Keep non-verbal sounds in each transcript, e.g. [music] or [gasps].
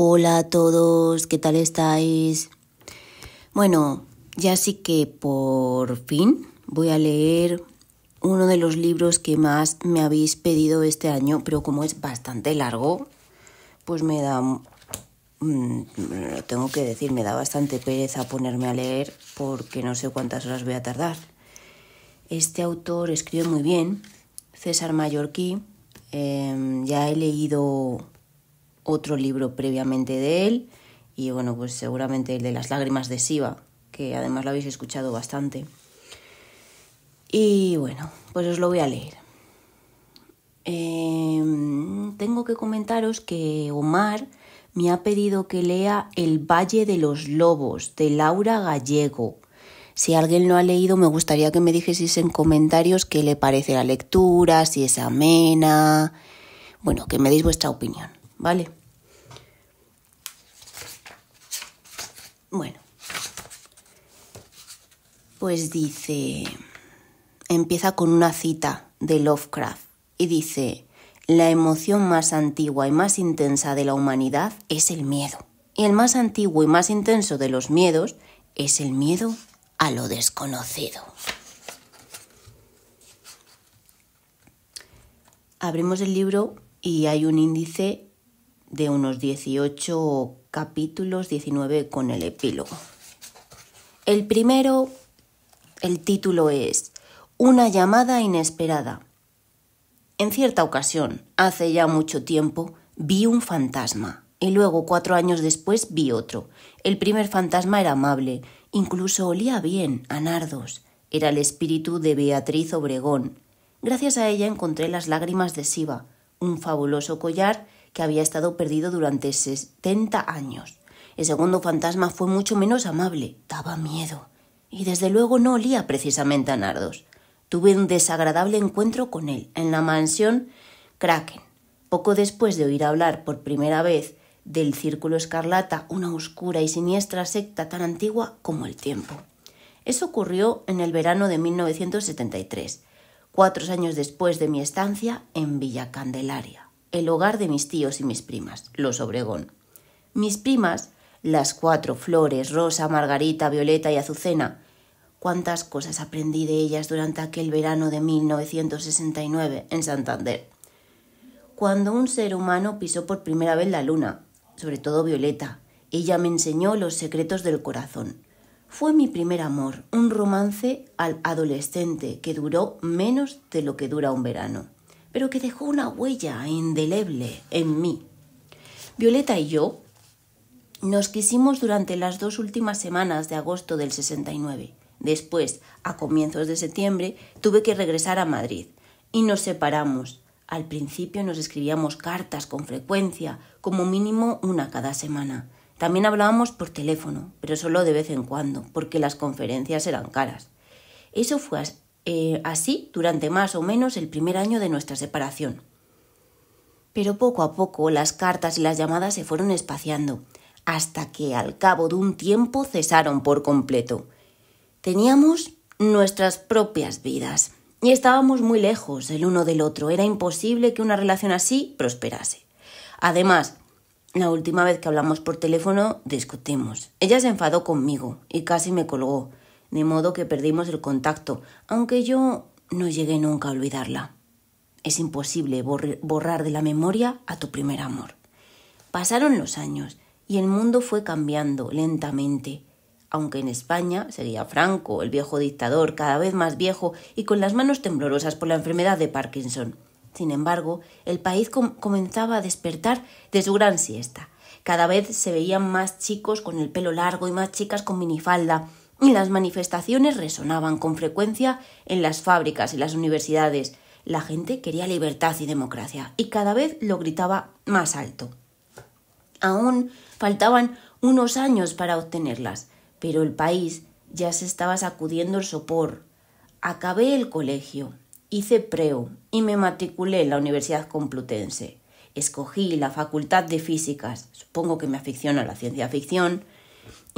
Hola a todos, ¿qué tal estáis? Bueno, ya sí que por fin voy a leer uno de los libros que más me habéis pedido este año, pero como es bastante largo, pues me da, mm, lo tengo que decir, me da bastante pereza ponerme a leer porque no sé cuántas horas voy a tardar. Este autor escribe muy bien, César Mallorquí, em, ya he leído otro libro previamente de él y bueno, pues seguramente el de las lágrimas de Siva, que además lo habéis escuchado bastante. Y bueno, pues os lo voy a leer. Em, tengo que comentaros que Omar me ha pedido que lea El Valle de los Lobos de Laura Gallego. Si alguien lo ha leído, me gustaría que me dijeseis en comentarios qué le parece la lectura, si es amena. Bueno, que me deis vuestra opinión, ¿vale? Bueno, pues dice, empieza con una cita de Lovecraft y dice, la emoción más antigua y más intensa de la humanidad es el miedo. Y el más antiguo y más intenso de los miedos es el miedo a lo desconocido. Abrimos el libro y hay un índice de unos 18 capítulos 19 con el epílogo. El primero, el título es Una llamada inesperada. En cierta ocasión, hace ya mucho tiempo, vi un fantasma y luego cuatro años después vi otro. El primer fantasma era amable, incluso olía bien a nardos. Era el espíritu de Beatriz Obregón. Gracias a ella encontré las lágrimas de Siva, un fabuloso collar que había estado perdido durante 70 años. El segundo fantasma fue mucho menos amable, daba miedo, y desde luego no olía precisamente a nardos. Tuve un desagradable encuentro con él en la mansión Kraken. Poco después de oír hablar por primera vez del Círculo Escarlata, una oscura y siniestra secta tan antigua como el tiempo. Eso ocurrió en el verano de 1973, cuatro años después de mi estancia en Villa Candelaria el hogar de mis tíos y mis primas, los Obregón. Mis primas, las cuatro flores, Rosa, Margarita, Violeta y Azucena. Cuántas cosas aprendí de ellas durante aquel verano de 1969 en Santander. Cuando un ser humano pisó por primera vez la luna, sobre todo Violeta, ella me enseñó los secretos del corazón. Fue mi primer amor, un romance al adolescente que duró menos de lo que dura un verano pero que dejó una huella indeleble en mí. Violeta y yo nos quisimos durante las dos últimas semanas de agosto del 69. Después, a comienzos de septiembre, tuve que regresar a Madrid y nos separamos. Al principio nos escribíamos cartas con frecuencia, como mínimo una cada semana. También hablábamos por teléfono, pero solo de vez en cuando, porque las conferencias eran caras. Eso fue eh, así durante más o menos el primer año de nuestra separación. Pero poco a poco las cartas y las llamadas se fueron espaciando, hasta que al cabo de un tiempo cesaron por completo. Teníamos nuestras propias vidas y estábamos muy lejos el uno del otro. Era imposible que una relación así prosperase. Además, la última vez que hablamos por teléfono discutimos. Ella se enfadó conmigo y casi me colgó de modo que perdimos el contacto, aunque yo no llegué nunca a olvidarla. Es imposible borrar de la memoria a tu primer amor. Pasaron los años y el mundo fue cambiando lentamente. Aunque en España seguía Franco, el viejo dictador, cada vez más viejo y con las manos temblorosas por la enfermedad de Parkinson. Sin embargo, el país comenzaba a despertar de su gran siesta. Cada vez se veían más chicos con el pelo largo y más chicas con minifalda, y las manifestaciones resonaban con frecuencia en las fábricas y las universidades. La gente quería libertad y democracia y cada vez lo gritaba más alto. Aún faltaban unos años para obtenerlas, pero el país ya se estaba sacudiendo el sopor. Acabé el colegio, hice preo y me matriculé en la Universidad Complutense. Escogí la Facultad de Físicas, supongo que me aficiono a la ciencia ficción,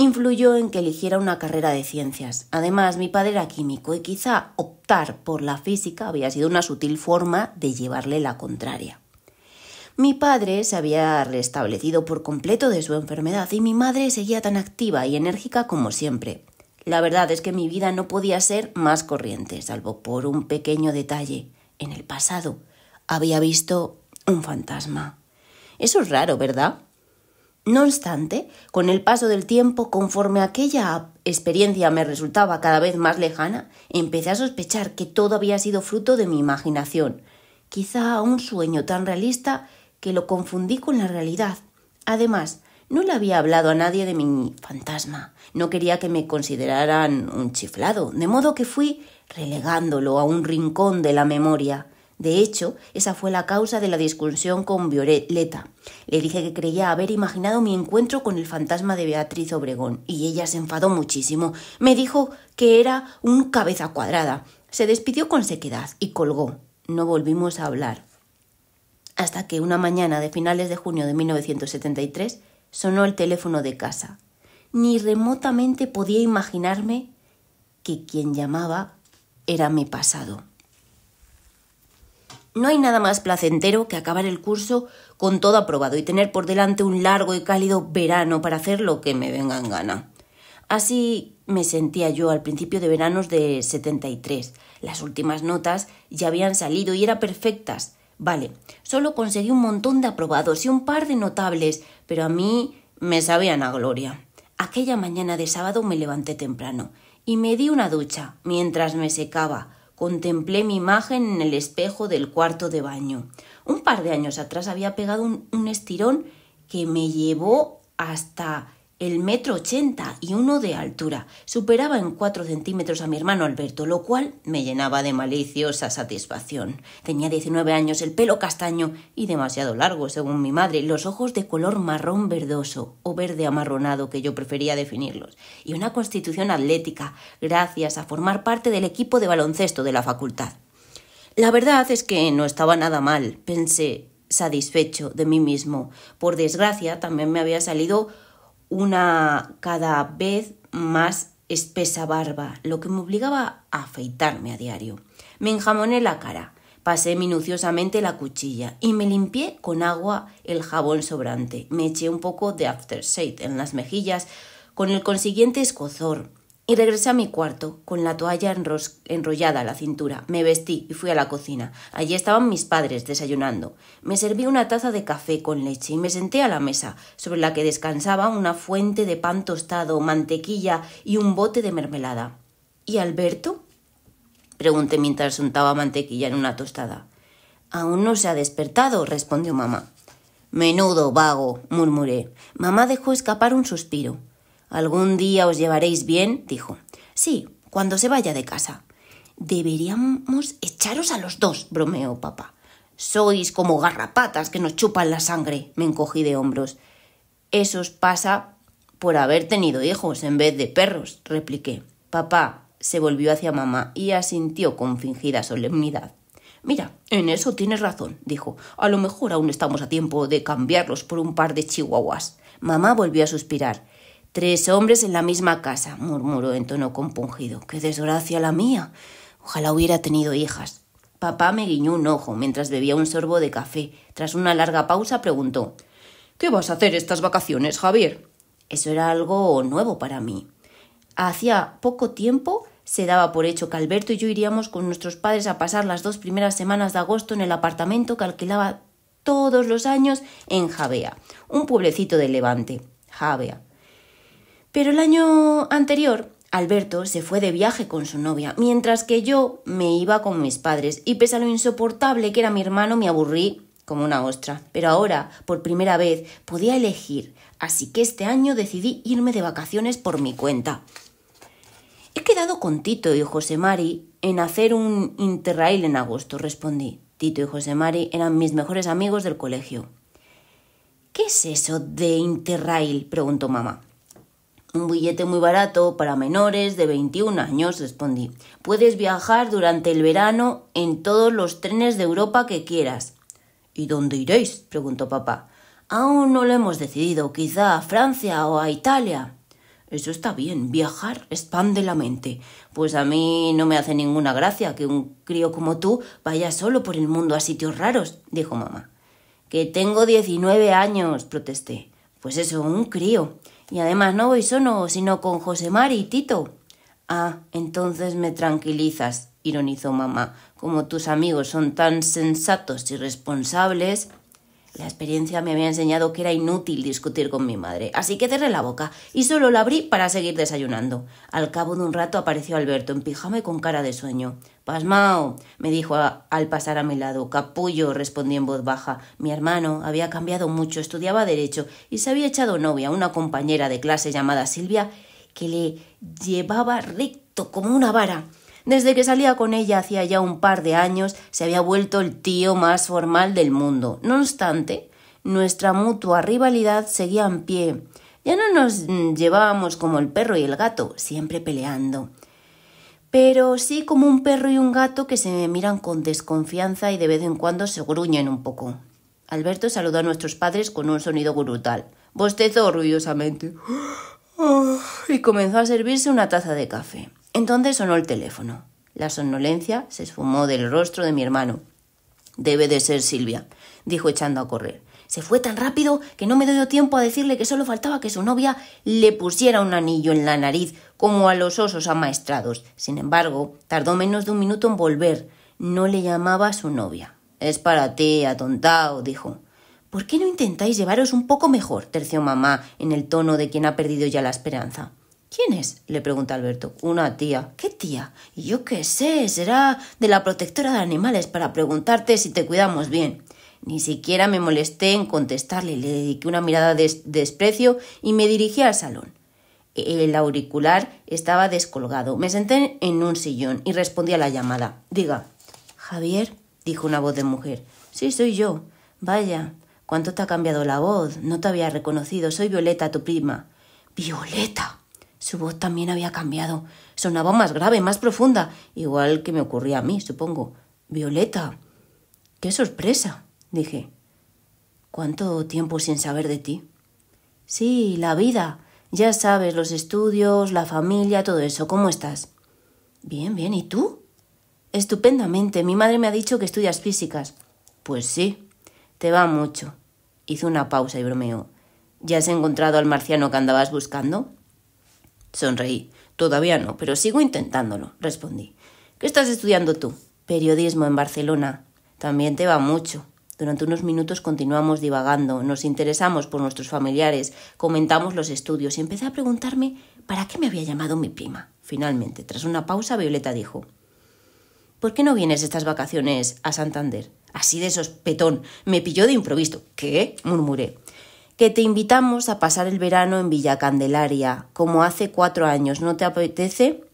influyó en que eligiera una carrera de ciencias. Además, mi padre era químico y quizá optar por la física había sido una sutil forma de llevarle la contraria. Mi padre se había restablecido por completo de su enfermedad y mi madre seguía tan activa y enérgica como siempre. La verdad es que mi vida no podía ser más corriente, salvo por un pequeño detalle. En el pasado había visto un fantasma. Eso es raro, ¿verdad? No obstante, con el paso del tiempo, conforme aquella experiencia me resultaba cada vez más lejana, empecé a sospechar que todo había sido fruto de mi imaginación, quizá un sueño tan realista que lo confundí con la realidad. Además, no le había hablado a nadie de mi fantasma, no quería que me consideraran un chiflado, de modo que fui relegándolo a un rincón de la memoria. De hecho, esa fue la causa de la discusión con Violeta. Le dije que creía haber imaginado mi encuentro con el fantasma de Beatriz Obregón, y ella se enfadó muchísimo. Me dijo que era un cabeza cuadrada. Se despidió con sequedad y colgó. No volvimos a hablar. Hasta que una mañana de finales de junio de 1973 sonó el teléfono de casa. Ni remotamente podía imaginarme que quien llamaba era mi pasado. No hay nada más placentero que acabar el curso con todo aprobado y tener por delante un largo y cálido verano para hacer lo que me venga en gana. Así me sentía yo al principio de veranos de 73. Las últimas notas ya habían salido y eran perfectas. Vale, solo conseguí un montón de aprobados y un par de notables, pero a mí me sabían a gloria. Aquella mañana de sábado me levanté temprano y me di una ducha mientras me secaba contemplé mi imagen en el espejo del cuarto de baño. Un par de años atrás había pegado un, estirón que me llevó hasta el metro ochenta y uno de altura. Superaba en cuatro centímetros a mi hermano Alberto, lo cual me llenaba de maliciosa satisfacción. Tenía diecinueve años, el pelo castaño y demasiado largo, según mi madre, los ojos de color marrón verdoso o verde amarronado, que yo prefería definirlos, y una constitución atlética, gracias a formar parte del equipo de baloncesto de la facultad. La verdad es que no estaba nada mal, pensé satisfecho de mí mismo. Por desgracia, también me había salido una cada vez más espesa barba, lo que me obligaba a afeitarme a diario. Me enjamoné la cara, pasé minuciosamente la cuchilla y me limpié con agua el jabón sobrante. Me eché un poco de aftershave en las mejillas, con el consiguiente escozor y regresé a mi cuarto, con la toalla enrollada a la cintura. Me vestí y fui a la cocina. Allí estaban mis padres desayunando. Me serví una taza de café con leche y me senté a la mesa, sobre la que descansaba una fuente de pan tostado, mantequilla y un bote de mermelada. ¿Y Alberto? pregunté mientras untaba mantequilla en una tostada. Aún no se ha despertado, respondió mamá. Menudo vago, murmuré. Mamá dejó escapar un suspiro. Algún día os llevaréis bien, dijo. Sí, cuando se vaya de casa. Deberíamos echaros a los dos, bromeó papá. Sois como garrapatas que nos chupan la sangre, me encogí de hombros. Eso os pasa por haber tenido hijos en vez de perros, repliqué. Papá se volvió hacia mamá y asintió con fingida solemnidad. Mira, en eso tienes razón, dijo. A lo mejor aún estamos a tiempo de cambiarlos por un par de chihuahuas. Mamá volvió a suspirar. Tres hombres en la misma casa, murmuró en tono compungido. Qué desgracia la mía. Ojalá hubiera tenido hijas. Papá me guiñó un ojo mientras bebía un sorbo de café. Tras una larga pausa preguntó ¿Qué vas a hacer estas vacaciones, Javier? Eso era algo nuevo para mí. Hacía poco tiempo se daba por hecho que Alberto y yo iríamos con nuestros padres a pasar las dos primeras semanas de agosto en el apartamento que alquilaba todos los años en Javea, un pueblecito de Levante. Javea. Pero el año anterior, Alberto se fue de viaje con su novia, mientras que yo me iba con mis padres, y pese a lo insoportable que era mi hermano, me aburrí como una ostra. Pero ahora, por primera vez, podía elegir, así que este año decidí irme de vacaciones por mi cuenta. He quedado con Tito y José Mari en hacer un interrail en agosto, respondí. Tito y José Mari eran mis mejores amigos del colegio. ¿Qué es eso de interrail? preguntó mamá. Un billete muy barato para menores de 21 años, respondí. Puedes viajar durante el verano en todos los trenes de Europa que quieras. ¿Y dónde iréis? preguntó papá. Aún no lo hemos decidido, quizá a Francia o a Italia. Eso está bien, viajar expande la mente. Pues a mí no me hace ninguna gracia que un crío como tú vaya solo por el mundo a sitios raros, dijo mamá. Que tengo diecinueve años, protesté. Pues eso, un crío. Y además no voy solo, sino con José Mari y Tito. Ah, entonces me tranquilizas, ironizó mamá. Como tus amigos son tan sensatos y responsables. La experiencia me había enseñado que era inútil discutir con mi madre, así que cerré la boca y solo la abrí para seguir desayunando. Al cabo de un rato apareció Alberto en pijama y con cara de sueño. Pasmao, me dijo al pasar a mi lado. Capullo, respondí en voz baja. Mi hermano había cambiado mucho, estudiaba derecho y se había echado novia a una compañera de clase llamada Silvia que le llevaba recto como una vara. Desde que salía con ella hacía ya un par de años, se había vuelto el tío más formal del mundo. No obstante, nuestra mutua rivalidad seguía en pie. Ya no nos mm, llevábamos como el perro y el gato, siempre peleando. Pero sí como un perro y un gato que se miran con desconfianza y de vez en cuando se gruñen un poco. Alberto saludó a nuestros padres con un sonido brutal. Bostezó ruidosamente [gasps] ah, y comenzó a servirse una taza de café. Entonces sonó el teléfono. La somnolencia se esfumó del rostro de mi hermano. Debe de ser Silvia, dijo echando a correr. Se fue tan rápido que no me dio tiempo a decirle que solo faltaba que su novia le pusiera un anillo en la nariz, como a los osos amaestrados. Sin embargo, tardó menos de un minuto en volver. No le llamaba a su novia. Es para ti, atontao, dijo. ¿Por qué no intentáis llevaros un poco mejor? terció mamá en el tono de quien ha perdido ya la esperanza. ¿Quién es? le pregunta Alberto. Una tía. ¿Qué tía? Yo qué sé, será de la protectora de animales para preguntarte si te cuidamos bien. Ni siquiera me molesté en contestarle, le dediqué una mirada de desprecio y me dirigí al salón. El auricular estaba descolgado. Me senté en un sillón y respondí a la llamada. Diga. Javier, dijo una voz de mujer. Sí, soy yo. Vaya, cuánto te ha cambiado la voz. No te había reconocido. Soy Violeta, tu prima. Violeta. Su voz también había cambiado. Sonaba más grave, más profunda, igual que me ocurría a mí, supongo. Violeta. Qué sorpresa, dije. ¿Cuánto tiempo sin saber de ti? Sí, la vida. Ya sabes, los estudios, la familia, todo eso. ¿Cómo estás? Bien, bien. ¿Y tú? Estupendamente. Mi madre me ha dicho que estudias físicas. Pues sí. Te va mucho. Hizo una pausa y bromeó. ¿Ya has encontrado al marciano que andabas buscando? Sonreí. Todavía no, pero sigo intentándolo, respondí. ¿Qué estás estudiando tú? Periodismo en Barcelona. También te va mucho. Durante unos minutos continuamos divagando, nos interesamos por nuestros familiares, comentamos los estudios y empecé a preguntarme para qué me había llamado mi prima. Finalmente, tras una pausa, Violeta dijo ¿Por qué no vienes estas vacaciones a Santander? Así de sospetón. Me pilló de improviso. ¿Qué? murmuré que te invitamos a pasar el verano en Villa Candelaria, como hace cuatro años. ¿No te apetece?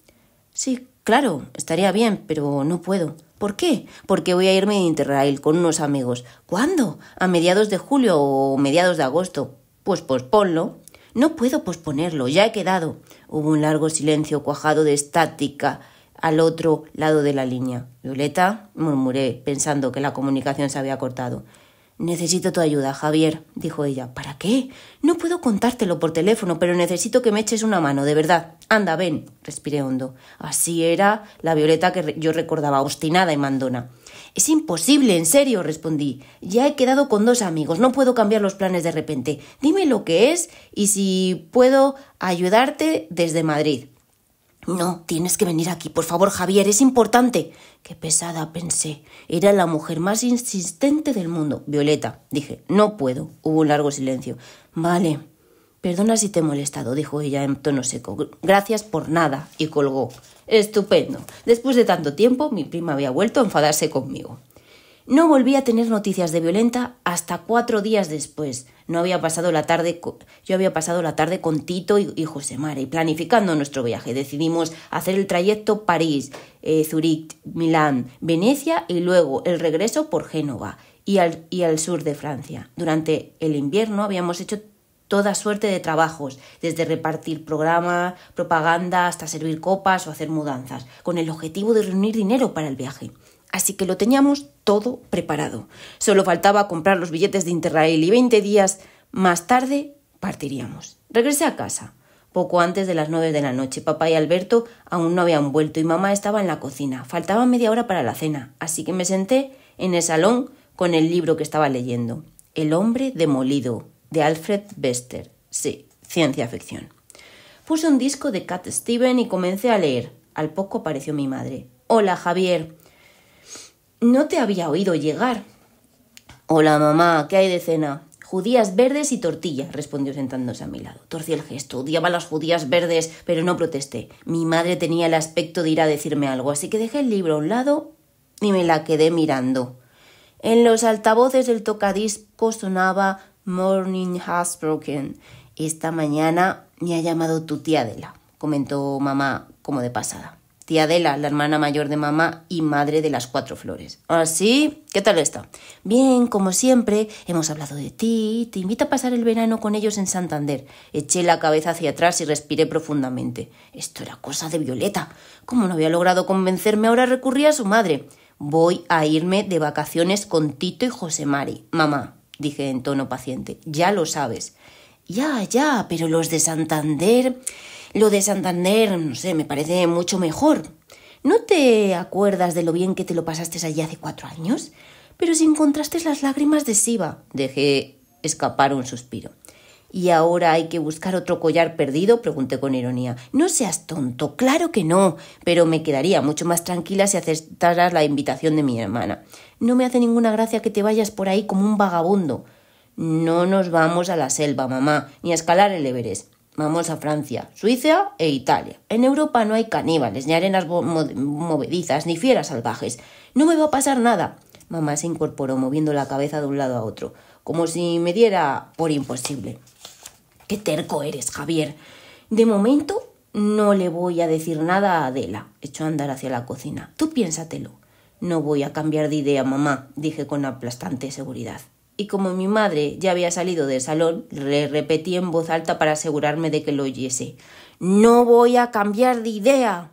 Sí, claro, estaría bien, pero no puedo. ¿Por qué? Porque voy a irme de Interrail con unos amigos. ¿Cuándo? ¿A mediados de julio o mediados de agosto? Pues posponlo. No puedo posponerlo, ya he quedado. Hubo un largo silencio cuajado de estática al otro lado de la línea. Violeta, murmuré, pensando que la comunicación se había cortado. Necesito tu ayuda, Javier, dijo ella. ¿Para qué? No puedo contártelo por teléfono, pero necesito que me eches una mano, de verdad. Anda, ven, respiré hondo. Así era la Violeta que yo recordaba, obstinada y mandona. Es imposible, en serio, respondí. Ya he quedado con dos amigos, no puedo cambiar los planes de repente. Dime lo que es y si puedo ayudarte desde Madrid. No, tienes que venir aquí, por favor, Javier, es importante. Qué pesada, pensé. Era la mujer más insistente del mundo. Violeta, dije, no puedo. Hubo un largo silencio. Vale. Perdona si te he molestado, dijo ella en tono seco. Gracias por nada. Y colgó. Estupendo. Después de tanto tiempo, mi prima había vuelto a enfadarse conmigo. No volví a tener noticias de Violenta hasta cuatro días después. No había pasado la tarde, yo había pasado la tarde con Tito y, José Mare, planificando nuestro viaje. Decidimos hacer el trayecto París, eh, Zurich, Milán, Venecia y luego el regreso por Génova y al, y al sur de Francia. Durante el invierno habíamos hecho toda suerte de trabajos, desde repartir programas, propaganda, hasta servir copas o hacer mudanzas, con el objetivo de reunir dinero para el viaje así que lo teníamos todo preparado. Solo faltaba comprar los billetes de Interrail y 20 días más tarde partiríamos. Regresé a casa. Poco antes de las nueve de la noche, papá y Alberto aún no habían vuelto y mamá estaba en la cocina. Faltaba media hora para la cena, así que me senté en el salón con el libro que estaba leyendo. El hombre demolido, de Alfred Bester. Sí, ciencia ficción. Puse un disco de Cat Steven y comencé a leer. Al poco apareció mi madre. Hola, Javier no te había oído llegar. Hola, mamá, ¿qué hay de cena? Judías verdes y tortilla, respondió sentándose a mi lado. Torcí el gesto, odiaba las judías verdes, pero no protesté. Mi madre tenía el aspecto de ir a decirme algo, así que dejé el libro a un lado y me la quedé mirando. En los altavoces del tocadisco sonaba Morning has broken. Esta mañana me ha llamado tu tía Adela, comentó mamá como de pasada tía Adela, la hermana mayor de mamá y madre de las cuatro flores. Así, ah, ¿qué tal está? Bien, como siempre, hemos hablado de ti, te invito a pasar el verano con ellos en Santander. Eché la cabeza hacia atrás y respiré profundamente. Esto era cosa de Violeta. Como no había logrado convencerme, ahora recurrí a su madre. Voy a irme de vacaciones con Tito y José Mari. Mamá, dije en tono paciente, ya lo sabes. Ya, ya, pero los de Santander. Lo de Santander, no sé, me parece mucho mejor. ¿No te acuerdas de lo bien que te lo pasaste allí hace cuatro años? Pero si encontraste las lágrimas de Siva, dejé escapar un suspiro. ¿Y ahora hay que buscar otro collar perdido? pregunté con ironía. No seas tonto, claro que no, pero me quedaría mucho más tranquila si aceptaras la invitación de mi hermana. No me hace ninguna gracia que te vayas por ahí como un vagabundo. No nos vamos a la selva, mamá, ni a escalar el Everest. Vamos a Francia, Suiza e Italia. En Europa no hay caníbales, ni arenas movedizas, ni fieras salvajes. No me va a pasar nada. Mamá se incorporó moviendo la cabeza de un lado a otro, como si me diera por imposible. Qué terco eres, Javier. De momento no le voy a decir nada a Adela. Echó a andar hacia la cocina. Tú piénsatelo. No voy a cambiar de idea, mamá, dije con aplastante seguridad y como mi madre ya había salido del salón, le repetí en voz alta para asegurarme de que lo oyese. No voy a cambiar de idea.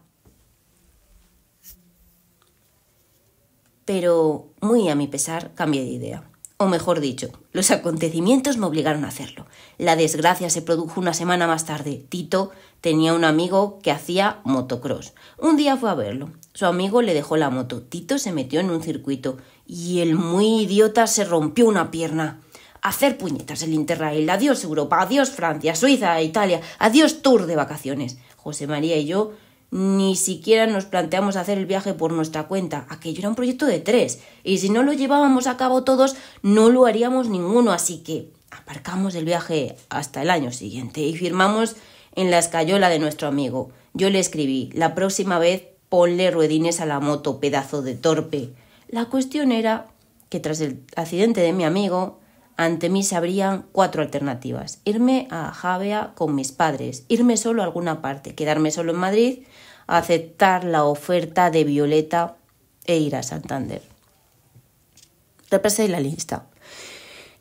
Pero, muy a mi pesar, cambié de idea. O mejor dicho, los acontecimientos me obligaron a hacerlo. La desgracia se produjo una semana más tarde. Tito tenía un amigo que hacía motocross. Un día fue a verlo. Su amigo le dejó la moto. Tito se metió en un circuito y el muy idiota se rompió una pierna. Hacer puñetas el Interrail. Adiós Europa, adiós Francia, Suiza, Italia, adiós tour de vacaciones. José María y yo ni siquiera nos planteamos hacer el viaje por nuestra cuenta. Aquello era un proyecto de tres, y si no lo llevábamos a cabo todos, no lo haríamos ninguno, así que aparcamos el viaje hasta el año siguiente y firmamos en la escayola de nuestro amigo. Yo le escribí, la próxima vez ponle ruedines a la moto, pedazo de torpe. La cuestión era que tras el accidente de mi amigo, ante mí se abrían cuatro alternativas. Irme a Javea con mis padres, irme solo a alguna parte, quedarme solo en Madrid, aceptar la oferta de Violeta e ir a Santander. Repasé la lista.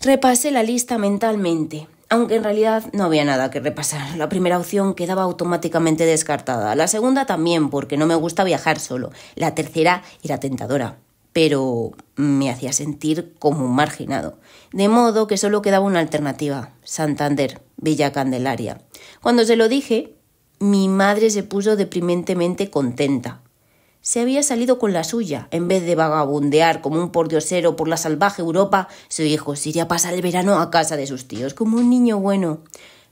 Repasé la lista mentalmente, aunque en realidad no había nada que repasar. La primera opción quedaba automáticamente descartada. La segunda también, porque no me gusta viajar solo. La tercera era tentadora pero me hacía sentir como un marginado. De modo que solo quedaba una alternativa, Santander, Villa Candelaria. Cuando se lo dije, mi madre se puso deprimentemente contenta. Se había salido con la suya. En vez de vagabundear como un pordiosero por la salvaje Europa, su hijo se iría a pasar el verano a casa de sus tíos, como un niño bueno.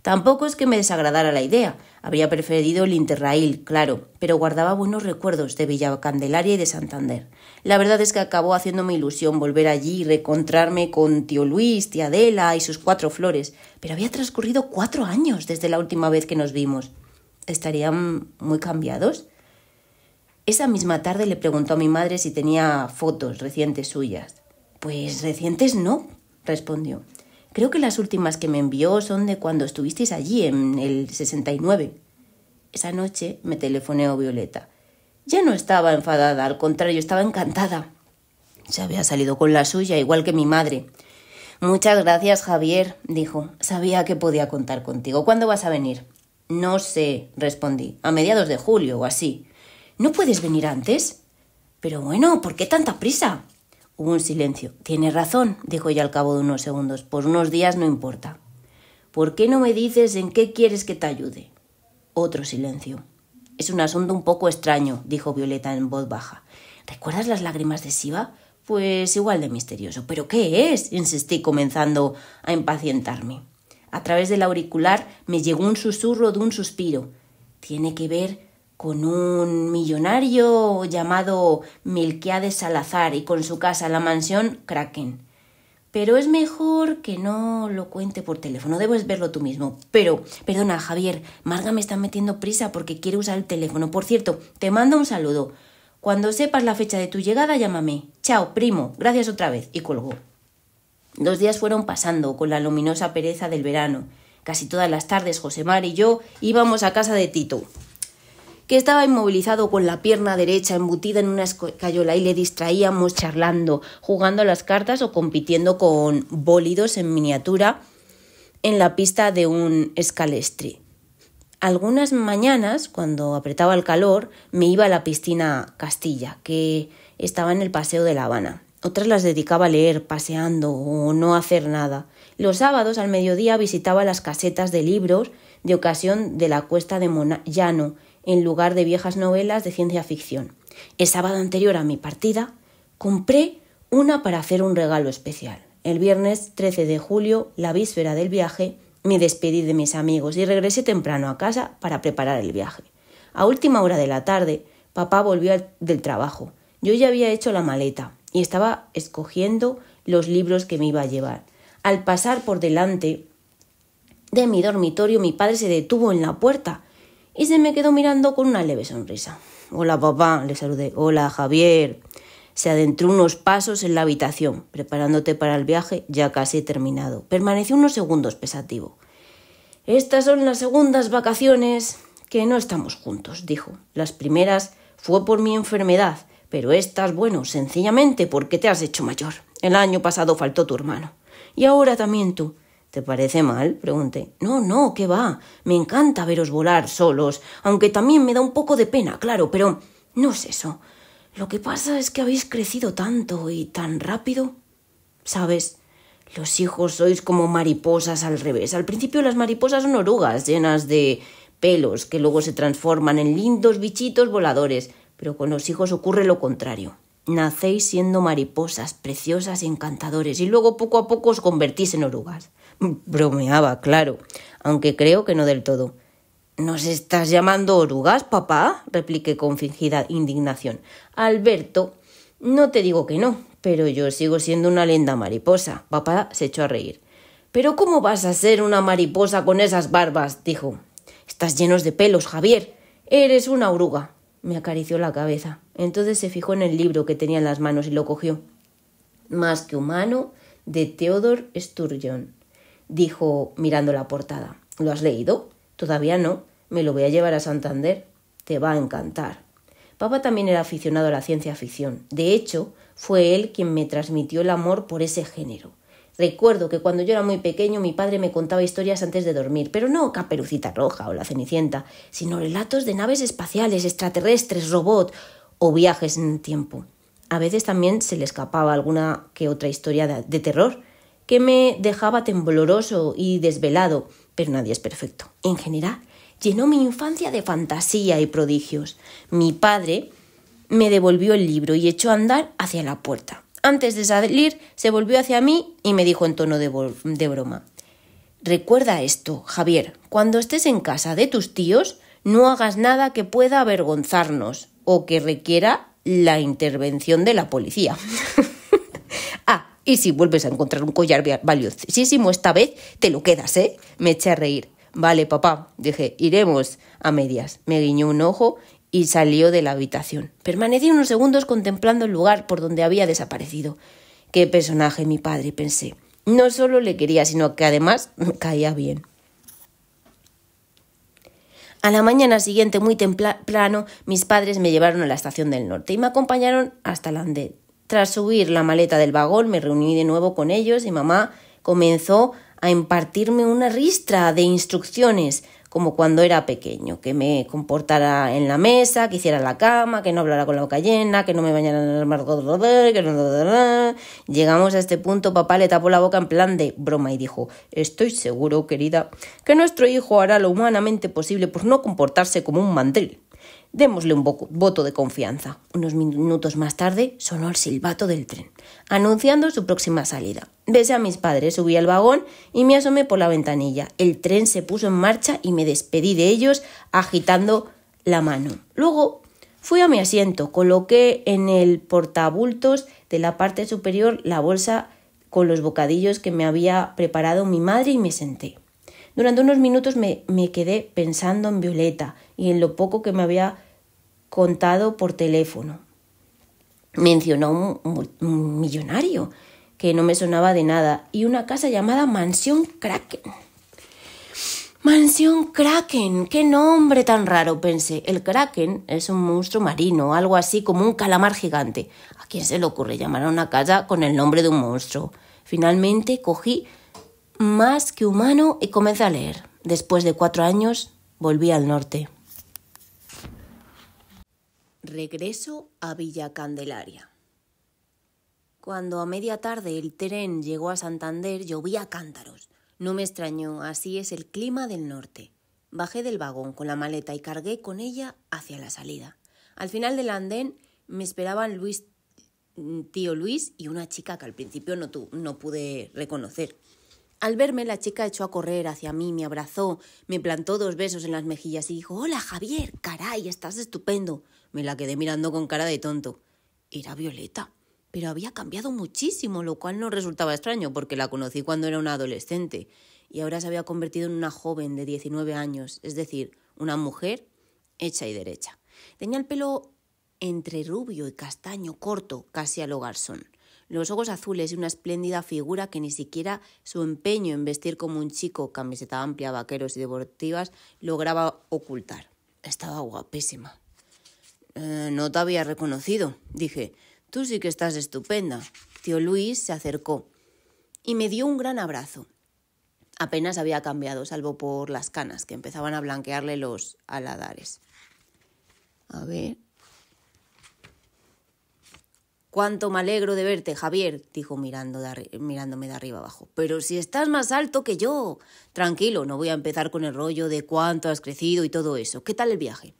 Tampoco es que me desagradara la idea. Habría preferido el Interrail, claro, pero guardaba buenos recuerdos de Villa Candelaria y de Santander. La verdad es que acabó haciéndome ilusión volver allí y reencontrarme con tío Luis, tía Adela y sus cuatro flores, pero había transcurrido cuatro años desde la última vez que nos vimos. ¿Estarían muy cambiados? Esa misma tarde le preguntó a mi madre si tenía fotos recientes suyas. Pues recientes no, respondió. Creo que las últimas que me envió son de cuando estuvisteis allí, en el 69. Esa noche me telefoneó Violeta. Ya no estaba enfadada, al contrario, estaba encantada. Se había salido con la suya, igual que mi madre. Muchas gracias, Javier, dijo. Sabía que podía contar contigo. ¿Cuándo vas a venir? No sé, respondí. A mediados de julio o así. ¿No puedes venir antes? Pero bueno, ¿por qué tanta prisa? Hubo un silencio. Tienes razón, dijo ella al cabo de unos segundos. Por unos días no importa. ¿Por qué no me dices en qué quieres que te ayude? Otro silencio. Es un asunto un poco extraño, dijo Violeta en voz baja. ¿Recuerdas las lágrimas de Siva? Pues igual de misterioso. ¿Pero qué es? insistí, comenzando a impacientarme. A través del auricular me llegó un susurro de un suspiro. Tiene que ver con un millonario llamado de Salazar y con su casa la mansión Kraken. Pero es mejor que no lo cuente por teléfono, debes verlo tú mismo. Pero, perdona, Javier, Marga me está metiendo prisa porque quiere usar el teléfono. Por cierto, te mando un saludo. Cuando sepas la fecha de tu llegada, llámame. Chao, primo, gracias otra vez. Y colgó. Dos días fueron pasando con la luminosa pereza del verano. Casi todas las tardes José Mar y yo íbamos a casa de Tito que estaba inmovilizado con la pierna derecha embutida en una escayola y le distraíamos charlando, jugando a las cartas o compitiendo con bólidos en miniatura en la pista de un escalestri. Algunas mañanas, cuando apretaba el calor, me iba a la piscina Castilla, que estaba en el Paseo de La Habana. Otras las dedicaba a leer, paseando o no hacer nada. Los sábados al mediodía visitaba las casetas de libros de ocasión de la Cuesta de Llano, en lugar de viejas novelas de ciencia ficción. El sábado anterior a mi partida, compré una para hacer un regalo especial. El viernes 13 de julio, la víspera del viaje, me despedí de mis amigos y regresé temprano a casa para preparar el viaje. A última hora de la tarde, papá volvió del trabajo. Yo ya había hecho la maleta y estaba escogiendo los libros que me iba a llevar. Al pasar por delante de mi dormitorio, mi padre se detuvo en la puerta y se me quedó mirando con una leve sonrisa. Hola papá, le saludé. Hola Javier. Se adentró unos pasos en la habitación, preparándote para el viaje ya casi terminado. Permaneció unos segundos pensativo. Estas son las segundas vacaciones que no estamos juntos, dijo. Las primeras fue por mi enfermedad, pero estas, bueno, sencillamente porque te has hecho mayor. El año pasado faltó tu hermano. Y ahora también tú. ¿Te parece mal? pregunté. No, no, qué va. Me encanta veros volar solos, aunque también me da un poco de pena, claro, pero no es eso. Lo que pasa es que habéis crecido tanto y tan rápido. Sabes, los hijos sois como mariposas al revés. Al principio las mariposas son orugas llenas de pelos que luego se transforman en lindos bichitos voladores, pero con los hijos ocurre lo contrario. Nacéis siendo mariposas preciosas y encantadores y luego poco a poco os convertís en orugas. Bromeaba, claro, aunque creo que no del todo. ¿Nos estás llamando orugas, papá? repliqué con fingida indignación. Alberto, no te digo que no, pero yo sigo siendo una linda mariposa. Papá se echó a reír. Pero ¿cómo vas a ser una mariposa con esas barbas? dijo. Estás llenos de pelos, Javier. Eres una oruga. Me acarició la cabeza. Entonces se fijó en el libro que tenía en las manos y lo cogió. Más que humano, de Teodor Sturgeon dijo mirando la portada. ¿Lo has leído? Todavía no. Me lo voy a llevar a Santander. Te va a encantar. Papá también era aficionado a la ciencia ficción. De hecho, fue él quien me transmitió el amor por ese género. Recuerdo que cuando yo era muy pequeño mi padre me contaba historias antes de dormir, pero no Caperucita Roja o La Cenicienta, sino relatos de naves espaciales, extraterrestres, robot o viajes en el tiempo. A veces también se le escapaba alguna que otra historia de terror, que me dejaba tembloroso y desvelado, pero nadie es perfecto. En general, llenó mi infancia de fantasía y prodigios. Mi padre me devolvió el libro y echó a andar hacia la puerta. Antes de salir, se volvió hacia mí y me dijo en tono de, broma. Recuerda esto, Javier, cuando estés en casa de tus tíos, no hagas nada que pueda avergonzarnos o que requiera la intervención de la policía. [laughs] ah, y si vuelves a encontrar un collar valiosísimo esta vez, te lo quedas, ¿eh? Me eché a reír. Vale, papá, dije, iremos a medias. Me guiñó un ojo y salió de la habitación. Permanecí unos segundos contemplando el lugar por donde había desaparecido. Qué personaje mi padre, pensé. No solo le quería, sino que además caía bien. A la mañana siguiente, muy temprano, mis padres me llevaron a la estación del norte y me acompañaron hasta el tras subir la maleta del vagón me reuní de nuevo con ellos y mamá comenzó a impartirme una ristra de instrucciones, como cuando era pequeño, que me comportara en la mesa, que hiciera la cama, que no hablara con la boca llena, que no me bañara en el mar, que no... Llegamos a este punto, papá le tapó la boca en plan de broma y dijo, estoy seguro, querida, que nuestro hijo hará lo humanamente posible por no comportarse como un mandril. Démosle un voto de confianza. Unos minutos más tarde sonó el silbato del tren, anunciando su próxima salida. Besé a mis padres, subí al vagón y me asomé por la ventanilla. El tren se puso en marcha y me despedí de ellos agitando la mano. Luego fui a mi asiento, coloqué en el portabultos de la parte superior la bolsa con los bocadillos que me había preparado mi madre y me senté. Durante unos minutos me, quedé pensando en Violeta y en lo poco que me había contado por teléfono. Mencionó un, un millonario que no me sonaba de nada y una casa llamada Mansión Kraken. Mansión Kraken, qué nombre tan raro, pensé. El Kraken es un monstruo marino, algo así como un calamar gigante. ¿A quién se le ocurre llamar a una casa con el nombre de un monstruo? Finalmente cogí más que humano y comencé a leer. Después de cuatro años volví al norte. Regreso a Villa Candelaria. Cuando a media tarde el tren llegó a Santander llovía cántaros. No me extrañó, así es el clima del norte. Bajé del vagón con la maleta y cargué con ella hacia la salida. Al final del andén me esperaban Luis, mm, tío Luis y una chica que al principio no, no pude reconocer. Al verme, la chica echó a correr hacia mí, me abrazó, me plantó dos besos en las mejillas y dijo Hola Javier, caray, estás estupendo. Me la quedé mirando con cara de tonto. Era Violeta, pero había cambiado muchísimo, lo cual no resultaba extraño porque la conocí cuando era una adolescente y ahora se había convertido en una joven de 19 años, es decir, una mujer hecha y derecha. Tenía el pelo entre rubio y castaño corto, casi al lo garzón los ojos azules y una espléndida figura que ni siquiera su empeño en vestir como un chico, camiseta amplia, vaqueros y deportivas, lograba ocultar. Estaba guapísima. Eh, no te había reconocido, dije. Tú sí que estás estupenda. Tío Luis se acercó y me dio un gran abrazo. Apenas había cambiado, salvo por las canas que empezaban a blanquearle los aladares. A ver, Cuánto me alegro de verte, Javier, dijo mirándome de arriba abajo. Pero si estás más alto que yo. Tranquilo, no voy a empezar con el rollo de cuánto has crecido y todo eso. ¿Qué tal el viaje?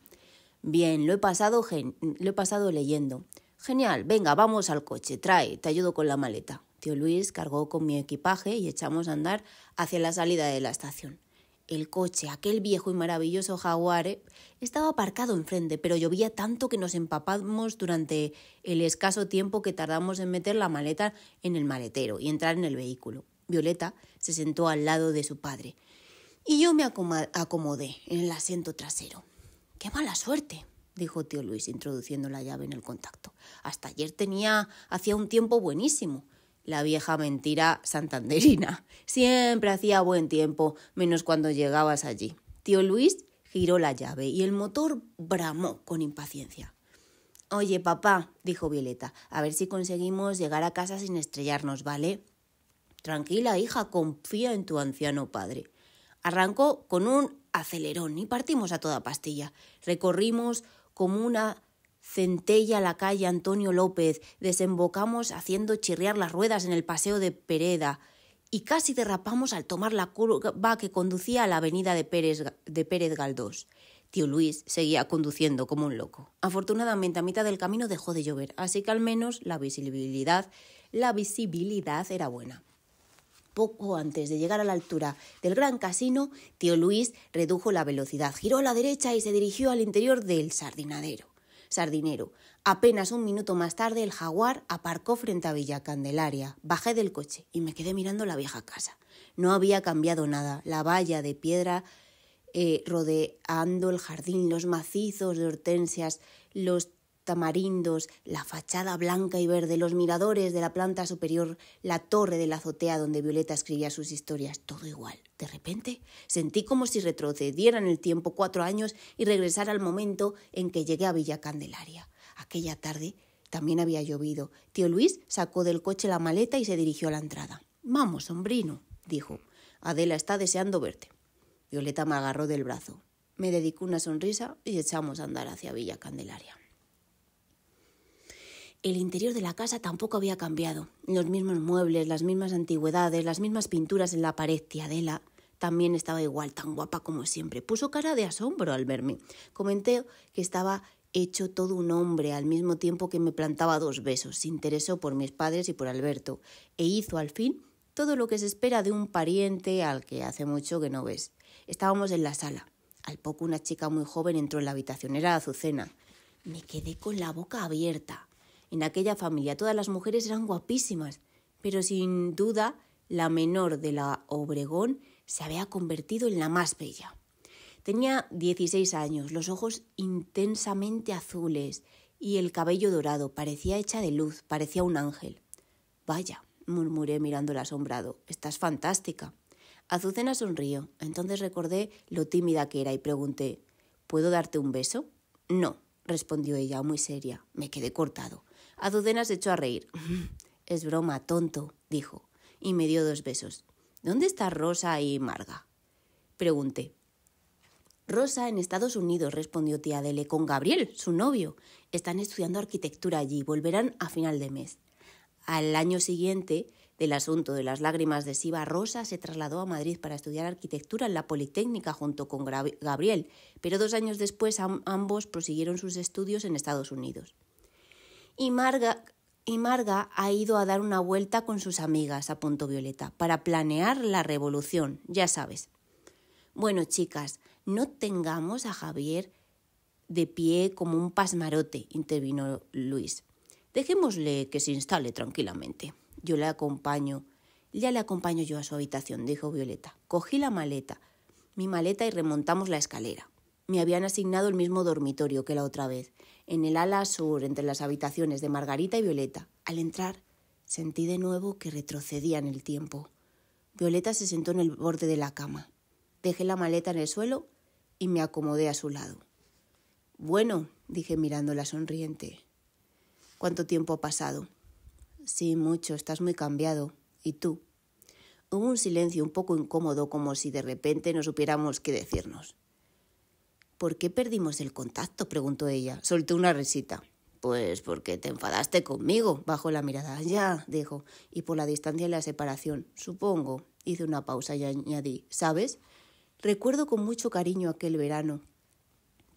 Bien, lo he pasado, lo he pasado leyendo. Genial, venga, vamos al coche, trae, te ayudo con la maleta. Tío Luis cargó con mi equipaje y echamos a andar hacia la salida de la estación. El coche, aquel viejo y maravilloso jaguar, eh, estaba aparcado enfrente, pero llovía tanto que nos empapamos durante el escaso tiempo que tardamos en meter la maleta en el maletero y entrar en el vehículo. Violeta se sentó al lado de su padre y yo me acomodé en el asiento trasero. ¡Qué mala suerte! dijo tío Luis, introduciendo la llave en el contacto. Hasta ayer tenía hacía un tiempo buenísimo la vieja mentira santanderina. Siempre hacía buen tiempo, menos cuando llegabas allí. Tío Luis giró la llave y el motor bramó con impaciencia. Oye, papá, dijo Violeta, a ver si conseguimos llegar a casa sin estrellarnos, ¿vale? Tranquila, hija, confía en tu anciano padre. Arrancó con un acelerón y partimos a toda pastilla. Recorrimos como una Centella la calle Antonio López, desembocamos haciendo chirriar las ruedas en el paseo de Pereda y casi derrapamos al tomar la curva que conducía a la avenida de Pérez, de Pérez Galdós. Tío Luis seguía conduciendo como un loco. Afortunadamente, a mitad del camino dejó de llover, así que al menos la visibilidad, la visibilidad era buena. Poco antes de llegar a la altura del gran casino, tío Luis redujo la velocidad, giró a la derecha y se dirigió al interior del sardinadero. Sardinero. Apenas un minuto más tarde el jaguar aparcó frente a Villa Candelaria. Bajé del coche y me quedé mirando la vieja casa. No había cambiado nada. La valla de piedra eh, rodeando el jardín, los macizos de hortensias, los amarindos la fachada blanca y verde, los miradores de la planta superior, la torre de la azotea donde Violeta escribía sus historias, todo igual. De repente sentí como si retrocediera en el tiempo cuatro años y regresara al momento en que llegué a Villa Candelaria. Aquella tarde también había llovido. Tío Luis sacó del coche la maleta y se dirigió a la entrada. Vamos, sombrino, dijo. Adela está deseando verte. Violeta me agarró del brazo. Me dedicó una sonrisa y echamos a andar hacia Villa Candelaria. El interior de la casa tampoco había cambiado. Los mismos muebles, las mismas antigüedades, las mismas pinturas en la pared, tía Adela también estaba igual, tan guapa como siempre. Puso cara de asombro al verme. Comenté que estaba hecho todo un hombre al mismo tiempo que me plantaba dos besos. Se interesó por mis padres y por Alberto. E hizo al fin todo lo que se espera de un pariente al que hace mucho que no ves. Estábamos en la sala. Al poco una chica muy joven entró en la habitación. Era Azucena. Me quedé con la boca abierta. En aquella familia todas las mujeres eran guapísimas, pero sin duda la menor de la Obregón se había convertido en la más bella. Tenía 16 años, los ojos intensamente azules y el cabello dorado, parecía hecha de luz, parecía un ángel. Vaya, murmuré mirándola asombrado, estás fantástica. Azucena sonrió, entonces recordé lo tímida que era y pregunté ¿Puedo darte un beso? No, respondió ella, muy seria. Me quedé cortado. Azucena se echó a reír. Es broma, tonto, dijo, y me dio dos besos. ¿Dónde está Rosa y Marga? Pregunté. Rosa en Estados Unidos, respondió tía Adele, con Gabriel, su novio. Están estudiando arquitectura allí, volverán a final de mes. Al año siguiente del asunto de las lágrimas de Siva, Rosa se trasladó a Madrid para estudiar arquitectura en la Politécnica junto con Gabriel, pero dos años después ambos prosiguieron sus estudios en Estados Unidos. Y Marga, ha ido a dar una vuelta con sus amigas apuntó Violeta para planear la revolución, ya sabes. Bueno, chicas, no tengamos a Javier de pie como un pasmarote, intervino Luis. Dejémosle que se instale tranquilamente. Yo le acompaño. Ya le acompaño yo a su habitación, dijo Violeta. Cogí la maleta, mi maleta y remontamos la escalera. Me habían asignado el mismo dormitorio que la otra vez, en el ala sur, entre las habitaciones de Margarita y Violeta. Al entrar, sentí de nuevo que retrocedía en el tiempo. Violeta se sentó en el borde de la cama. Dejé la maleta en el suelo y me acomodé a su lado. Bueno, dije mirándola sonriente. ¿Cuánto tiempo ha pasado? Sí, mucho, estás muy cambiado. ¿Y tú? Hubo un silencio un poco incómodo, como si de repente no supiéramos qué decirnos. ¿Por qué perdimos el contacto? preguntó ella. Soltó una risita. Pues porque te enfadaste conmigo, bajó la mirada. Ya, dijo, y por la distancia y la separación, supongo. Hice una pausa y añadí, ¿sabes? Recuerdo con mucho cariño aquel verano.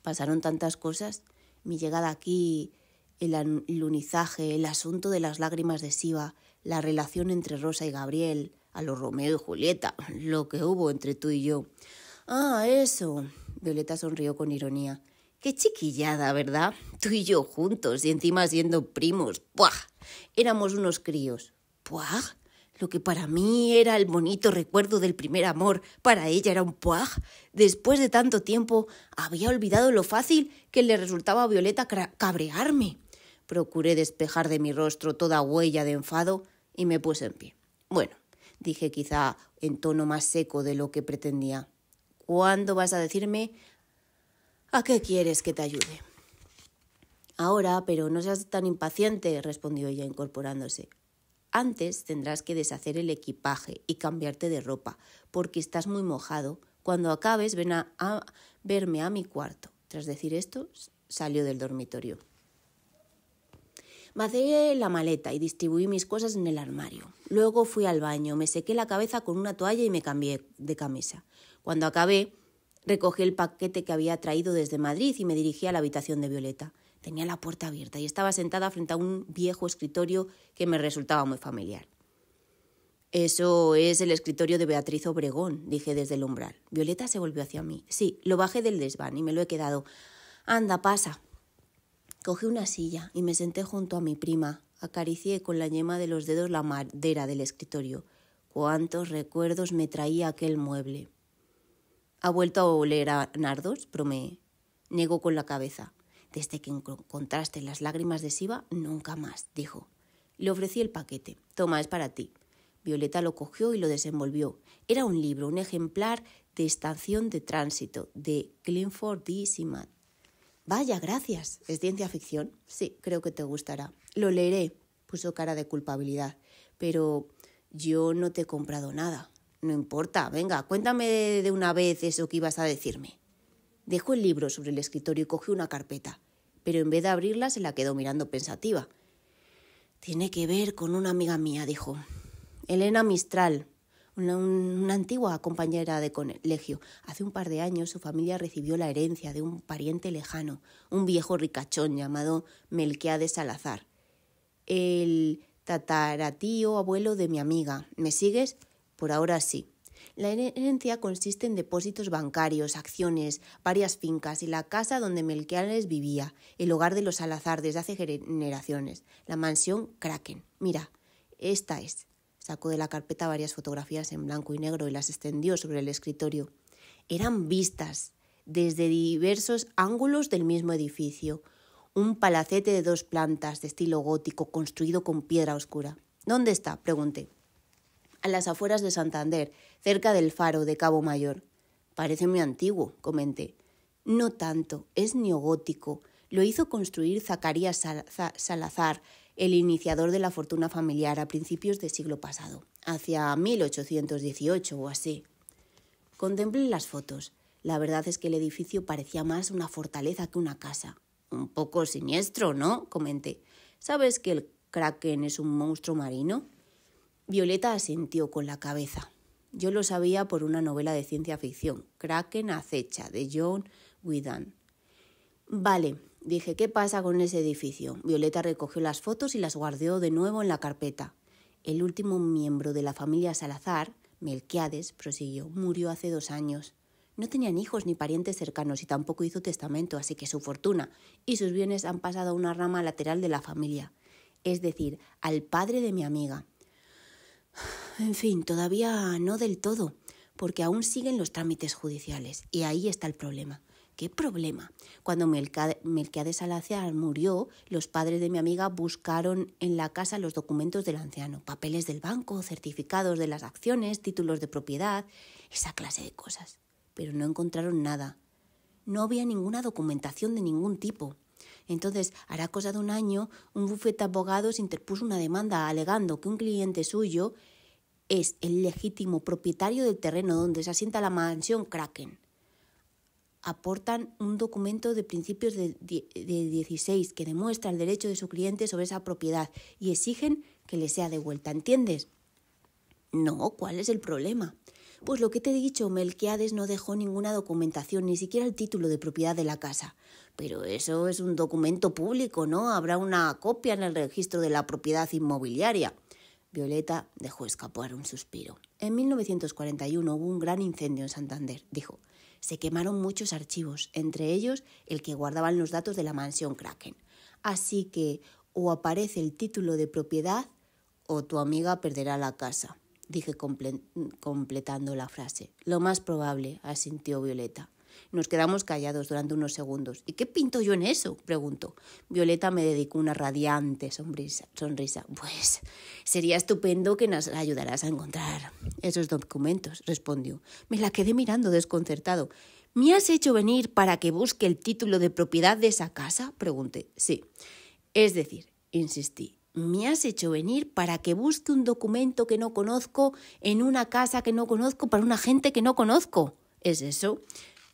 Pasaron tantas cosas. Mi llegada aquí, el lunizaje, el asunto de las lágrimas de Siva, la relación entre Rosa y Gabriel, a los Romeo y Julieta, lo que hubo entre tú y yo. Ah, eso. Violeta sonrió con ironía. Qué chiquillada, ¿verdad? Tú y yo juntos y encima siendo primos. ¡Puaj! Éramos unos críos. ¡Puaj! Lo que para mí era el bonito recuerdo del primer amor, para ella era un puaj. Después de tanto tiempo, había olvidado lo fácil que le resultaba a Violeta cabrearme. Procuré despejar de mi rostro toda huella de enfado y me puse en pie. Bueno, dije quizá en tono más seco de lo que pretendía. ¿Cuándo vas a decirme a qué quieres que te ayude? Ahora, pero no seas tan impaciente, respondió ella incorporándose. Antes tendrás que deshacer el equipaje y cambiarte de ropa, porque estás muy mojado. Cuando acabes, ven a, verme a mi cuarto. Tras decir esto, salió del dormitorio. Macé la maleta y distribuí mis cosas en el armario. Luego fui al baño, me sequé la cabeza con una toalla y me cambié de camisa. Cuando acabé, recogí el paquete que había traído desde Madrid y me dirigí a la habitación de Violeta. Tenía la puerta abierta y estaba sentada frente a un viejo escritorio que me resultaba muy familiar. Eso es el escritorio de Beatriz Obregón, dije desde el umbral. Violeta se volvió hacia mí. Sí, lo bajé del desván y me lo he quedado. Anda, pasa. Cogí una silla y me senté junto a mi prima. Acaricié con la yema de los dedos la madera del escritorio. Cuántos recuerdos me traía aquel mueble. Ha vuelto a oler a nardos, Promé. Negó con la cabeza. Desde que encontraste las lágrimas de Siva, nunca más, dijo. Le ofrecí el paquete. Toma, es para ti. Violeta lo cogió y lo desenvolvió. Era un libro, un ejemplar de Estación de Tránsito, de Clinford D. Simon. Vaya, gracias. ¿Es ciencia ficción? Sí, creo que te gustará. Lo leeré, puso cara de culpabilidad. Pero yo no te he comprado nada. No importa, venga, cuéntame de, una vez eso que ibas a decirme. Dejó el libro sobre el escritorio y cogió una carpeta, pero en vez de abrirla se la quedó mirando pensativa. Tiene que ver con una amiga mía, dijo. Elena Mistral, una, antigua compañera de colegio. Hace un par de años su familia recibió la herencia de un pariente lejano, un viejo ricachón llamado Melquiades Salazar. El tataratío abuelo de mi amiga. ¿Me sigues? Por ahora sí. La herencia consiste en depósitos bancarios, acciones, varias fincas y la casa donde Melquiades vivía, el hogar de los Salazar desde hace generaciones, la mansión Kraken. Mira, esta es. Sacó de la carpeta varias fotografías en blanco y negro y las extendió sobre el escritorio. Eran vistas desde diversos ángulos del mismo edificio. Un palacete de dos plantas de estilo gótico construido con piedra oscura. ¿Dónde está? pregunté a las afueras de Santander, cerca del faro de Cabo Mayor. Parece muy antiguo, comenté. No tanto, es neogótico. Lo hizo construir Zacarías Salazar, el iniciador de la fortuna familiar a principios del siglo pasado, hacia 1818 o así. Contemplé las fotos. La verdad es que el edificio parecía más una fortaleza que una casa. Un poco siniestro, ¿no? comenté. ¿Sabes que el kraken es un monstruo marino? Violeta asintió con la cabeza. Yo lo sabía por una novela de ciencia ficción, Kraken acecha, de John Whedon. Vale, dije, ¿qué pasa con ese edificio? Violeta recogió las fotos y las guardó de nuevo en la carpeta. El último miembro de la familia Salazar, Melquiades, prosiguió, murió hace dos años. No tenían hijos ni parientes cercanos y tampoco hizo testamento, así que su fortuna y sus bienes han pasado a una rama lateral de la familia, es decir, al padre de mi amiga. [sighs] En fin, todavía no del todo, porque aún siguen los trámites judiciales y ahí está el problema. ¿Qué problema? Cuando Melquiades Salazar murió, los padres de mi amiga buscaron en la casa los documentos del anciano, papeles del banco, certificados de las acciones, títulos de propiedad, esa clase de cosas. Pero no encontraron nada. No había ninguna documentación de ningún tipo. Entonces, hará cosa de un año, un bufete de abogados interpuso una demanda alegando que un cliente suyo es el legítimo propietario del terreno donde se asienta la mansión Kraken. Aportan un documento de principios de, de 16 que demuestra el derecho de su cliente sobre esa propiedad y exigen que le sea devuelta. ¿Entiendes? No, ¿cuál es el problema? Pues lo que te he dicho, Melquiades no dejó ninguna documentación, ni siquiera el título de propiedad de la casa. Pero eso es un documento público, ¿no? Habrá una copia en el registro de la propiedad inmobiliaria. Violeta dejó escapar un suspiro. En 1941 hubo un gran incendio en Santander, dijo. Se quemaron muchos archivos, entre ellos el que guardaban los datos de la mansión Kraken. Así que o aparece el título de propiedad o tu amiga perderá la casa dije completando la frase. Lo más probable, asintió Violeta. Nos quedamos callados durante unos segundos. ¿Y qué pinto yo en eso? preguntó. Violeta me dedicó una radiante sonrisa. sonrisa. Pues sería estupendo que nos ayudaras a encontrar esos documentos, respondió. Me la quedé mirando desconcertado. ¿Me has hecho venir para que busque el título de propiedad de esa casa? pregunté. Sí. Es decir, insistí, me has hecho venir para que busque un documento que no conozco en una casa que no conozco para una gente que no conozco. ¿Es eso?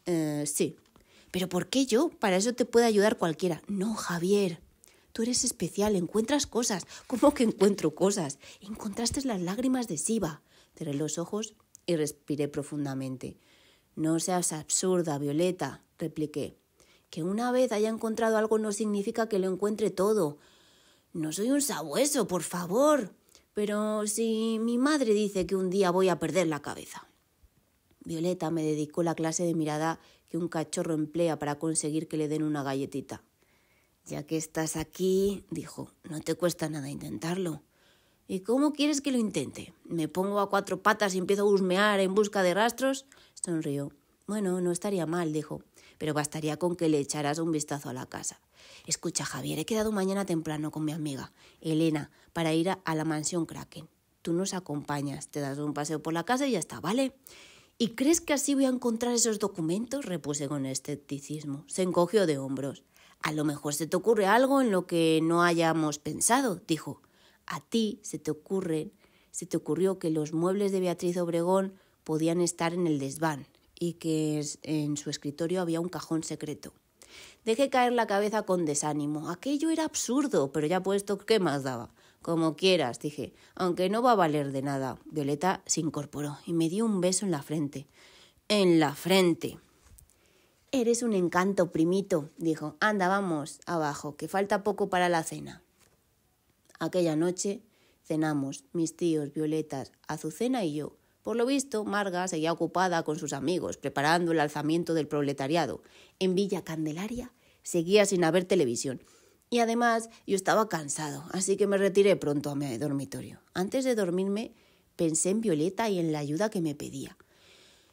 Eh, sí. Pero ¿por qué yo? Para eso te puede ayudar cualquiera. No, Javier. Tú eres especial, encuentras cosas. ¿Cómo que encuentro cosas? Encontraste las lágrimas de Siva. Cerré los ojos y respiré profundamente. No seas absurda, Violeta, repliqué. Que una vez haya encontrado algo no significa que lo encuentre todo. No soy un sabueso, por favor. Pero si mi madre dice que un día voy a perder la cabeza. Violeta me dedicó la clase de mirada que un cachorro emplea para conseguir que le den una galletita. Ya que estás aquí, dijo, no te cuesta nada intentarlo. ¿Y cómo quieres que lo intente? ¿Me pongo a cuatro patas y empiezo a husmear en busca de rastros? Sonrió. Bueno, no estaría mal, dijo pero bastaría con que le echaras un vistazo a la casa. Escucha, Javier, he quedado mañana temprano con mi amiga, Elena, para ir a, la mansión Kraken. Tú nos acompañas, te das un paseo por la casa y ya está, ¿vale? ¿Y crees que así voy a encontrar esos documentos? repuse con escepticismo. Se encogió de hombros. A lo mejor se te ocurre algo en lo que no hayamos pensado, dijo. A ti se te ocurre, se te ocurrió que los muebles de Beatriz Obregón podían estar en el desván y que en su escritorio había un cajón secreto. Dejé caer la cabeza con desánimo. Aquello era absurdo, pero ya puesto, ¿qué más daba? Como quieras, dije, aunque no va a valer de nada. Violeta se incorporó y me dio un beso en la frente. En la frente. Eres un encanto, primito, dijo. Anda, vamos, abajo, que falta poco para la cena. Aquella noche cenamos, mis tíos, Violetas, Azucena y yo, por lo visto, Marga seguía ocupada con sus amigos, preparando el alzamiento del proletariado. En Villa Candelaria seguía sin haber televisión. Y además yo estaba cansado, así que me retiré pronto a mi dormitorio. Antes de dormirme, pensé en Violeta y en la ayuda que me pedía.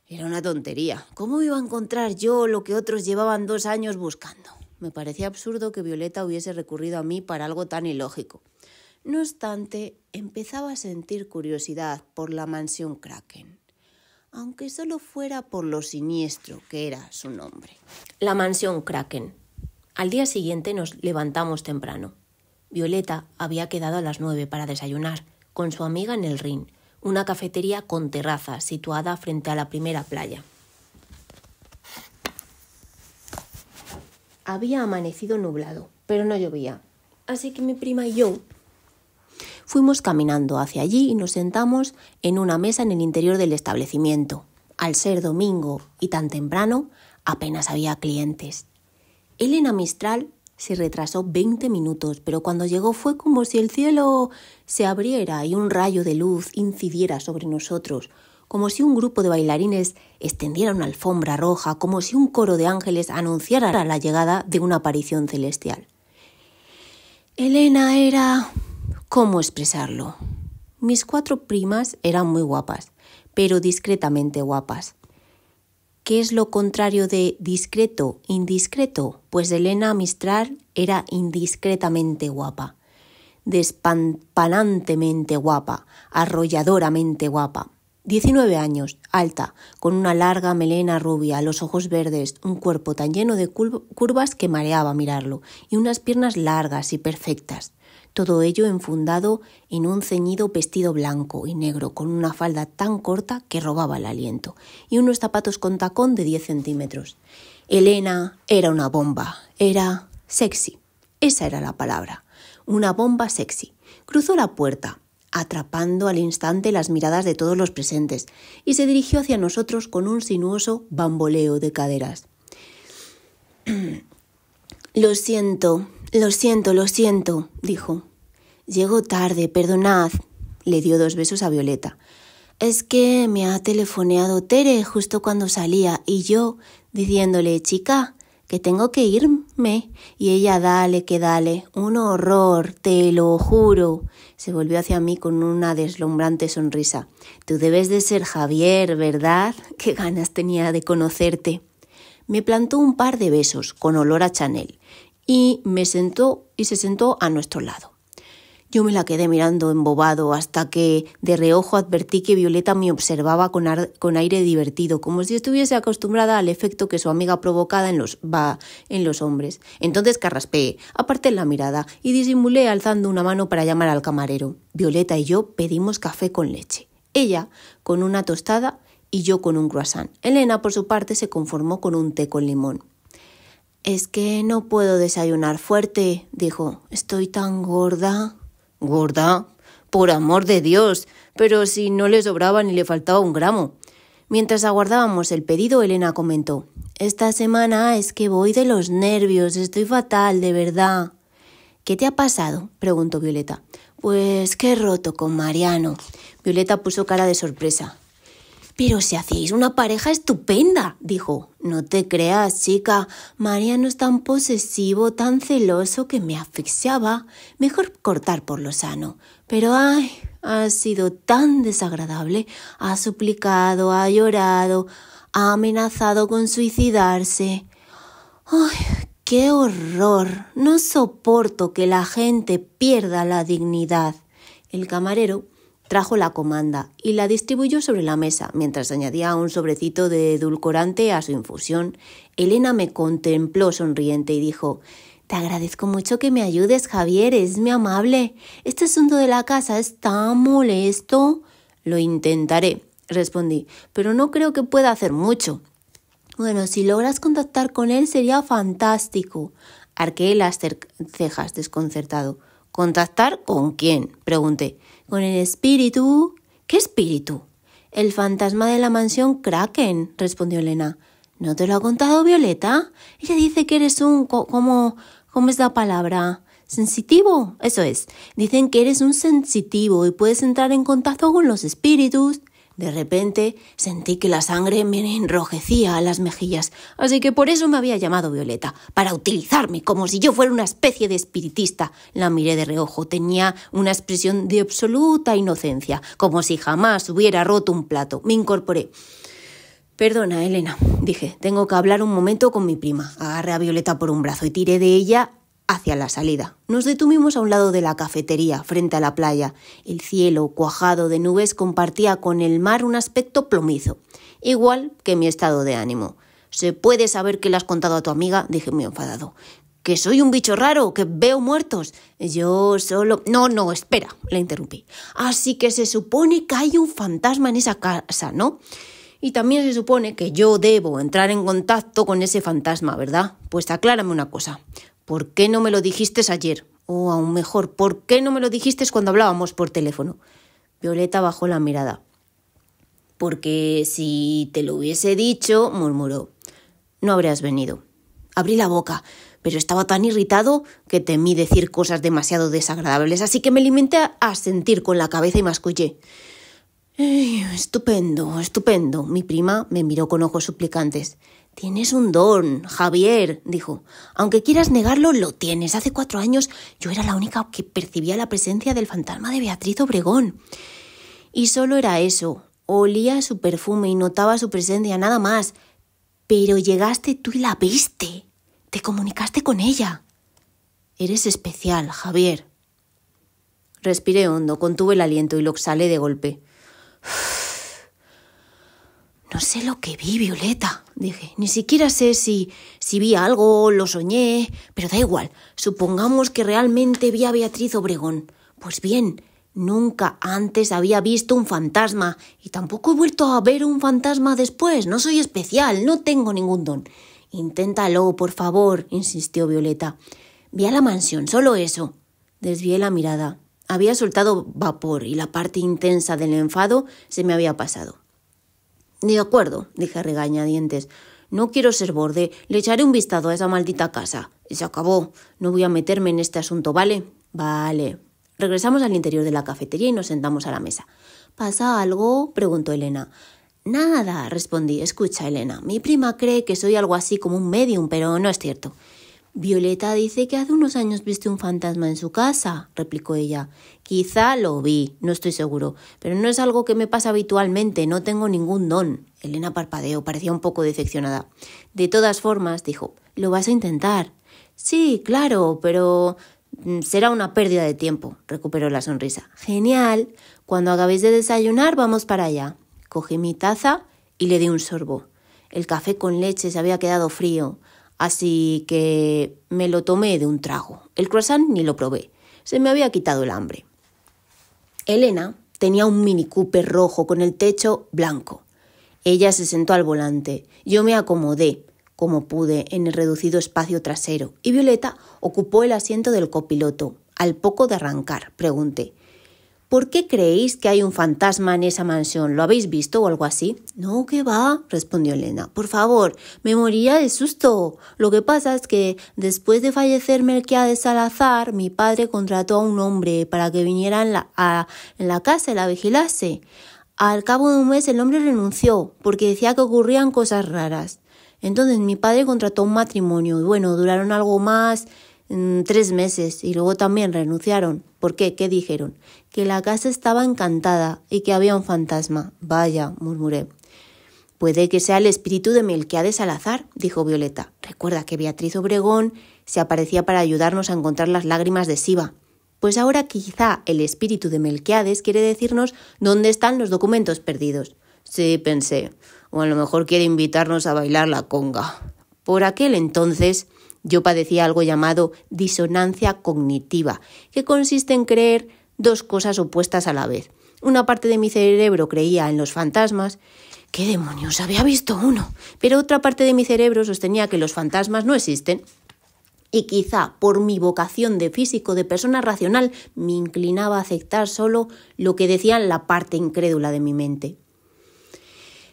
Era una tontería. ¿Cómo iba a encontrar yo lo que otros llevaban dos años buscando? Me parecía absurdo que Violeta hubiese recurrido a mí para algo tan ilógico. No obstante, empezaba a sentir curiosidad por la mansión Kraken, aunque solo fuera por lo siniestro que era su nombre. La mansión Kraken. Al día siguiente nos levantamos temprano. Violeta había quedado a las nueve para desayunar con su amiga en el Rin, una cafetería con terraza situada frente a la primera playa. Había amanecido nublado, pero no llovía, así que mi prima y yo Fuimos caminando hacia allí y nos sentamos en una mesa en el interior del establecimiento. Al ser domingo y tan temprano, apenas había clientes. Elena Mistral se retrasó 20 minutos, pero cuando llegó fue como si el cielo se abriera y un rayo de luz incidiera sobre nosotros, como si un grupo de bailarines extendiera una alfombra roja, como si un coro de ángeles anunciara la llegada de una aparición celestial. Elena era ¿Cómo expresarlo? Mis cuatro primas eran muy guapas, pero discretamente guapas. ¿Qué es lo contrario de discreto, indiscreto? Pues Elena Mistral era indiscretamente guapa, despampanantemente guapa, arrolladoramente guapa. 19 años, alta, con una larga melena rubia, los ojos verdes, un cuerpo tan lleno de curvas que mareaba mirarlo, y unas piernas largas y perfectas todo ello enfundado en un ceñido vestido blanco y negro, con una falda tan corta que robaba el aliento, y unos zapatos con tacón de 10 centímetros. Elena era una bomba, era sexy, esa era la palabra, una bomba sexy. Cruzó la puerta, atrapando al instante las miradas de todos los presentes, y se dirigió hacia nosotros con un sinuoso bamboleo de caderas. [clears throat] Lo siento, lo siento, lo siento, dijo. Llego tarde, perdonad. Le dio dos besos a Violeta. Es que me ha telefoneado Tere justo cuando salía y yo diciéndole, chica, que tengo que irme. Y ella, dale, que dale. Un horror, te lo juro. Se volvió hacia mí con una deslumbrante sonrisa. Tú debes de ser Javier, ¿verdad? Qué ganas tenía de conocerte. Me plantó un par de besos, con olor a Chanel, y me sentó y se sentó a nuestro lado. Yo me la quedé mirando embobado hasta que de reojo advertí que Violeta me observaba con, aire divertido, como si estuviese acostumbrada al efecto que su amiga provocada en los, va, en los hombres. Entonces carraspeé, aparté la mirada y disimulé alzando una mano para llamar al camarero. Violeta y yo pedimos café con leche. Ella con una tostada y yo con un croissant. Elena, por su parte, se conformó con un té con limón. Es que no puedo desayunar fuerte, dijo. Estoy tan gorda. ¿Gorda? Por amor de Dios. Pero si no le sobraba ni le faltaba un gramo. Mientras aguardábamos el pedido, Elena comentó Esta semana es que voy de los nervios, estoy fatal, de verdad. ¿Qué te ha pasado? preguntó Violeta. Pues que he roto con Mariano. Violeta puso cara de sorpresa. Pero si hacéis una pareja estupenda, dijo. No te creas, chica. Mariano es tan posesivo, tan celoso que me asfixiaba. Mejor cortar por lo sano. Pero ay, ha sido tan desagradable. Ha suplicado, ha llorado, ha amenazado con suicidarse. ¡Ay, qué horror! No soporto que la gente pierda la dignidad. El camarero trajo la comanda y la distribuyó sobre la mesa mientras añadía un sobrecito de edulcorante a su infusión. Elena me contempló sonriente y dijo Te agradezco mucho que me ayudes, Javier, es mi amable. Este asunto de la casa es tan molesto. Lo intentaré, respondí, pero no creo que pueda hacer mucho. Bueno, si logras contactar con él sería fantástico. Arqueé las cejas desconcertado. ¿Contactar con quién? Pregunté. Con el espíritu. ¿Qué espíritu? El fantasma de la mansión Kraken, respondió Elena. ¿No te lo ha contado Violeta? Ella dice que eres un... como... ¿Cómo es la palabra? Sensitivo, eso es. Dicen que eres un sensitivo y puedes entrar en contacto con los espíritus. De repente sentí que la sangre me enrojecía a las mejillas, así que por eso me había llamado Violeta, para utilizarme como si yo fuera una especie de espiritista. La miré de reojo, tenía una expresión de absoluta inocencia, como si jamás hubiera roto un plato. Me incorporé. Perdona, Elena, dije, tengo que hablar un momento con mi prima. Agarré a Violeta por un brazo y tiré de ella hacia la salida. Nos detuvimos a un lado de la cafetería, frente a la playa. El cielo, cuajado de nubes, compartía con el mar un aspecto plomizo, igual que mi estado de ánimo. ¿Se puede saber qué le has contado a tu amiga? dije muy enfadado. ¿Que soy un bicho raro? ¿Que veo muertos? Yo solo... No, no, espera, le interrumpí. Así que se supone que hay un fantasma en esa casa, ¿no? Y también se supone que yo debo entrar en contacto con ese fantasma, ¿verdad? Pues aclárame una cosa. ¿Por qué no me lo dijiste ayer? O aún mejor, ¿por qué no me lo dijiste cuando hablábamos por teléfono? Violeta bajó la mirada. Porque si te lo hubiese dicho, murmuró, no habrías venido. Abrí la boca, pero estaba tan irritado que temí decir cosas demasiado desagradables, así que me limité a sentir con la cabeza y mascullé. Estupendo, estupendo. Mi prima me miró con ojos suplicantes. Tienes un don, Javier, dijo. Aunque quieras negarlo, lo tienes. Hace cuatro años yo era la única que percibía la presencia del fantasma de Beatriz Obregón. Y solo era eso. Olía su perfume y notaba su presencia, nada más. Pero llegaste tú y la viste. Te comunicaste con ella. Eres especial, Javier. Respiré hondo, contuve el aliento y lo exhalé de golpe. No sé lo que vi, Violeta, dije. Ni siquiera sé si, si vi algo, lo soñé, pero da igual. Supongamos que realmente vi a Beatriz Obregón. Pues bien, Nunca antes había visto un fantasma y tampoco he vuelto a ver un fantasma después. No soy especial, no tengo ningún don. Inténtalo, por favor, insistió Violeta. Vi a la mansión, solo eso. Desvié la mirada. Había soltado vapor y la parte intensa del enfado se me había pasado. De acuerdo, dije regañadientes. No quiero ser borde. Le echaré un vistazo a esa maldita casa. Se acabó. No voy a meterme en este asunto, ¿vale? Vale. Regresamos al interior de la cafetería y nos sentamos a la mesa. ¿Pasa algo? preguntó Elena. Nada, respondí. Escucha, Elena. Mi prima cree que soy algo así como un medium, pero no es cierto. Violeta dice que hace unos años viste un fantasma en su casa, replicó ella. Quizá lo vi, no estoy seguro, pero no es algo que me pasa habitualmente, no tengo ningún don. Elena parpadeó, parecía un poco decepcionada. De todas formas, dijo, lo vas a intentar. Sí, claro, pero mm, será una pérdida de tiempo, recuperó la sonrisa. Genial. Cuando acabéis de desayunar, vamos para allá. Cogí mi taza y le di un sorbo. El café con leche se había quedado frío. Así que me lo tomé de un trago. El croissant ni lo probé. Se me había quitado el hambre. Elena tenía un mini Cooper rojo con el techo blanco. Ella se sentó al volante. Yo me acomodé como pude en el reducido espacio trasero y Violeta ocupó el asiento del copiloto. Al poco de arrancar, pregunté, ¿Por qué creéis que hay un fantasma en esa mansión? ¿Lo habéis visto o algo así? No, que va, respondió Elena. Por favor, me moría de susto. Lo que pasa es que después de fallecer de Salazar, mi padre contrató a un hombre para que viniera en la, a, la casa y la vigilase. Al cabo de un mes el hombre renunció porque decía que ocurrían cosas raras. Entonces mi padre contrató un matrimonio y bueno, duraron algo más, mm, tres meses y luego también renunciaron. ¿Por qué? ¿Qué dijeron? Que la casa estaba encantada y que había un fantasma. Vaya, murmuré. Puede que sea el espíritu de Melquiades azar dijo Violeta. Recuerda que Beatriz Obregón se aparecía para ayudarnos a encontrar las lágrimas de Siva. Pues ahora quizá el espíritu de Melquiades quiere decirnos dónde están los documentos perdidos. Sí, pensé. O a lo mejor quiere invitarnos a bailar la conga. Por aquel entonces yo padecía algo llamado disonancia cognitiva, que consiste en creer dos cosas opuestas a la vez. Una parte de mi cerebro creía en los fantasmas, ¿qué demonios había visto uno? Pero otra parte de mi cerebro sostenía que los fantasmas no existen. Y quizá por mi vocación de físico, de persona racional, me inclinaba a aceptar solo lo que decía la parte incrédula de mi mente.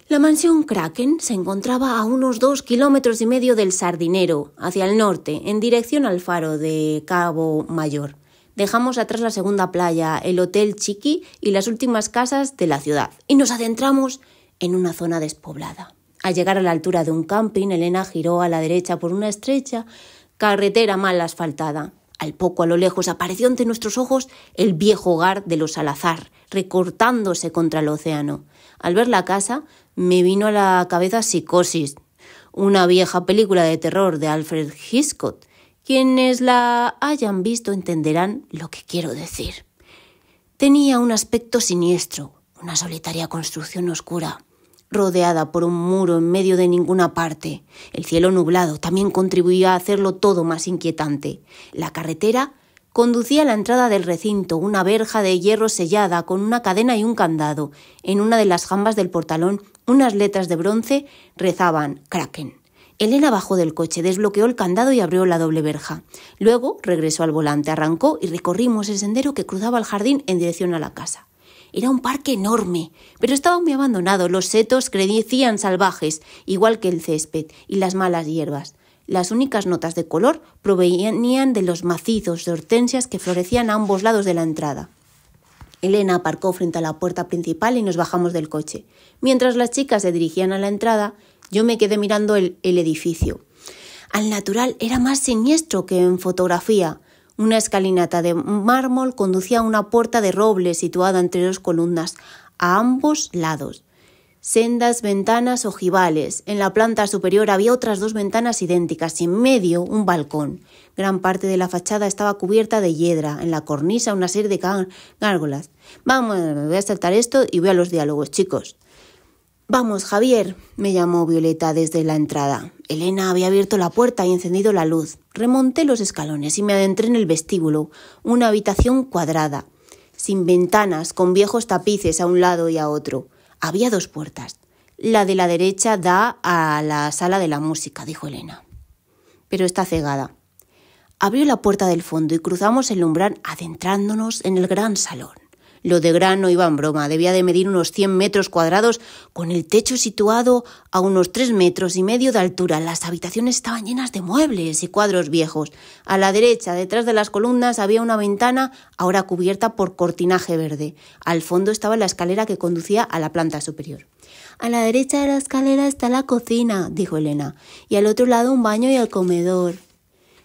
La mansión Kraken se encontraba a unos dos kilómetros y medio del Sardinero, hacia el norte, en dirección al faro de Cabo Mayor. Dejamos atrás la segunda playa, el Hotel Chiqui y las últimas casas de la ciudad, y nos adentramos en una zona despoblada. Al llegar a la altura de un camping, Elena giró a la derecha por una estrecha carretera mal asfaltada. Al poco a lo lejos apareció ante nuestros ojos el viejo hogar de los Salazar, recortándose contra el océano. Al ver la casa, me vino a la cabeza Psicosis, una vieja película de terror de Alfred Hitchcock. Quienes la hayan visto entenderán lo que quiero decir. Tenía un aspecto siniestro, una solitaria construcción oscura, rodeada por un muro en medio de ninguna parte. El cielo nublado también contribuía a hacerlo todo más inquietante. La carretera conducía a la entrada del recinto una verja de hierro sellada con una cadena y un candado. En una de las jambas del portalón unas letras de bronce rezaban Kraken. Elena bajó del coche, desbloqueó el candado y abrió la doble verja. Luego regresó al volante, arrancó y recorrimos el sendero que cruzaba el jardín en dirección a la casa. Era un parque enorme, pero estaba muy abandonado. Los setos crecían salvajes, igual que el césped y las malas hierbas. Las únicas notas de color provenían de los macizos de hortensias que florecían a ambos lados de la entrada. Elena aparcó frente a la puerta principal y nos bajamos del coche. Mientras las chicas se dirigían a la entrada, yo me quedé mirando el, edificio. Al natural era más siniestro que en fotografía. Una escalinata de mármol conducía a una puerta de roble situada entre dos columnas, a ambos lados. Sendas ventanas ojivales. En la planta superior había otras dos ventanas idénticas y en medio un balcón. Gran parte de la fachada estaba cubierta de hiedra, en la cornisa una serie de gárgolas. Vamos, me voy a saltar esto y voy a los diálogos, chicos. Vamos, Javier, me llamó Violeta desde la entrada. Elena había abierto la puerta y encendido la luz. Remonté los escalones y me adentré en el vestíbulo, una habitación cuadrada, sin ventanas, con viejos tapices a un lado y a otro. Había dos puertas. La de la derecha da a la sala de la música, dijo Elena. Pero está cegada. Abrió la puerta del fondo y cruzamos el umbral adentrándonos en el gran salón. Lo de gran no iba en broma, debía de medir unos 100 metros cuadrados, con el techo situado a unos 3 metros y medio de altura. Las habitaciones estaban llenas de muebles y cuadros viejos. A la derecha, detrás de las columnas, había una ventana ahora cubierta por cortinaje verde. Al fondo estaba la escalera que conducía a la planta superior. A la derecha de la escalera está la cocina, dijo Elena, y al otro lado un baño y el comedor.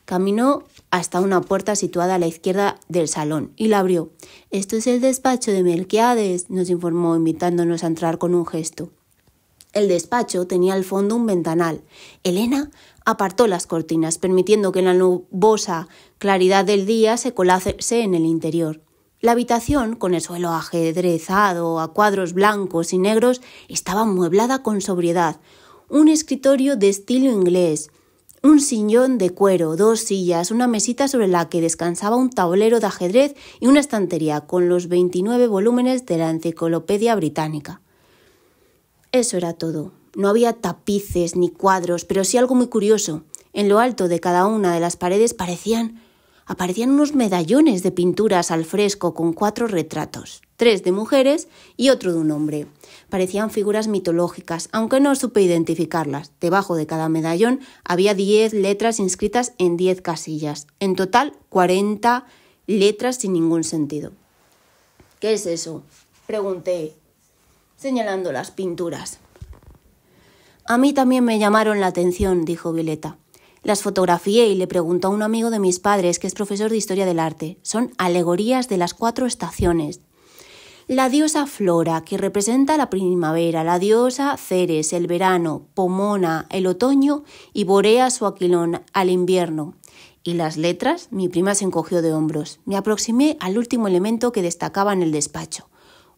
Caminó hasta una puerta situada a la izquierda del salón y la abrió. Esto es el despacho de Melquiades, nos informó invitándonos a entrar con un gesto. El despacho tenía al fondo un ventanal. Elena apartó las cortinas, permitiendo que la nubosa claridad del día se colase en el interior. La habitación, con el suelo ajedrezado a cuadros blancos y negros, estaba amueblada con sobriedad. Un escritorio de estilo inglés, un sillón de cuero, dos sillas, una mesita sobre la que descansaba un tablero de ajedrez y una estantería con los 29 volúmenes de la Enciclopedia Británica. Eso era todo. No había tapices ni cuadros, pero sí algo muy curioso. En lo alto de cada una de las paredes parecían aparecían unos medallones de pinturas al fresco con cuatro retratos tres de mujeres y otro de un hombre. Parecían figuras mitológicas, aunque no supe identificarlas. Debajo de cada medallón había diez letras inscritas en diez casillas. En total, cuarenta letras sin ningún sentido. ¿Qué es eso? pregunté, señalando las pinturas. A mí también me llamaron la atención, dijo Violeta. Las fotografié y le preguntó a un amigo de mis padres, que es profesor de Historia del Arte. Son alegorías de las cuatro estaciones. La diosa Flora, que representa la primavera, la diosa Ceres, el verano, Pomona, el otoño y Borea, su Aquilón, al invierno. Y las letras, mi prima se encogió de hombros. Me aproximé al último elemento que destacaba en el despacho.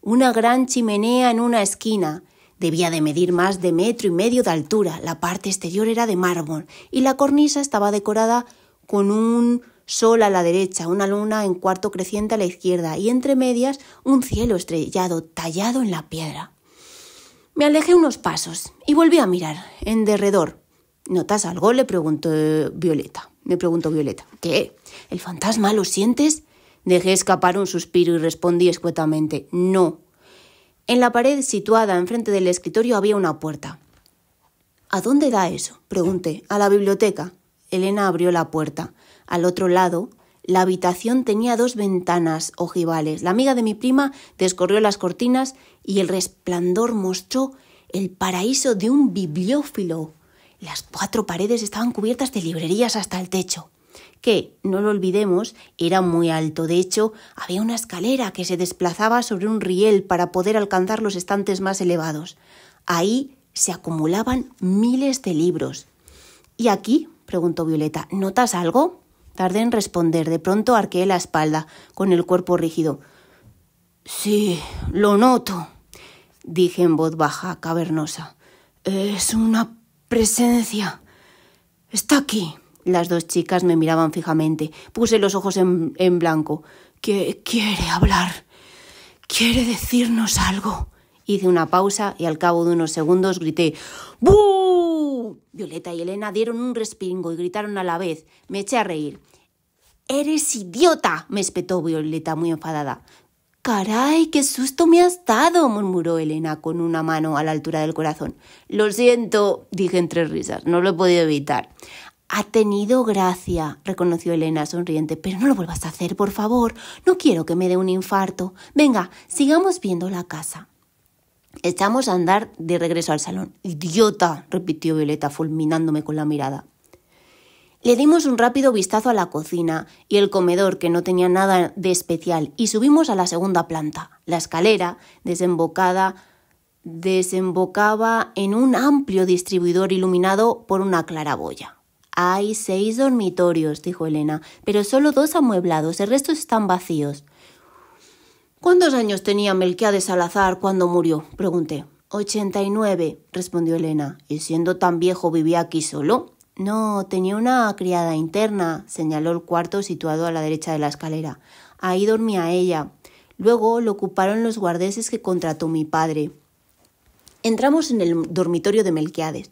Una gran chimenea en una esquina. Debía de medir más de metro y medio de altura. La parte exterior era de mármol y la cornisa estaba decorada con un sol a la derecha, una luna en cuarto creciente a la izquierda y entre medias un cielo estrellado tallado en la piedra. Me alejé unos pasos y volví a mirar en derredor. ¿Notas algo? le preguntó eh, Violeta. Me preguntó Violeta. ¿Qué? ¿El fantasma lo sientes? Dejé escapar un suspiro y respondí escuetamente. No. En la pared situada enfrente del escritorio había una puerta. ¿A dónde da eso? pregunté. A la biblioteca. Elena abrió la puerta. Al otro lado, la habitación tenía dos ventanas ojivales. La amiga de mi prima descorrió las cortinas y el resplandor mostró el paraíso de un bibliófilo. Las cuatro paredes estaban cubiertas de librerías hasta el techo, que, no lo olvidemos, era muy alto. De hecho, había una escalera que se desplazaba sobre un riel para poder alcanzar los estantes más elevados. Ahí se acumulaban miles de libros. ¿Y aquí? preguntó Violeta. ¿Notas algo? Tardé en responder. De pronto arqueé la espalda, con el cuerpo rígido. Sí, lo noto, dije en voz baja, cavernosa. Es una presencia. Está aquí. Las dos chicas me miraban fijamente. Puse los ojos en, blanco. —¿Qué quiere hablar. Quiere decirnos algo. Hice una pausa y al cabo de unos segundos grité ¡Bú! Violeta y Elena dieron un respingo y gritaron a la vez. Me eché a reír. ¡Eres idiota! me espetó Violeta muy enfadada. Caray, qué susto me has dado, murmuró Elena con una mano a la altura del corazón. Lo siento, dije entre risas, no lo he podido evitar. Ha tenido gracia, reconoció Elena sonriente, pero no lo vuelvas a hacer, por favor. No quiero que me dé un infarto. Venga, sigamos viendo la casa. Echamos a andar de regreso al salón. Idiota, repitió Violeta, fulminándome con la mirada. Le dimos un rápido vistazo a la cocina y el comedor, que no tenía nada de especial, y subimos a la segunda planta. La escalera, desembocada, desembocaba en un amplio distribuidor iluminado por una claraboya. Hay seis dormitorios, dijo Elena, pero solo dos amueblados, el resto están vacíos. ¿Cuántos años tenía Melquiades Salazar cuando murió? pregunté. Ochenta y nueve, respondió Elena. ¿Y siendo tan viejo vivía aquí solo? No, tenía una criada interna, señaló el cuarto situado a la derecha de la escalera. Ahí dormía ella. Luego lo ocuparon los guardeses que contrató mi padre. Entramos en el dormitorio de Melquiades.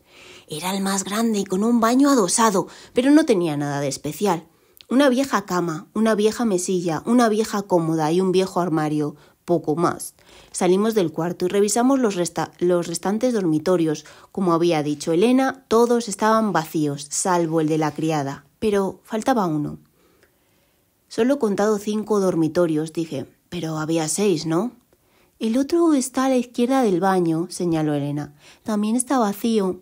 Era el más grande, y con un baño adosado, pero no tenía nada de especial. Una vieja cama, una vieja mesilla, una vieja cómoda y un viejo armario, poco más. Salimos del cuarto y revisamos los, restantes dormitorios. Como había dicho Elena, todos estaban vacíos, salvo el de la criada, pero faltaba uno. Solo he contado cinco dormitorios, dije, pero había seis, ¿no? El otro está a la izquierda del baño, señaló Elena. También está vacío.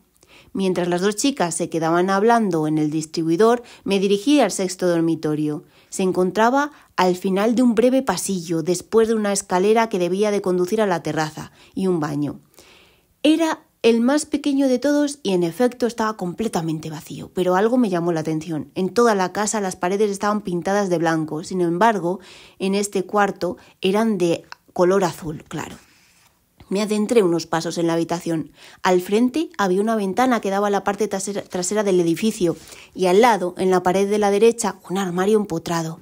Mientras las dos chicas se quedaban hablando en el distribuidor, me dirigí al sexto dormitorio. Se encontraba al final de un breve pasillo, después de una escalera que debía de conducir a la terraza y un baño. Era el más pequeño de todos y en efecto estaba completamente vacío, pero algo me llamó la atención. En toda la casa las paredes estaban pintadas de blanco, sin embargo, en este cuarto eran de color azul, claro. Me adentré unos pasos en la habitación. Al frente había una ventana que daba a la parte trasera del edificio y al lado, en la pared de la derecha, un armario empotrado.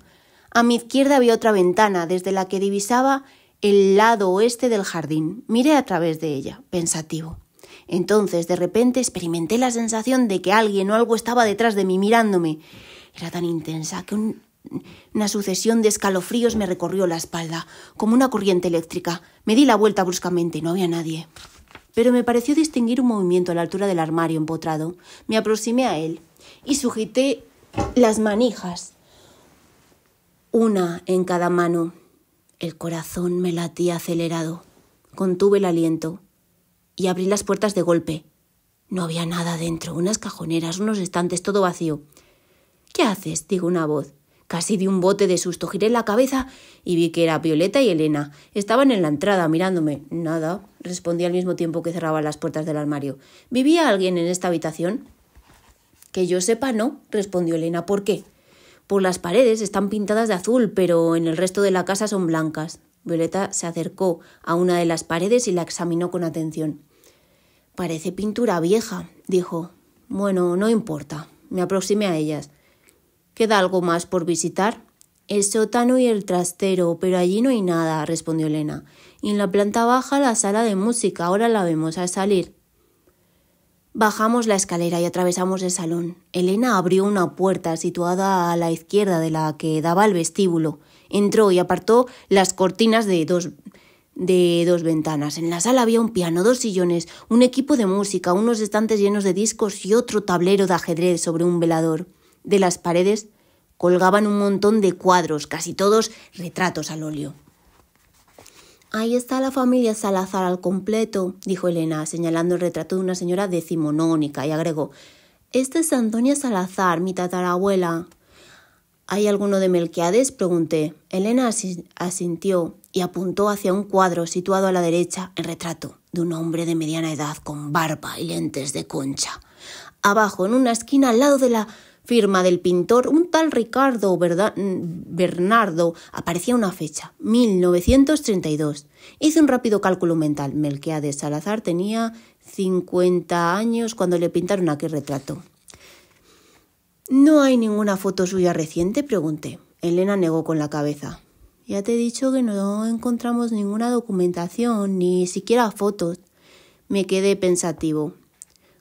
A mi izquierda había otra ventana desde la que divisaba el lado oeste del jardín. Miré a través de ella, pensativo. Entonces, de repente, experimenté la sensación de que alguien o algo estaba detrás de mí mirándome. Era tan intensa que un una sucesión de escalofríos me recorrió la espalda, como una corriente eléctrica. Me di la vuelta bruscamente y no había nadie. Pero me pareció distinguir un movimiento a la altura del armario empotrado. Me aproximé a él y sujeté las manijas, una en cada mano. El corazón me latía acelerado. Contuve el aliento y abrí las puertas de golpe. No había nada dentro, unas cajoneras, unos estantes, todo vacío. ¿Qué haces? Digo una voz. Casi di un bote de susto, giré la cabeza y vi que era Violeta y Elena. Estaban en la entrada mirándome. Nada, respondí al mismo tiempo que cerraba las puertas del armario. ¿Vivía alguien en esta habitación? Que yo sepa, no, respondió Elena. ¿Por qué? Por las paredes están pintadas de azul, pero en el resto de la casa son blancas. Violeta se acercó a una de las paredes y la examinó con atención. Parece pintura vieja, dijo. Bueno, no importa. Me aproximé a ellas. ¿Queda algo más por visitar? El sótano y el trastero, pero allí no hay nada, respondió Elena. Y en la planta baja la sala de música, ahora la vemos al salir. Bajamos la escalera y atravesamos el salón. Elena abrió una puerta situada a la izquierda de la que daba al vestíbulo. Entró y apartó las cortinas de dos, de dos ventanas. En la sala había un piano, dos sillones, un equipo de música, unos estantes llenos de discos y otro tablero de ajedrez sobre un velador de las paredes colgaban un montón de cuadros, casi todos retratos al óleo. Ahí está la familia Salazar al completo, dijo Elena, señalando el retrato de una señora decimonónica, y agregó Esta es Antonia Salazar, mi tatarabuela. ¿Hay alguno de Melquiades? pregunté. Elena asintió y apuntó hacia un cuadro situado a la derecha, el retrato de un hombre de mediana edad con barba y lentes de concha. Abajo, en una esquina al lado de la firma del pintor, un tal Ricardo Bernardo, aparecía una fecha, 1932. Hice un rápido cálculo mental. de Salazar tenía 50 años cuando le pintaron aquel retrato. ¿No hay ninguna foto suya reciente? pregunté. Elena negó con la cabeza. Ya te he dicho que no encontramos ninguna documentación, ni siquiera fotos. Me quedé pensativo.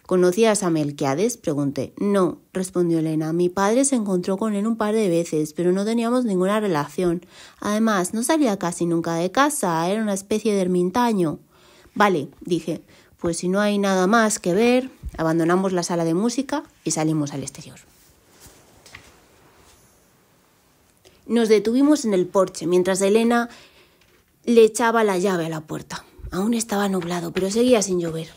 ¿Conocías a Melquiades? pregunté. No, respondió Elena. Mi padre se encontró con él un par de veces, pero no teníamos ninguna relación. Además, no salía casi nunca de casa, era una especie de ermitaño. Vale, dije, pues si no hay nada más que ver, abandonamos la sala de música y salimos al exterior. Nos detuvimos en el porche mientras Elena le echaba la llave a la puerta. Aún estaba nublado, pero seguía sin llover.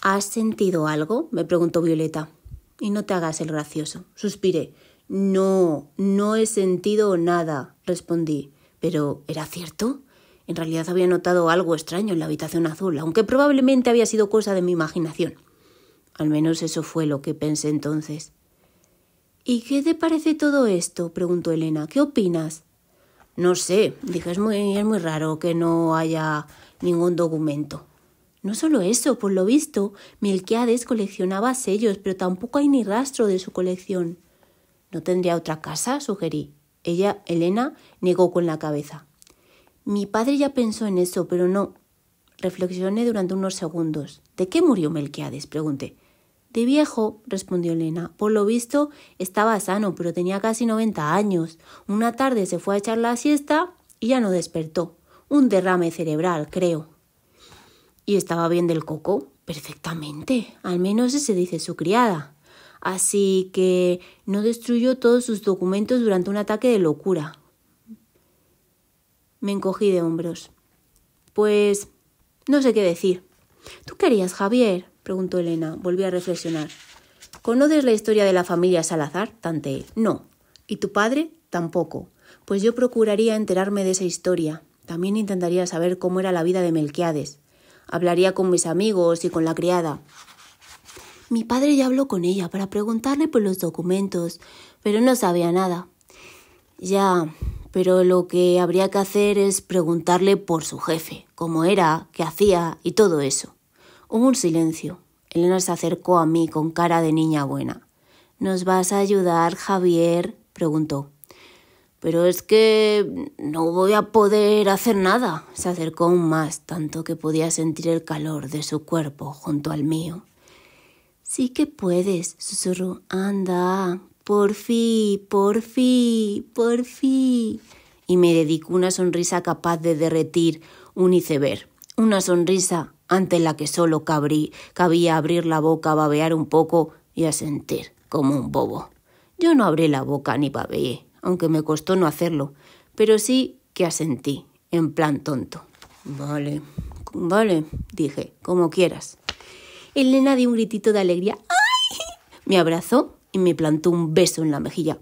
¿Has sentido algo? me preguntó Violeta. Y no te hagas el gracioso. Suspiré. No, no he sentido nada, respondí. Pero ¿era cierto? En realidad había notado algo extraño en la habitación azul, aunque probablemente había sido cosa de mi imaginación. Al menos eso fue lo que pensé entonces. ¿Y qué te parece todo esto? preguntó Elena. ¿Qué opinas? No sé, dije, es muy, es muy raro que no haya ningún documento. No solo eso, por lo visto, Melquiades coleccionaba sellos, pero tampoco hay ni rastro de su colección. ¿No tendría otra casa? sugerí. Ella, Elena, negó con la cabeza. Mi padre ya pensó en eso, pero no. Reflexioné durante unos segundos. ¿De qué murió Melquiades? pregunté. De viejo, respondió Elena. Por lo visto, estaba sano, pero tenía casi noventa años. Una tarde se fue a echar la siesta y ya no despertó. Un derrame cerebral, creo y estaba bien del coco, perfectamente, al menos ese dice su criada. Así que no destruyó todos sus documentos durante un ataque de locura. Me encogí de hombros. Pues no sé qué decir. ¿Tú querías, Javier? preguntó Elena. Volví a reflexionar. ¿Conoces la historia de la familia Salazar? tante. No. ¿Y tu padre? Tampoco. Pues yo procuraría enterarme de esa historia. También intentaría saber cómo era la vida de Melquiades. Hablaría con mis amigos y con la criada. Mi padre ya habló con ella para preguntarle por los documentos, pero no sabía nada. Ya, pero lo que habría que hacer es preguntarle por su jefe, cómo era, qué hacía y todo eso. Hubo un silencio. Elena se acercó a mí con cara de niña buena. ¿Nos vas a ayudar, Javier? preguntó. Pero es que no voy a poder hacer nada. Se acercó aún más, tanto que podía sentir el calor de su cuerpo junto al mío. Sí que puedes, susurró. Anda, por fin, por fin, por fin. Y me dedicó una sonrisa capaz de derretir un iceberg. Una sonrisa ante la que solo cabrí, cabía abrir la boca, babear un poco y a sentir como un bobo. Yo no abrí la boca ni babeé aunque me costó no hacerlo, pero sí que asentí, en plan tonto. Vale, vale, dije, como quieras. Elena dio un gritito de alegría. ¡Ay! Me abrazó y me plantó un beso en la mejilla.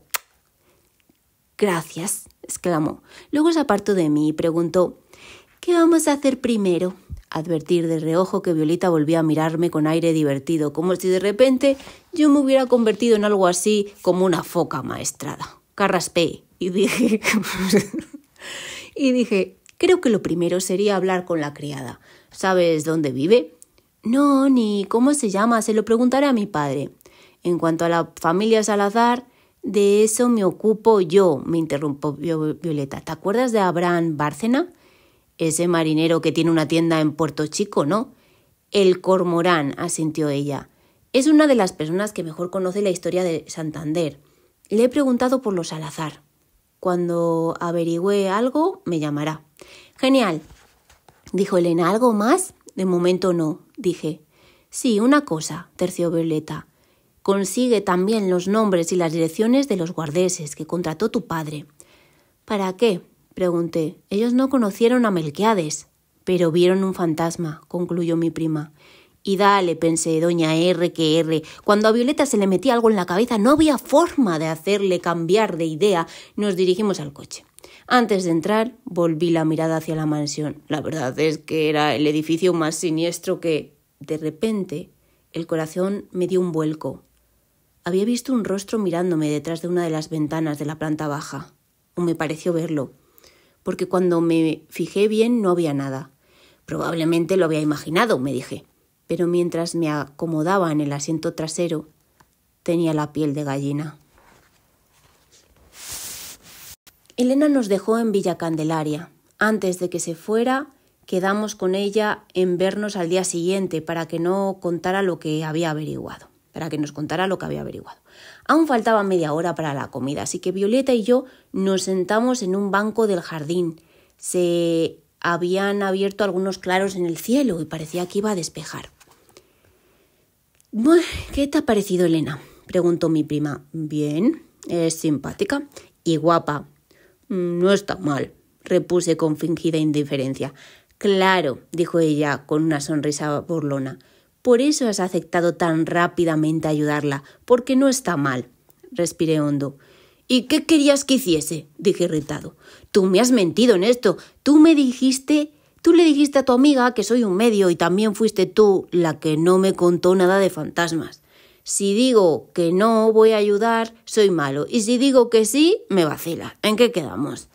Gracias, exclamó. Luego se apartó de mí y preguntó, ¿qué vamos a hacer primero? Advertir de reojo que Violeta volvía a mirarme con aire divertido, como si de repente yo me hubiera convertido en algo así como una foca maestrada carraspé y dije, [laughs] y dije, creo que lo primero sería hablar con la criada. ¿Sabes dónde vive? No, ni cómo se llama, se lo preguntaré a mi padre. En cuanto a la familia Salazar, de eso me ocupo yo, me interrumpió Violeta. ¿Te acuerdas de Abraham Bárcena? Ese marinero que tiene una tienda en Puerto Chico, ¿no? El cormorán, asintió ella. Es una de las personas que mejor conoce la historia de Santander. Le he preguntado por los azar. Cuando averigüe algo, me llamará. Genial. Dijo Elena, ¿algo más? De momento no, dije. Sí, una cosa, terció Violeta. Consigue también los nombres y las direcciones de los guardeses que contrató tu padre. ¿Para qué? pregunté. Ellos no conocieron a Melquiades, pero vieron un fantasma, concluyó mi prima. Y dale, pensé, doña R que R. Cuando a Violeta se le metía algo en la cabeza, no había forma de hacerle cambiar de idea. Nos dirigimos al coche. Antes de entrar, volví la mirada hacia la mansión. La verdad es que era el edificio más siniestro que... De repente, el corazón me dio un vuelco. Había visto un rostro mirándome detrás de una de las ventanas de la planta baja. O me pareció verlo. Porque cuando me fijé bien no había nada. Probablemente lo había imaginado, me dije pero mientras me acomodaba en el asiento trasero, tenía la piel de gallina. Elena nos dejó en Villa Candelaria. Antes de que se fuera, quedamos con ella en vernos al día siguiente para que no contara lo que había averiguado, para que nos contara lo que había averiguado. Aún faltaba media hora para la comida, así que Violeta y yo nos sentamos en un banco del jardín. Se habían abierto algunos claros en el cielo y parecía que iba a despejar. ¿Qué te ha parecido Elena? preguntó mi prima. Bien, es simpática y guapa. Mm, no está mal, repuse con fingida indiferencia. Claro, dijo ella con una sonrisa burlona. Por eso has aceptado tan rápidamente ayudarla, porque no está mal. Respiré hondo. ¿Y qué querías que hiciese? dije irritado. Tú me has mentido en esto. Tú me dijiste Tú le dijiste a tu amiga que soy un medio y también fuiste tú la que no me contó nada de fantasmas. Si digo que no voy a ayudar, soy malo. Y si digo que sí, me vacila. ¿En qué quedamos?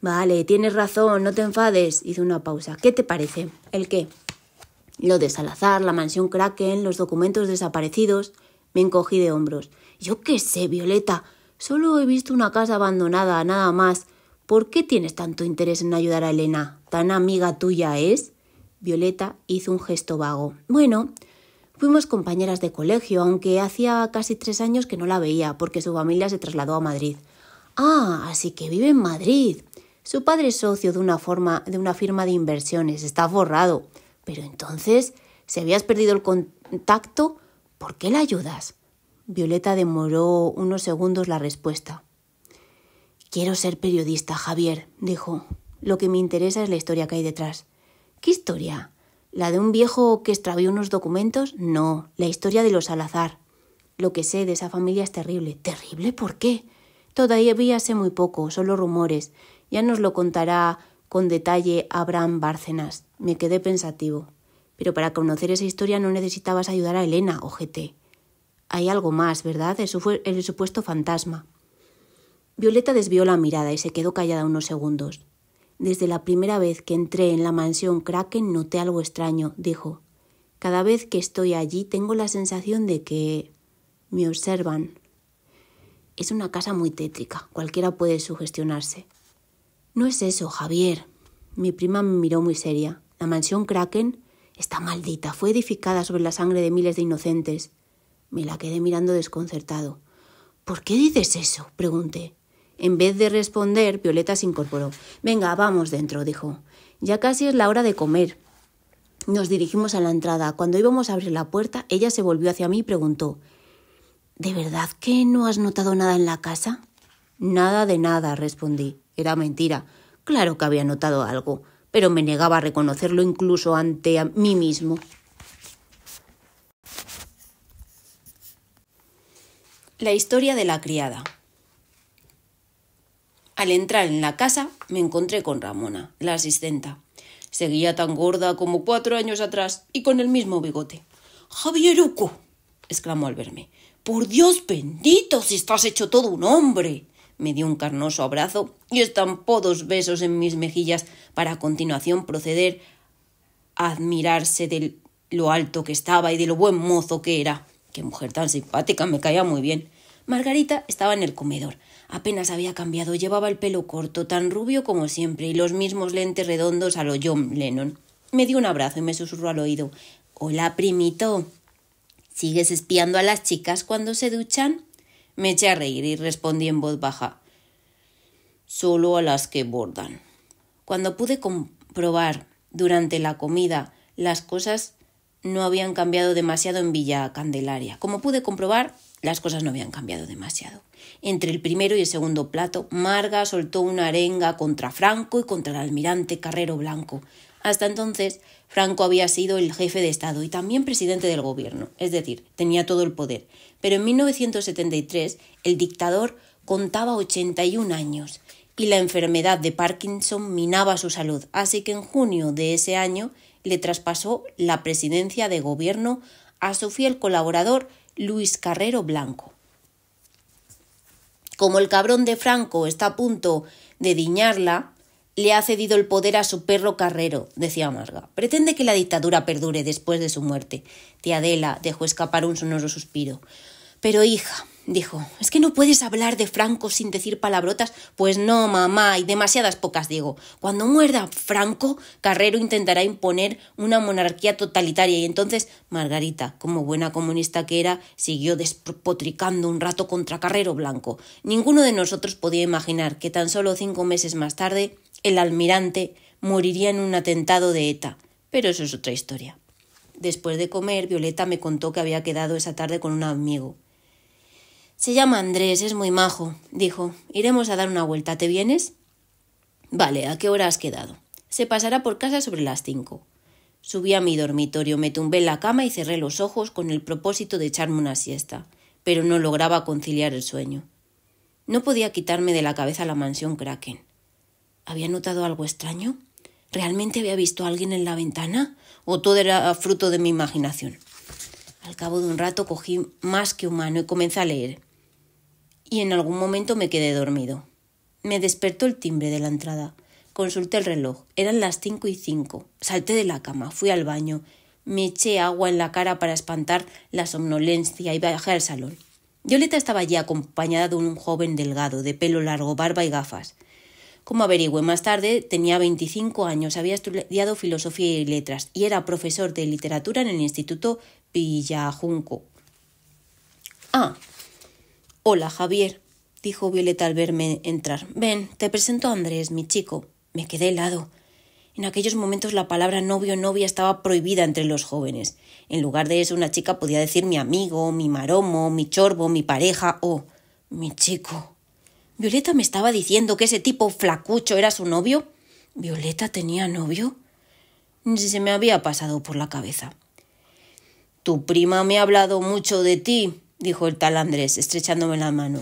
Vale, tienes razón, no te enfades. Hice una pausa. ¿Qué te parece? ¿El qué? Lo de Salazar, la mansión Kraken, los documentos desaparecidos. Me encogí de hombros. Yo qué sé, Violeta. Solo he visto una casa abandonada, nada más. ¿Por qué tienes tanto interés en ayudar a Elena? ¿Tan amiga tuya es? Violeta hizo un gesto vago. Bueno, fuimos compañeras de colegio, aunque hacía casi tres años que no la veía, porque su familia se trasladó a Madrid. Ah, así que vive en Madrid. Su padre es socio de una, firma de inversiones, está forrado. Pero entonces, si habías perdido el contacto, ¿por qué la ayudas? Violeta demoró unos segundos la respuesta. Quiero ser periodista, Javier, dijo. Lo que me interesa es la historia que hay detrás. ¿Qué historia? ¿La de un viejo que extravió unos documentos? No, la historia de los Salazar. Lo que sé de esa familia es terrible. ¿Terrible? ¿Por qué? Todavía sé muy poco, solo rumores. Ya nos lo contará con detalle Abraham Bárcenas. Me quedé pensativo. Pero para conocer esa historia no necesitabas ayudar a Elena, ojete. Hay algo más, ¿verdad? fue el supuesto fantasma. Violeta desvió la mirada y se quedó callada unos segundos. Desde la primera vez que entré en la mansión Kraken noté algo extraño, dijo. Cada vez que estoy allí tengo la sensación de que me observan. Es una casa muy tétrica, cualquiera puede sugestionarse. No es eso, Javier. Mi prima me miró muy seria. La mansión Kraken está maldita, fue edificada sobre la sangre de miles de inocentes. Me la quedé mirando desconcertado. ¿Por qué dices eso? pregunté. En vez de responder, Violeta se incorporó. Venga, vamos dentro, dijo. Ya casi es la hora de comer. Nos dirigimos a la entrada. Cuando íbamos a abrir la puerta, ella se volvió hacia mí y preguntó ¿De verdad que no has notado nada en la casa? Nada de nada, respondí. Era mentira. Claro que había notado algo, pero me negaba a reconocerlo incluso ante mí mismo. La historia de la criada. Al entrar en la casa me encontré con Ramona, la asistenta. Seguía tan gorda como cuatro años atrás y con el mismo bigote. Javieruco, exclamó al verme. Por Dios bendito, si estás hecho todo un hombre. Me dio un carnoso abrazo y estampó dos besos en mis mejillas para a continuación proceder a admirarse de lo alto que estaba y de lo buen mozo que era. Qué mujer tan simpática, me caía muy bien. Margarita estaba en el comedor, Apenas había cambiado, llevaba el pelo corto, tan rubio como siempre, y los mismos lentes redondos a lo John Lennon. Me dio un abrazo y me susurró al oído. Hola, primito. ¿Sigues espiando a las chicas cuando se duchan? Me eché a reír y respondí en voz baja. Solo a las que bordan. Cuando pude comprobar durante la comida las cosas no habían cambiado demasiado en Villa Candelaria. Como pude comprobar, las cosas no habían cambiado demasiado. Entre el primero y el segundo plato, Marga soltó una arenga contra Franco y contra el almirante Carrero Blanco. Hasta entonces, Franco había sido el jefe de Estado y también presidente del gobierno, es decir, tenía todo el poder. Pero en 1973, el dictador contaba 81 años y la enfermedad de Parkinson minaba su salud, así que en junio de ese año le traspasó la presidencia de gobierno a su fiel colaborador Luis Carrero Blanco. Como el cabrón de Franco está a punto de diñarla, le ha cedido el poder a su perro Carrero, decía Marga. Pretende que la dictadura perdure después de su muerte. Tía Adela dejó escapar un sonoro suspiro. Pero hija, dijo. Es que no puedes hablar de Franco sin decir palabrotas. Pues no, mamá, y demasiadas pocas digo. Cuando muerda Franco, Carrero intentará imponer una monarquía totalitaria y entonces Margarita, como buena comunista que era, siguió despotricando un rato contra Carrero Blanco. Ninguno de nosotros podía imaginar que tan solo cinco meses más tarde el almirante moriría en un atentado de ETA. Pero eso es otra historia. Después de comer, Violeta me contó que había quedado esa tarde con un amigo. Se llama Andrés, es muy majo, dijo. Iremos a dar una vuelta, ¿te vienes? Vale, ¿a qué hora has quedado? Se pasará por casa sobre las cinco. Subí a mi dormitorio, me tumbé en la cama y cerré los ojos con el propósito de echarme una siesta, pero no lograba conciliar el sueño. No podía quitarme de la cabeza la mansión Kraken. ¿Había notado algo extraño? ¿Realmente había visto a alguien en la ventana? ¿O todo era fruto de mi imaginación? Al cabo de un rato cogí más que humano y comencé a leer y en algún momento me quedé dormido. Me despertó el timbre de la entrada. Consulté el reloj. Eran las cinco y cinco. Salté de la cama, fui al baño, me eché agua en la cara para espantar la somnolencia y bajé al salón. Violeta estaba allí acompañada de un joven delgado, de pelo largo, barba y gafas. Como averigüé más tarde, tenía veinticinco años, había estudiado filosofía y letras y era profesor de literatura en el Instituto Villajunco. Ah, Hola, Javier, dijo Violeta al verme entrar. Ven, te presento a Andrés, mi chico. Me quedé helado. En aquellos momentos la palabra novio novia estaba prohibida entre los jóvenes. En lugar de eso, una chica podía decir mi amigo, mi maromo, mi chorbo, mi pareja o mi chico. Violeta me estaba diciendo que ese tipo flacucho era su novio. ¿Violeta tenía novio? Se me había pasado por la cabeza. Tu prima me ha hablado mucho de ti, dijo el tal Andrés, estrechándome la mano.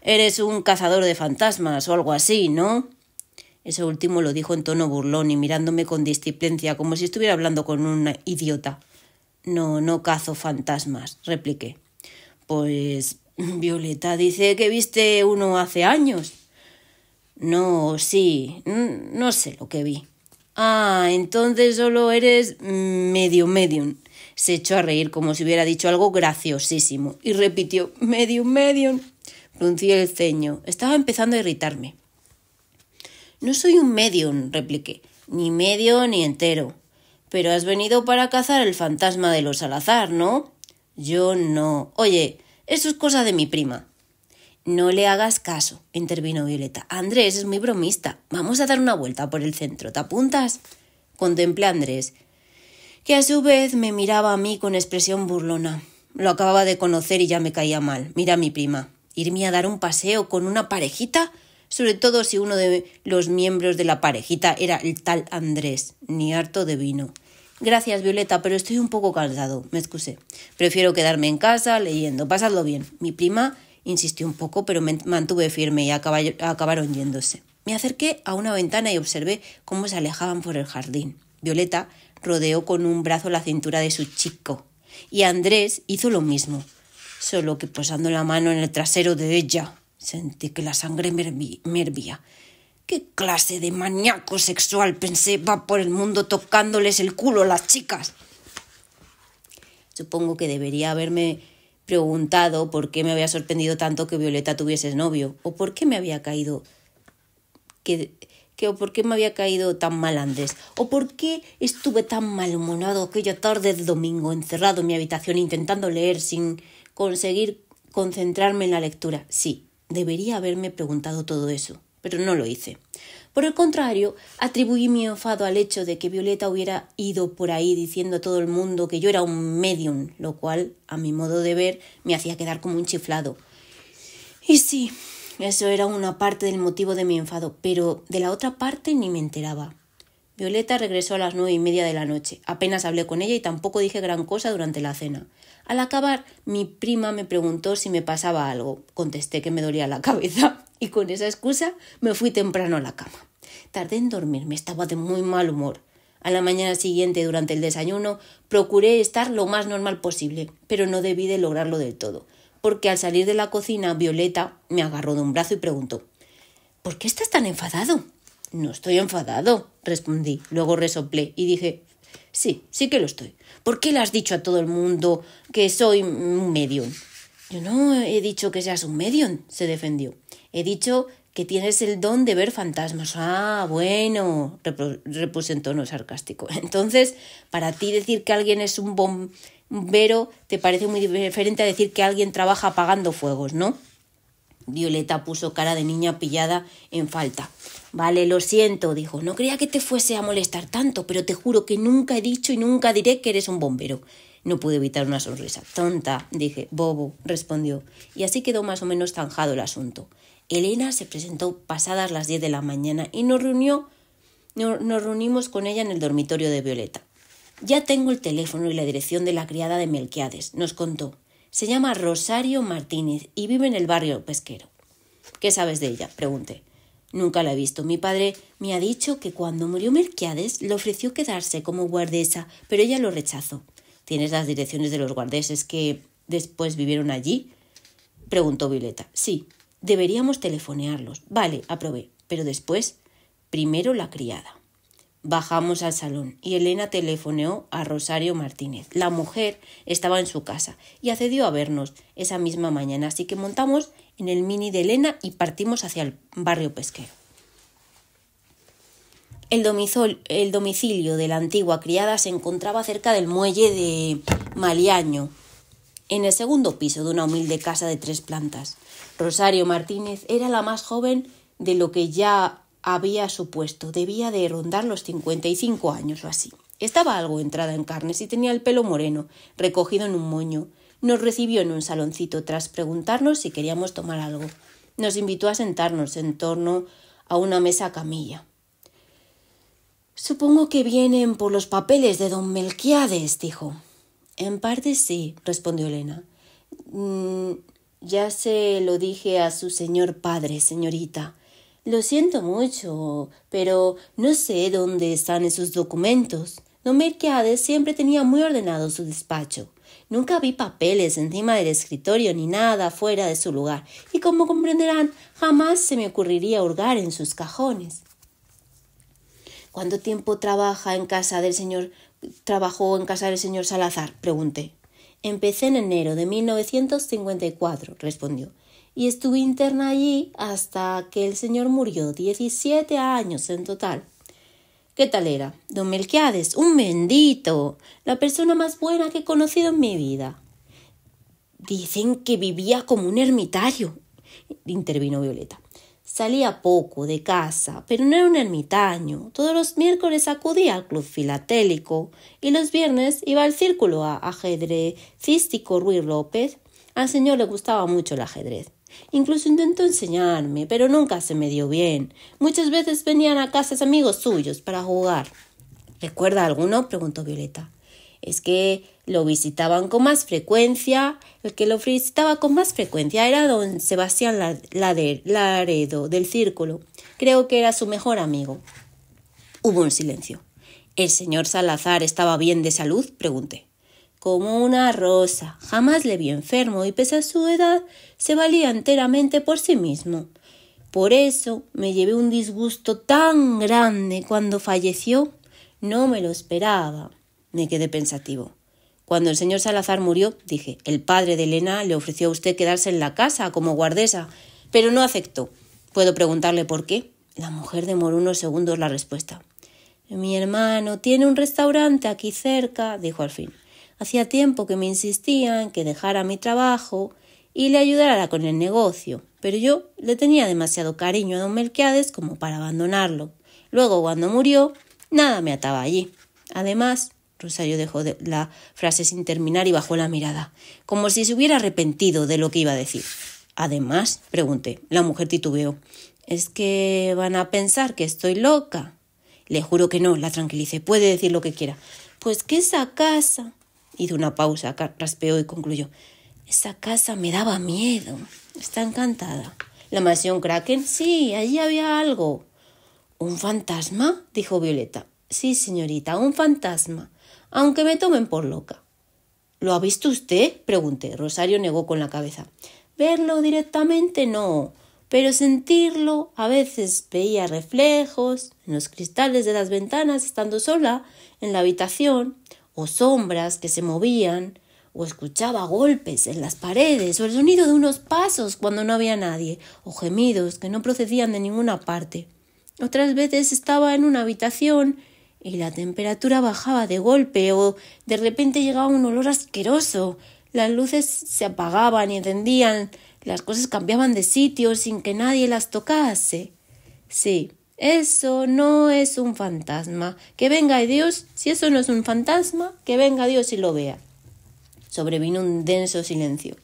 Eres un cazador de fantasmas o algo así, ¿no? Eso último lo dijo en tono burlón y mirándome con displicencia, como si estuviera hablando con un idiota. No, no cazo fantasmas, repliqué. Pues Violeta dice que viste uno hace años. No, sí, no sé lo que vi. Ah, entonces solo eres medio medium. Se echó a reír como si hubiera dicho algo graciosísimo y repitió Medium, medium. pronunció el ceño. Estaba empezando a irritarme. No soy un medium, repliqué, ni medio ni entero. Pero has venido para cazar el fantasma de los Salazar, ¿no? Yo no. Oye, eso es cosa de mi prima. No le hagas caso, intervino Violeta. Andrés es muy bromista. Vamos a dar una vuelta por el centro. ¿Te apuntas? Contemplé a Andrés que a su vez me miraba a mí con expresión burlona. Lo acababa de conocer y ya me caía mal. Mira mi prima. ¿Irme a dar un paseo con una parejita? Sobre todo si uno de los miembros de la parejita era el tal Andrés, ni harto de vino. Gracias, Violeta, pero estoy un poco cansado, me excusé. Prefiero quedarme en casa leyendo. Pasadlo bien. Mi prima insistió un poco, pero me mantuve firme y acabaron yéndose. Me acerqué a una ventana y observé cómo se alejaban por el jardín. Violeta rodeó con un brazo la cintura de su chico y Andrés hizo lo mismo, solo que posando la mano en el trasero de ella sentí que la sangre me hervía. ¿Qué clase de maníaco sexual pensé va por el mundo tocándoles el culo a las chicas? Supongo que debería haberme preguntado por qué me había sorprendido tanto que Violeta tuviese novio o por qué me había caído que o por qué me había caído tan mal antes, o por qué estuve tan malhumorado aquella tarde de domingo encerrado en mi habitación intentando leer sin conseguir concentrarme en la lectura. Sí, debería haberme preguntado todo eso, pero no lo hice. Por el contrario, atribuí mi enfado al hecho de que Violeta hubiera ido por ahí diciendo a todo el mundo que yo era un medium, lo cual, a mi modo de ver, me hacía quedar como un chiflado. Y sí, eso era una parte del motivo de mi enfado, pero de la otra parte ni me enteraba. Violeta regresó a las nueve y media de la noche. Apenas hablé con ella y tampoco dije gran cosa durante la cena. Al acabar, mi prima me preguntó si me pasaba algo. Contesté que me dolía la cabeza [laughs] y con esa excusa me fui temprano a la cama. Tardé en dormirme, estaba de muy mal humor. A la mañana siguiente, durante el desayuno, procuré estar lo más normal posible, pero no debí de lograrlo del todo porque al salir de la cocina Violeta me agarró de un brazo y preguntó ¿Por qué estás tan enfadado? No estoy enfadado, respondí. Luego resoplé y dije Sí, sí que lo estoy. ¿Por qué le has dicho a todo el mundo que soy un medium? Yo no he dicho que seas un medium, se defendió. He dicho que tienes el don de ver fantasmas. Ah, bueno, repuse en tono sarcástico. Entonces, para ti decir que alguien es un bom pero te parece muy diferente a decir que alguien trabaja apagando fuegos, ¿no? Violeta puso cara de niña pillada en falta. Vale, lo siento, dijo. No creía que te fuese a molestar tanto, pero te juro que nunca he dicho y nunca diré que eres un bombero. No pude evitar una sonrisa. Tonta, dije. Bobo, respondió. Y así quedó más o menos zanjado el asunto. Elena se presentó pasadas las diez de la mañana y nos reunió. Nos reunimos con ella en el dormitorio de Violeta. Ya tengo el teléfono y la dirección de la criada de Melquiades, nos contó. Se llama Rosario Martínez y vive en el barrio pesquero. ¿Qué sabes de ella? pregunté. Nunca la he visto. Mi padre me ha dicho que cuando murió Melquiades le ofreció quedarse como guardesa, pero ella lo rechazó. ¿Tienes las direcciones de los guardeses que después vivieron allí? preguntó Violeta. Sí, deberíamos telefonearlos. Vale, aprobé. Pero después, primero la criada. Bajamos al salón y Elena telefoneó a Rosario Martínez. La mujer estaba en su casa y accedió a vernos esa misma mañana, así que montamos en el mini de Elena y partimos hacia el barrio pesquero. El, domicilio de la antigua criada se encontraba cerca del muelle de Maliaño, en el segundo piso de una humilde casa de tres plantas. Rosario Martínez era la más joven de lo que ya había supuesto. Debía de rondar los cincuenta y cinco años o así. Estaba algo entrada en carnes y tenía el pelo moreno, recogido en un moño. Nos recibió en un saloncito tras preguntarnos si queríamos tomar algo. Nos invitó a sentarnos en torno a una mesa camilla. Supongo que vienen por los papeles de don Melquiades, dijo. En parte sí, respondió Elena. Mm, ya se lo dije a su señor padre, señorita. Lo siento mucho, pero no sé dónde están esos documentos. Don Melquiades siempre tenía muy ordenado su despacho. Nunca vi papeles encima del escritorio ni nada fuera de su lugar, y como comprenderán, jamás se me ocurriría hurgar en sus cajones. ¿Cuánto tiempo trabaja en casa del señor trabajó en casa del señor Salazar? pregunté. Empecé en enero de 1954, respondió y estuve interna allí hasta que el señor murió, 17 años en total. ¿Qué tal era? Don Melquiades, un bendito, la persona más buena que he conocido en mi vida. Dicen que vivía como un ermitario, intervino Violeta. Salía poco de casa, pero no era un ermitaño. Todos los miércoles acudía al club filatélico y los viernes iba al círculo a ajedrecístico Ruiz López. Al señor le gustaba mucho el ajedrez. Incluso intentó enseñarme, pero nunca se me dio bien. Muchas veces venían a casas amigos suyos para jugar. ¿Recuerda alguno? preguntó Violeta. Es que lo visitaban con más frecuencia. El que lo visitaba con más frecuencia era don Sebastián Laredo, del Círculo. Creo que era su mejor amigo. Hubo un silencio. ¿El señor Salazar estaba bien de salud? pregunté como una rosa. Jamás le vi enfermo y pese a su edad se valía enteramente por sí mismo. Por eso me llevé un disgusto tan grande cuando falleció. No me lo esperaba. Me quedé pensativo. Cuando el señor Salazar murió, dije, el padre de Elena le ofreció a usted quedarse en la casa como guardesa, pero no aceptó. ¿Puedo preguntarle por qué? La mujer demoró unos segundos la respuesta. Mi hermano tiene un restaurante aquí cerca, dijo al fin. Hacía tiempo que me insistía en que dejara mi trabajo y le ayudara con el negocio, pero yo le tenía demasiado cariño a don Melquiades como para abandonarlo. Luego, cuando murió, nada me ataba allí. Además, Rosario dejó la frase sin terminar y bajó la mirada, como si se hubiera arrepentido de lo que iba a decir. Además, pregunté, la mujer titubeó. ¿Es que van a pensar que estoy loca? Le juro que no, la tranquilicé. Puede decir lo que quiera. Pues que esa casa Hizo una pausa, raspeó y concluyó. Esa casa me daba miedo. Está encantada. ¿La mansión Kraken? Sí, allí había algo. ¿Un fantasma? dijo Violeta. Sí, señorita, un fantasma. Aunque me tomen por loca. ¿Lo ha visto usted? pregunté. Rosario negó con la cabeza. Verlo directamente no, pero sentirlo a veces veía reflejos en los cristales de las ventanas estando sola en la habitación o sombras que se movían, o escuchaba golpes en las paredes, o el sonido de unos pasos cuando no había nadie, o gemidos que no procedían de ninguna parte. Otras veces estaba en una habitación y la temperatura bajaba de golpe, o de repente llegaba un olor asqueroso, las luces se apagaban y encendían, las cosas cambiaban de sitio sin que nadie las tocase. Sí, eso no es un fantasma. Que venga Dios, si eso no es un fantasma, que venga Dios y lo vea. Sobrevino un denso silencio.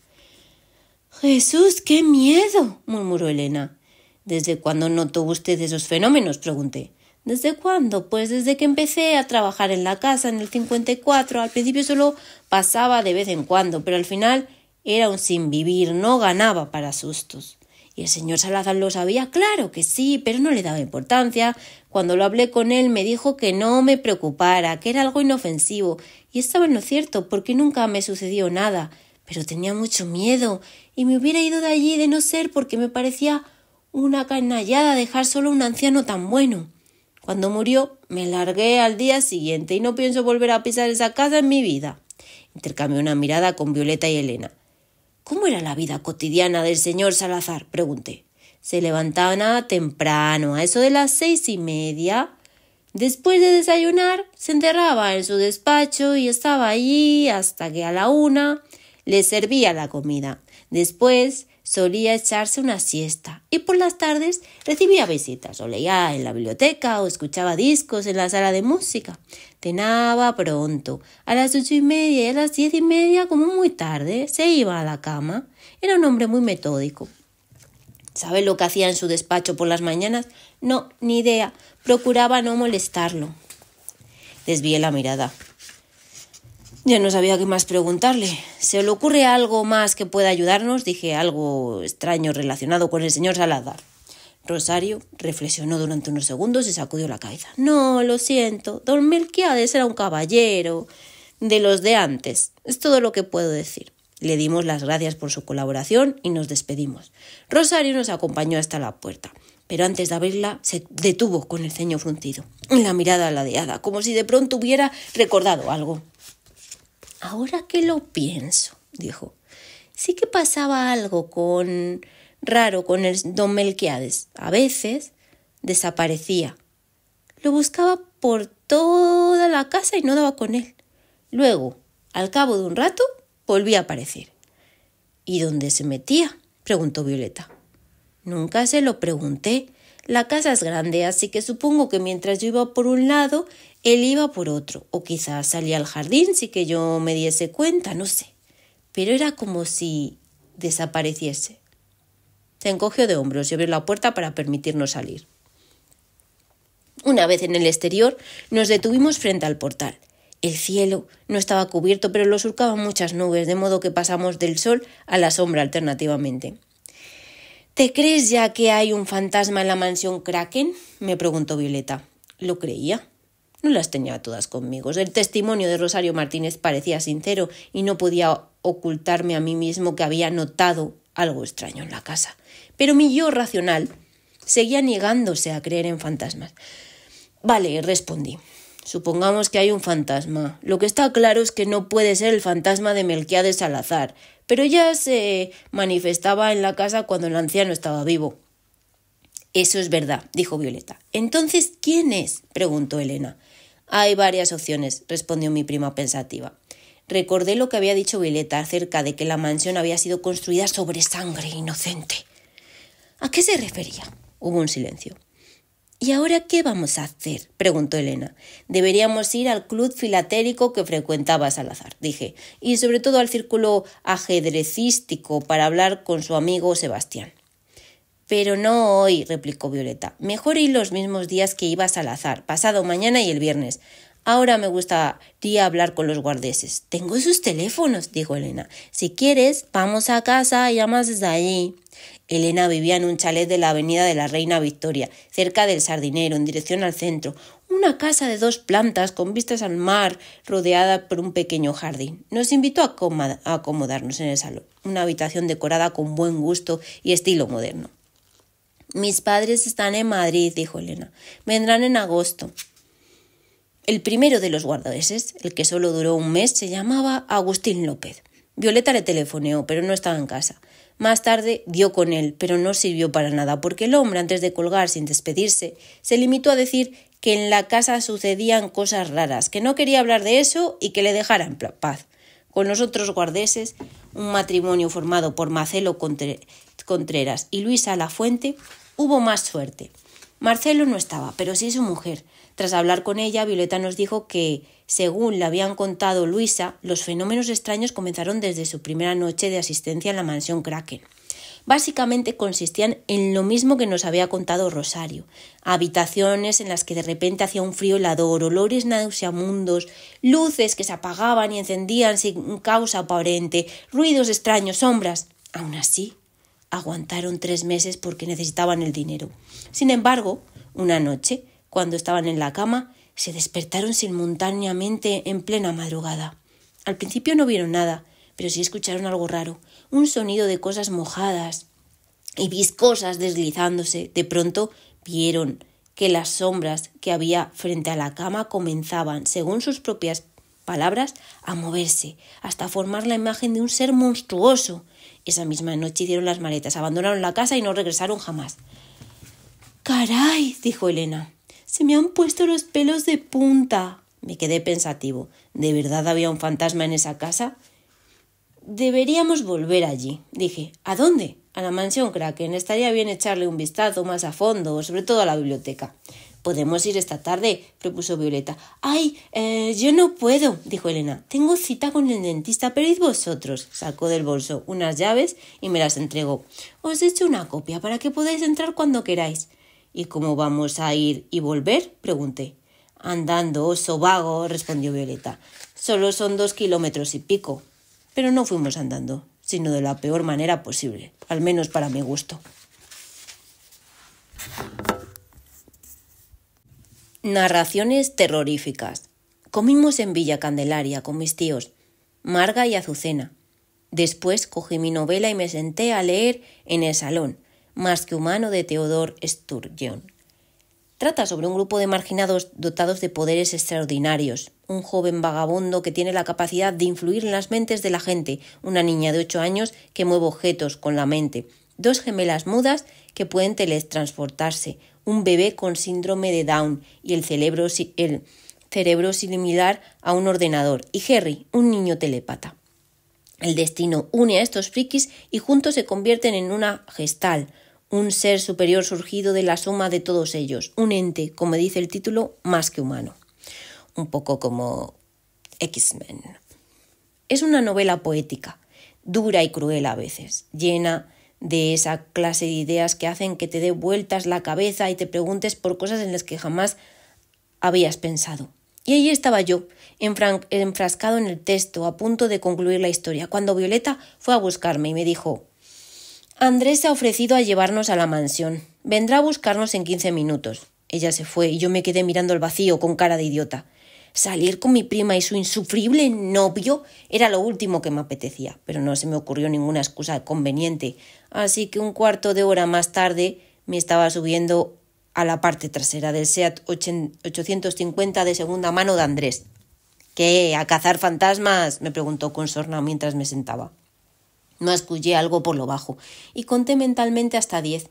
Jesús, qué miedo. murmuró Elena. ¿Desde cuándo notó usted esos fenómenos? pregunté. ¿Desde cuándo? Pues desde que empecé a trabajar en la casa en el 54. Al principio solo pasaba de vez en cuando, pero al final era un sin vivir, no ganaba para sustos. ¿Y el señor Salazar lo sabía? Claro que sí, pero no le daba importancia. Cuando lo hablé con él me dijo que no me preocupara, que era algo inofensivo. Y estaba en lo cierto, porque nunca me sucedió nada. Pero tenía mucho miedo, y me hubiera ido de allí de no ser porque me parecía una canallada dejar solo a un anciano tan bueno. Cuando murió, me largué al día siguiente y no pienso volver a pisar esa casa en mi vida. Intercambié una mirada con Violeta y Elena. ¿Cómo era la vida cotidiana del señor Salazar? pregunté. Se levantaba temprano, a eso de las seis y media. Después de desayunar, se enterraba en su despacho y estaba allí hasta que a la una le servía la comida. Después solía echarse una siesta y por las tardes recibía visitas o leía en la biblioteca o escuchaba discos en la sala de música. Cenaba pronto, a las ocho y media y a las diez y media como muy tarde, se iba a la cama. Era un hombre muy metódico. ¿Sabe lo que hacía en su despacho por las mañanas? No, ni idea. Procuraba no molestarlo. Desvié la mirada. Ya no sabía qué más preguntarle. ¿Se le ocurre algo más que pueda ayudarnos? Dije algo extraño relacionado con el señor Salazar. Rosario reflexionó durante unos segundos y sacudió la cabeza. No, lo siento. Don Melquiades era un caballero de los de antes. Es todo lo que puedo decir. Le dimos las gracias por su colaboración y nos despedimos. Rosario nos acompañó hasta la puerta, pero antes de abrirla se detuvo con el ceño fruncido y la mirada ladeada, como si de pronto hubiera recordado algo. Ahora que lo pienso, dijo, sí que pasaba algo con raro con el don Melquiades. A veces desaparecía. Lo buscaba por toda la casa y no daba con él. Luego, al cabo de un rato, volvía a aparecer. ¿Y dónde se metía? preguntó Violeta. Nunca se lo pregunté, la casa es grande, así que supongo que mientras yo iba por un lado, él iba por otro, o quizás salía al jardín sin que yo me diese cuenta, no sé. Pero era como si desapareciese. Se encogió de hombros y abrió la puerta para permitirnos salir. Una vez en el exterior, nos detuvimos frente al portal. El cielo no estaba cubierto, pero lo surcaban muchas nubes, de modo que pasamos del sol a la sombra alternativamente. ¿Te crees ya que hay un fantasma en la mansión Kraken? me preguntó Violeta. Lo creía. No las tenía todas conmigo. El testimonio de Rosario Martínez parecía sincero y no podía ocultarme a mí mismo que había notado algo extraño en la casa. Pero mi yo racional seguía negándose a creer en fantasmas. Vale, respondí. Supongamos que hay un fantasma. Lo que está claro es que no puede ser el fantasma de Melquiades Salazar, pero ya se manifestaba en la casa cuando el anciano estaba vivo. Eso es verdad, dijo Violeta. Entonces, ¿quién es? preguntó Elena. Hay varias opciones, respondió mi prima pensativa. Recordé lo que había dicho Violeta acerca de que la mansión había sido construida sobre sangre inocente. ¿A qué se refería? Hubo un silencio. ¿Y ahora qué vamos a hacer? preguntó Elena. Deberíamos ir al club filatérico que frecuentaba Salazar, dije, y sobre todo al círculo ajedrecístico para hablar con su amigo Sebastián. Pero no hoy, replicó Violeta. Mejor ir los mismos días que iba a Salazar, pasado mañana y el viernes. Ahora me gustaría hablar con los guardeses. Tengo sus teléfonos, dijo Elena. Si quieres, vamos a casa y llamas desde allí. Elena vivía en un chalet de la avenida de la Reina Victoria, cerca del Sardinero, en dirección al centro, una casa de dos plantas con vistas al mar, rodeada por un pequeño jardín. Nos invitó a acomodarnos en el salón, una habitación decorada con buen gusto y estilo moderno. Mis padres están en Madrid, dijo Elena. Vendrán en agosto. El primero de los guardaeses, el que solo duró un mes, se llamaba Agustín López. Violeta le telefoneó, pero no estaba en casa. Más tarde dio con él, pero no sirvió para nada, porque el hombre, antes de colgar sin despedirse, se limitó a decir que en la casa sucedían cosas raras, que no quería hablar de eso y que le dejaran paz. Con los otros guardeses, un matrimonio formado por Marcelo Contreras y Luisa Lafuente, hubo más suerte. Marcelo no estaba, pero sí su mujer. Tras hablar con ella, Violeta nos dijo que según le habían contado Luisa, los fenómenos extraños comenzaron desde su primera noche de asistencia en la mansión Kraken. Básicamente consistían en lo mismo que nos había contado Rosario. Habitaciones en las que de repente hacía un frío helador, olores nauseamundos, luces que se apagaban y encendían sin causa aparente, ruidos extraños, sombras. Aún así, aguantaron tres meses porque necesitaban el dinero. Sin embargo, una noche, cuando estaban en la cama, se despertaron simultáneamente en plena madrugada. Al principio no vieron nada, pero sí escucharon algo raro, un sonido de cosas mojadas y viscosas deslizándose. De pronto vieron que las sombras que había frente a la cama comenzaban, según sus propias palabras, a moverse, hasta formar la imagen de un ser monstruoso. Esa misma noche hicieron las maletas, abandonaron la casa y no regresaron jamás. Caray, dijo Elena. Se me han puesto los pelos de punta. Me quedé pensativo. ¿De verdad había un fantasma en esa casa? Deberíamos volver allí, dije. ¿A dónde? A la mansión Kraken. Estaría bien echarle un vistazo más a fondo, sobre todo a la biblioteca. Podemos ir esta tarde, propuso Violeta. Ay, eh, yo no puedo, dijo Elena. Tengo cita con el dentista, pero id vosotros. Sacó del bolso unas llaves y me las entregó. Os he hecho una copia para que podáis entrar cuando queráis. ¿Y cómo vamos a ir y volver? pregunté. Andando, oso vago, respondió Violeta. Solo son dos kilómetros y pico. Pero no fuimos andando, sino de la peor manera posible, al menos para mi gusto. Narraciones terroríficas. Comimos en Villa Candelaria con mis tíos, Marga y Azucena. Después cogí mi novela y me senté a leer en el salón, más que humano de Theodore Sturgeon. Trata sobre un grupo de marginados dotados de poderes extraordinarios, un joven vagabundo que tiene la capacidad de influir en las mentes de la gente, una niña de ocho años que mueve objetos con la mente, dos gemelas mudas que pueden teletransportarse, un bebé con síndrome de Down y el cerebro, el cerebro similar a un ordenador, y Harry, un niño telepata. El destino une a estos frikis y juntos se convierten en una gestal, un ser superior surgido de la suma de todos ellos, un ente, como dice el título, más que humano, un poco como X-Men. Es una novela poética, dura y cruel a veces, llena de esa clase de ideas que hacen que te dé vueltas la cabeza y te preguntes por cosas en las que jamás habías pensado. Y allí estaba yo, enfrascado en el texto, a punto de concluir la historia, cuando Violeta fue a buscarme y me dijo Andrés se ha ofrecido a llevarnos a la mansión. Vendrá a buscarnos en quince minutos. Ella se fue y yo me quedé mirando el vacío con cara de idiota. Salir con mi prima y su insufrible novio era lo último que me apetecía, pero no se me ocurrió ninguna excusa conveniente, así que un cuarto de hora más tarde me estaba subiendo a la parte trasera del SEAT 850 de segunda mano de Andrés. ¿Qué? ¿A cazar fantasmas? me preguntó con sorna mientras me sentaba. No escuché algo por lo bajo y conté mentalmente hasta diez.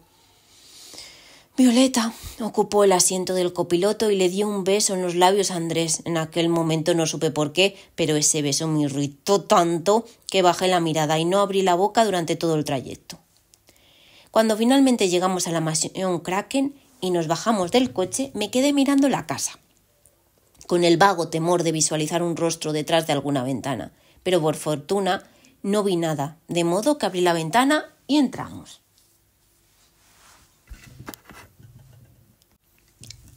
Violeta ocupó el asiento del copiloto y le dio un beso en los labios a Andrés. En aquel momento no supe por qué, pero ese beso me irritó tanto que bajé la mirada y no abrí la boca durante todo el trayecto. Cuando finalmente llegamos a la mansión Kraken y nos bajamos del coche, me quedé mirando la casa, con el vago temor de visualizar un rostro detrás de alguna ventana. Pero por fortuna, no vi nada, de modo que abrí la ventana y entramos.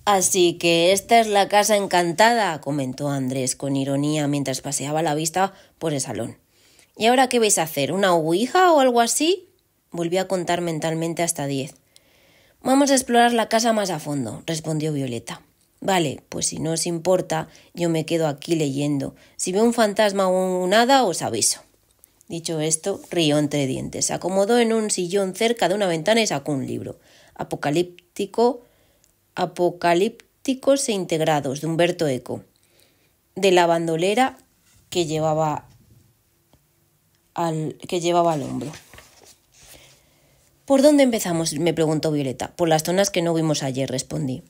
Así que esta es la casa encantada, comentó Andrés con ironía mientras paseaba la vista por el salón. ¿Y ahora qué vais a hacer? ¿Una ouija o algo así? Volví a contar mentalmente hasta diez. Vamos a explorar la casa más a fondo, respondió Violeta. Vale, pues si no os importa, yo me quedo aquí leyendo. Si veo un fantasma o un hada, os aviso. Dicho esto, rió entre dientes, se acomodó en un sillón cerca de una ventana y sacó un libro. Apocalíptico, Apocalípticos e Integrados, de Humberto Eco. De la bandolera que llevaba al, que llevaba al hombro. ¿Por dónde empezamos? me preguntó Violeta. Por las zonas que no vimos ayer, respondí.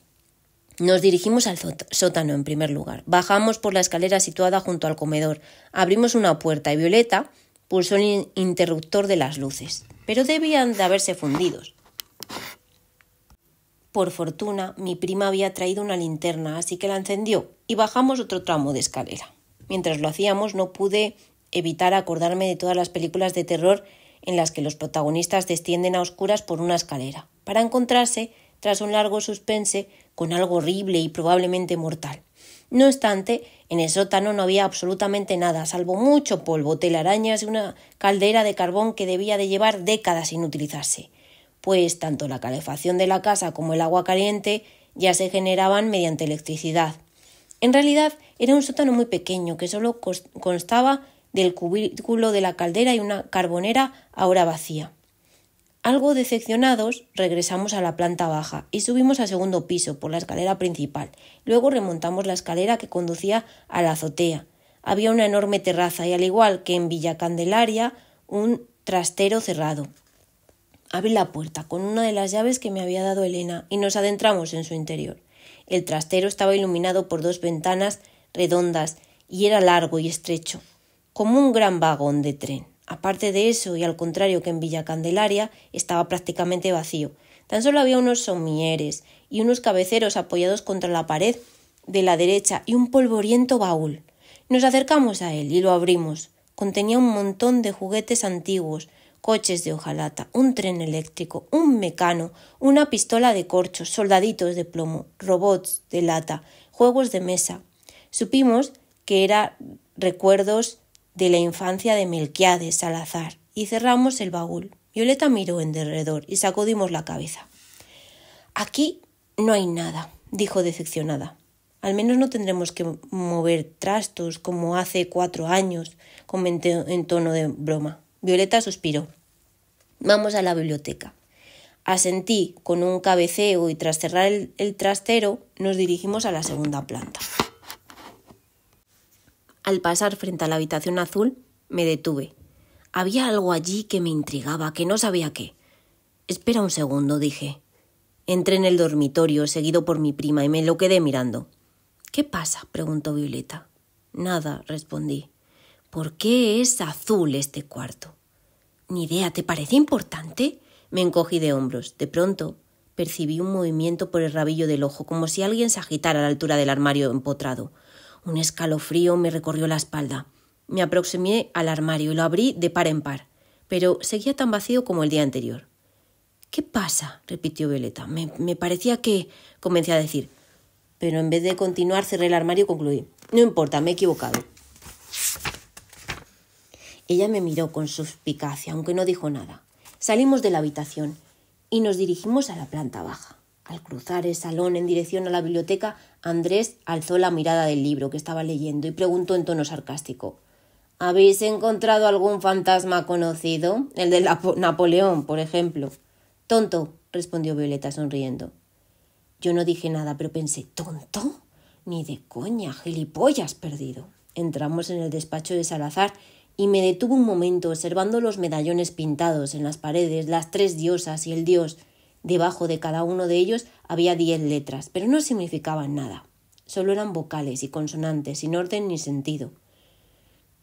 Nos dirigimos al sótano en primer lugar. Bajamos por la escalera situada junto al comedor. Abrimos una puerta y Violeta pulsó el interruptor de las luces, pero debían de haberse fundidos. Por fortuna, mi prima había traído una linterna, así que la encendió y bajamos otro tramo de escalera. Mientras lo hacíamos, no pude evitar acordarme de todas las películas de terror en las que los protagonistas descienden a oscuras por una escalera, para encontrarse, tras un largo suspense, con algo horrible y probablemente mortal. No obstante, en el sótano no había absolutamente nada, salvo mucho polvo, telarañas y una caldera de carbón que debía de llevar décadas sin utilizarse, pues tanto la calefacción de la casa como el agua caliente ya se generaban mediante electricidad. En realidad era un sótano muy pequeño que solo constaba del cubículo de la caldera y una carbonera ahora vacía. Algo decepcionados, regresamos a la planta baja y subimos al segundo piso por la escalera principal. Luego remontamos la escalera que conducía a la azotea. Había una enorme terraza y al igual que en Villa Candelaria, un trastero cerrado. Abrí la puerta con una de las llaves que me había dado Elena y nos adentramos en su interior. El trastero estaba iluminado por dos ventanas redondas y era largo y estrecho, como un gran vagón de tren. Aparte de eso, y al contrario que en Villa Candelaria, estaba prácticamente vacío. Tan solo había unos somieres y unos cabeceros apoyados contra la pared de la derecha y un polvoriento baúl. Nos acercamos a él y lo abrimos. Contenía un montón de juguetes antiguos, coches de hojalata, un tren eléctrico, un mecano, una pistola de corcho, soldaditos de plomo, robots de lata, juegos de mesa. Supimos que eran recuerdos de la infancia de Melquiades Salazar y cerramos el baúl. Violeta miró en derredor y sacudimos la cabeza. Aquí no hay nada, dijo decepcionada. Al menos no tendremos que mover trastos como hace cuatro años, comenté en tono de broma. Violeta suspiró. Vamos a la biblioteca. Asentí con un cabeceo y tras cerrar el trastero nos dirigimos a la segunda planta. Al pasar frente a la habitación azul, me detuve. Había algo allí que me intrigaba, que no sabía qué. Espera un segundo, dije. Entré en el dormitorio, seguido por mi prima, y me lo quedé mirando. ¿Qué pasa? preguntó Violeta. Nada, respondí. ¿Por qué es azul este cuarto? Ni idea, ¿te parece importante? Me encogí de hombros. De pronto, percibí un movimiento por el rabillo del ojo, como si alguien se agitara a la altura del armario empotrado. Un escalofrío me recorrió la espalda. Me aproximé al armario y lo abrí de par en par, pero seguía tan vacío como el día anterior. ¿Qué pasa? repitió Violeta. Me, parecía que. comencé a decir. Pero en vez de continuar, cerré el armario y concluí. No importa, me he equivocado. Ella me miró con suspicacia, aunque no dijo nada. Salimos de la habitación y nos dirigimos a la planta baja. Al cruzar el salón en dirección a la biblioteca, Andrés alzó la mirada del libro que estaba leyendo y preguntó en tono sarcástico ¿Habéis encontrado algún fantasma conocido? El de Napoleón, por ejemplo. Tonto, respondió Violeta sonriendo. Yo no dije nada, pero pensé ¿Tonto? Ni de coña, gilipollas perdido. Entramos en el despacho de Salazar y me detuve un momento observando los medallones pintados en las paredes, las tres diosas y el dios. Debajo de cada uno de ellos había diez letras, pero no significaban nada. Solo eran vocales y consonantes, sin orden ni sentido.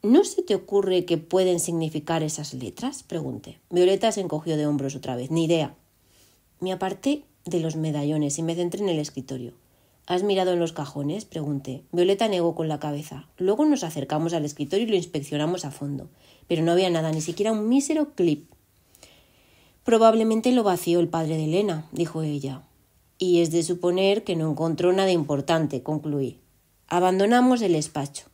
¿No se te ocurre qué pueden significar esas letras? pregunté. Violeta se encogió de hombros otra vez. Ni idea. Me aparté de los medallones y me centré en el escritorio. ¿Has mirado en los cajones? pregunté. Violeta negó con la cabeza. Luego nos acercamos al escritorio y lo inspeccionamos a fondo. Pero no había nada, ni siquiera un mísero clip. Probablemente lo vació el padre de Elena, dijo ella. Y es de suponer que no encontró nada importante, concluí. Abandonamos el despacho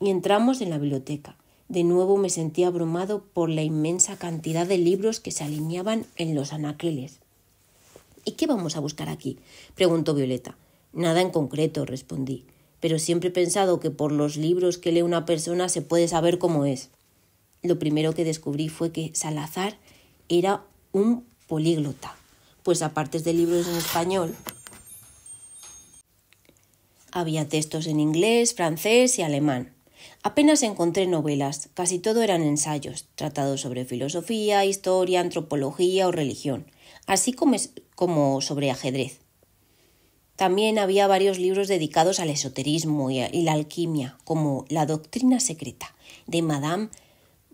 y entramos en la biblioteca. De nuevo me sentí abrumado por la inmensa cantidad de libros que se alineaban en los anaqueles. ¿Y qué vamos a buscar aquí? preguntó Violeta. Nada en concreto, respondí, pero siempre he pensado que por los libros que lee una persona se puede saber cómo es. Lo primero que descubrí fue que Salazar era un políglota, pues aparte de libros en español, había textos en inglés, francés y alemán. Apenas encontré novelas, casi todo eran ensayos, tratados sobre filosofía, historia, antropología o religión, así como, sobre ajedrez. También había varios libros dedicados al esoterismo y, y la alquimia, como La doctrina secreta, de Madame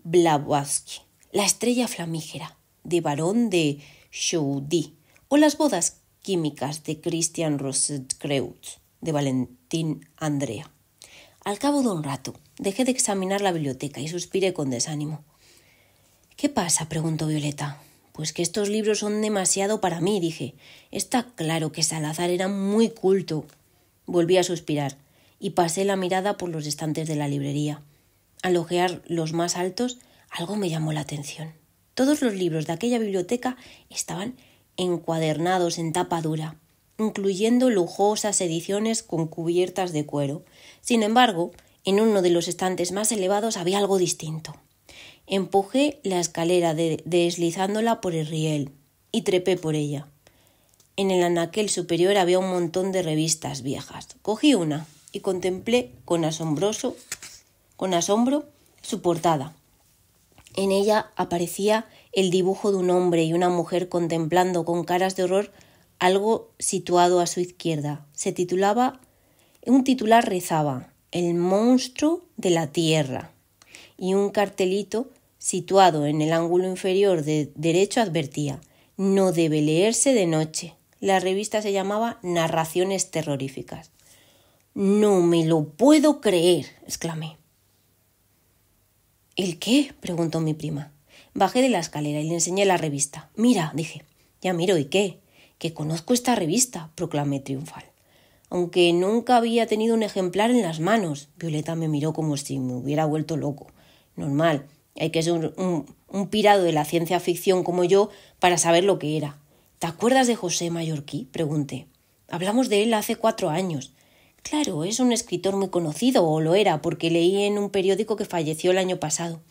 Blavatsky, La estrella flamígera, de Barón de Choudy o las bodas químicas de Christian Rosetkreutz, de Valentín Andrea. Al cabo de un rato, dejé de examinar la biblioteca y suspiré con desánimo. ¿Qué pasa? preguntó Violeta. Pues que estos libros son demasiado para mí, dije. Está claro que Salazar era muy culto. Volví a suspirar y pasé la mirada por los estantes de la librería. Al ojear los más altos, algo me llamó la atención. Todos los libros de aquella biblioteca estaban encuadernados en tapa dura, incluyendo lujosas ediciones con cubiertas de cuero. Sin embargo, en uno de los estantes más elevados había algo distinto. Empujé la escalera deslizándola por el riel y trepé por ella. En el anaquel superior había un montón de revistas viejas. Cogí una y contemplé con con asombro su portada. En ella aparecía el dibujo de un hombre y una mujer contemplando con caras de horror algo situado a su izquierda. Se titulaba, un titular rezaba, El monstruo de la tierra, y un cartelito situado en el ángulo inferior de derecho advertía, no debe leerse de noche. La revista se llamaba Narraciones terroríficas. No me lo puedo creer, exclamé. ¿El qué? preguntó mi prima. Bajé de la escalera y le enseñé la revista. Mira, dije. Ya miro, ¿y qué? Que conozco esta revista, proclamé triunfal. Aunque nunca había tenido un ejemplar en las manos. Violeta me miró como si me hubiera vuelto loco. Normal, hay que ser un, pirado de la ciencia ficción como yo para saber lo que era. ¿Te acuerdas de José Mallorquí? pregunté. Hablamos de él hace cuatro años. Claro, es un escritor muy conocido, o lo era, porque leí en un periódico que falleció el año pasado.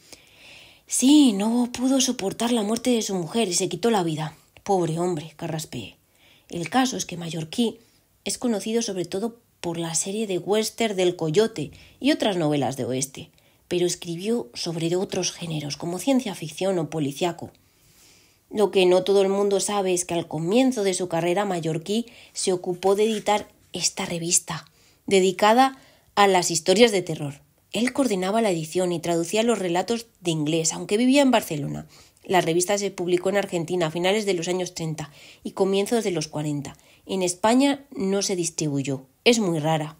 Sí, no pudo soportar la muerte de su mujer y se quitó la vida. Pobre hombre, carraspeé. El caso es que Mallorquí es conocido sobre todo por la serie de western del Coyote y otras novelas de oeste, pero escribió sobre otros géneros, como ciencia ficción o policiaco. Lo que no todo el mundo sabe es que al comienzo de su carrera Mallorquí se ocupó de editar esta revista, dedicada a las historias de terror. Él coordinaba la edición y traducía los relatos de inglés, aunque vivía en Barcelona. La revista se publicó en Argentina a finales de los años 30 y comienzos de los 40. En España no se distribuyó. Es muy rara.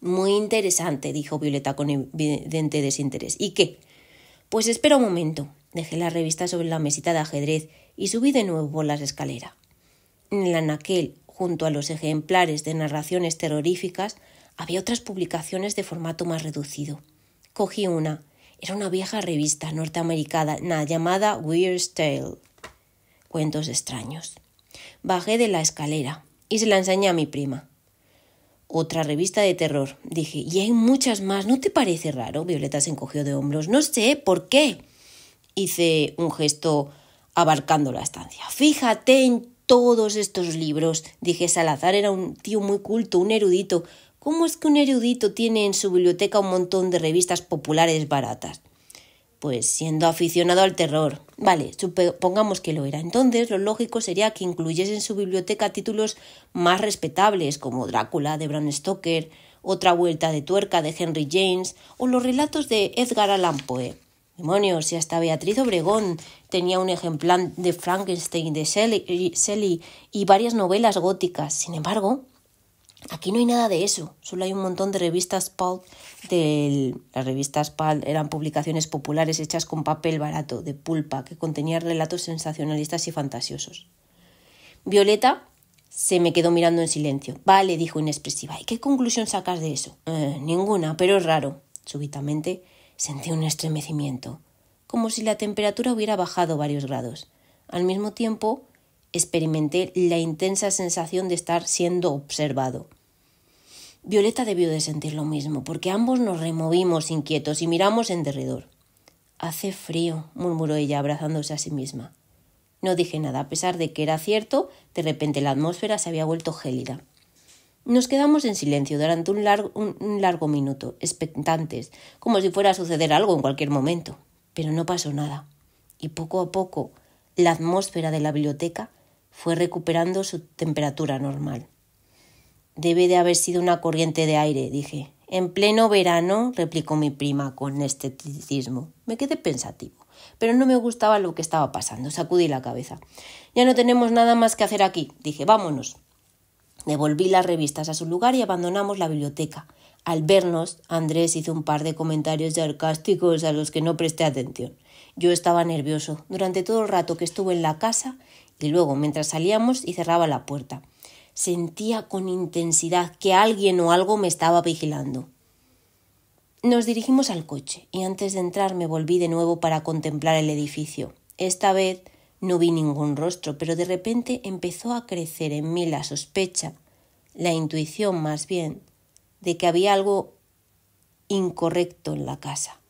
Muy interesante, dijo Violeta con evidente desinterés. ¿Y qué? Pues espera un momento. Dejé la revista sobre la mesita de ajedrez y subí de nuevo por las escaleras. En la junto a los ejemplares de narraciones terroríficas, había otras publicaciones de formato más reducido. Cogí una. Era una vieja revista norteamericana llamada Weird Tale. Cuentos extraños. Bajé de la escalera y se la enseñé a mi prima. Otra revista de terror, dije, y hay muchas más. ¿No te parece raro? Violeta se encogió de hombros. No sé por qué. Hice un gesto abarcando la estancia. Fíjate en todos estos libros. Dije, Salazar era un tío muy culto, un erudito. ¿Cómo es que un erudito tiene en su biblioteca un montón de revistas populares baratas? Pues siendo aficionado al terror. Vale, supongamos que lo era. Entonces, lo lógico sería que incluyese en su biblioteca títulos más respetables, como Drácula de Bram Stoker, Otra vuelta de tuerca de Henry James o los relatos de Edgar Allan Poe. Demonios, si hasta Beatriz Obregón tenía un ejemplar de Frankenstein, de Shelley y varias novelas góticas. Sin embargo, Aquí no hay nada de eso, solo hay un montón de revistas pulp. Las revistas pulp eran publicaciones populares hechas con papel barato, de pulpa, que contenían relatos sensacionalistas y fantasiosos. Violeta se me quedó mirando en silencio. Vale, dijo inexpresiva. ¿Y qué conclusión sacas de eso? Eh, ninguna, pero es raro. Súbitamente Sentí un estremecimiento, como si la temperatura hubiera bajado varios grados. Al mismo tiempo, experimenté la intensa sensación de estar siendo observado. Violeta debió de sentir lo mismo, porque ambos nos removimos inquietos y miramos en derredor. Hace frío, murmuró ella, abrazándose a sí misma. No dije nada, a pesar de que era cierto, de repente la atmósfera se había vuelto gélida. Nos quedamos en silencio durante un largo, minuto, expectantes, como si fuera a suceder algo en cualquier momento. Pero no pasó nada. Y poco a poco la atmósfera de la biblioteca fue recuperando su temperatura normal. Debe de haber sido una corriente de aire, dije. En pleno verano, replicó mi prima con esteticismo. Me quedé pensativo, pero no me gustaba lo que estaba pasando. Sacudí la cabeza. Ya no tenemos nada más que hacer aquí, dije. Vámonos. Devolví las revistas a su lugar y abandonamos la biblioteca. Al vernos, Andrés hizo un par de comentarios sarcásticos a los que no presté atención. Yo estaba nervioso durante todo el rato que estuve en la casa y luego mientras salíamos y cerraba la puerta. Sentía con intensidad que alguien o algo me estaba vigilando. Nos dirigimos al coche y antes de entrar me volví de nuevo para contemplar el edificio. Esta vez no vi ningún rostro, pero de repente empezó a crecer en mí la sospecha, la intuición más bien, de que había algo incorrecto en la casa.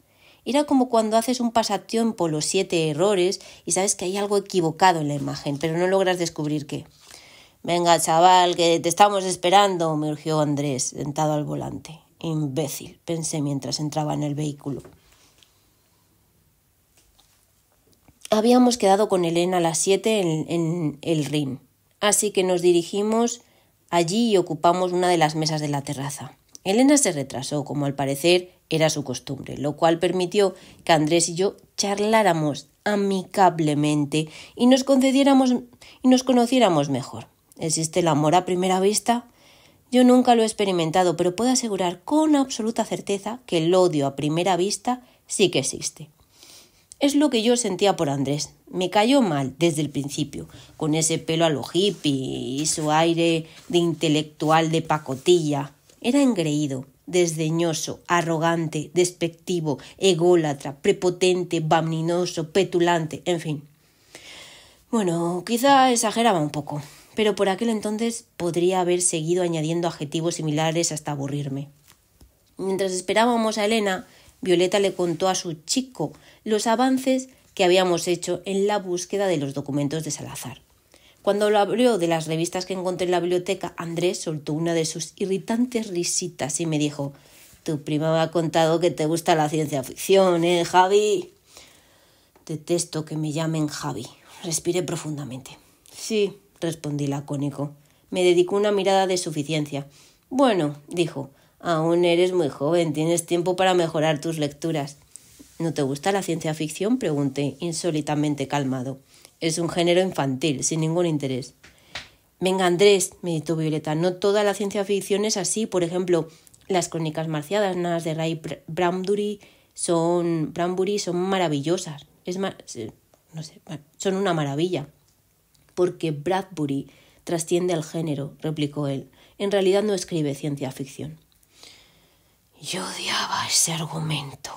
Era como cuando haces un pasatiempo los siete errores y sabes que hay algo equivocado en la imagen, pero no logras descubrir qué. Venga, chaval, que te estamos esperando, me urgió Andrés, sentado al volante. Imbécil, pensé mientras entraba en el vehículo. Habíamos quedado con Elena a las siete en, el RIM, así que nos dirigimos allí y ocupamos una de las mesas de la terraza. Elena se retrasó, como al parecer era su costumbre, lo cual permitió que Andrés y yo charláramos amicablemente y nos concediéramos y nos conociéramos mejor. ¿Existe el amor a primera vista? Yo nunca lo he experimentado, pero puedo asegurar con absoluta certeza que el odio a primera vista sí que existe. Es lo que yo sentía por Andrés. Me cayó mal desde el principio, con ese pelo a lo hippie y su aire de intelectual de pacotilla. Era engreído, desdeñoso, arrogante, despectivo, ególatra, prepotente, vaminoso, petulante, en fin. Bueno, quizá exageraba un poco, pero por aquel entonces podría haber seguido añadiendo adjetivos similares hasta aburrirme. Mientras esperábamos a Elena, Violeta le contó a su chico los avances que habíamos hecho en la búsqueda de los documentos de Salazar. Cuando lo abrió de las revistas que encontré en la biblioteca, Andrés soltó una de sus irritantes risitas y me dijo Tu prima me ha contado que te gusta la ciencia ficción, ¿eh, Javi? Detesto que me llamen Javi. Respiré profundamente. Sí, respondí lacónico. Me dedicó una mirada de suficiencia. Bueno, dijo, aún eres muy joven, tienes tiempo para mejorar tus lecturas. ¿No te gusta la ciencia ficción? pregunté, insólitamente calmado. Es un género infantil, sin ningún interés. Venga, Andrés, meditó Violeta, no toda la ciencia ficción es así. Por ejemplo, las crónicas marcianas de Ray Brambury son, Brambury son maravillosas. Es eh, no sé, son una maravilla. Porque Bradbury trasciende al género, replicó él. En realidad no escribe ciencia ficción. Yo odiaba ese argumento,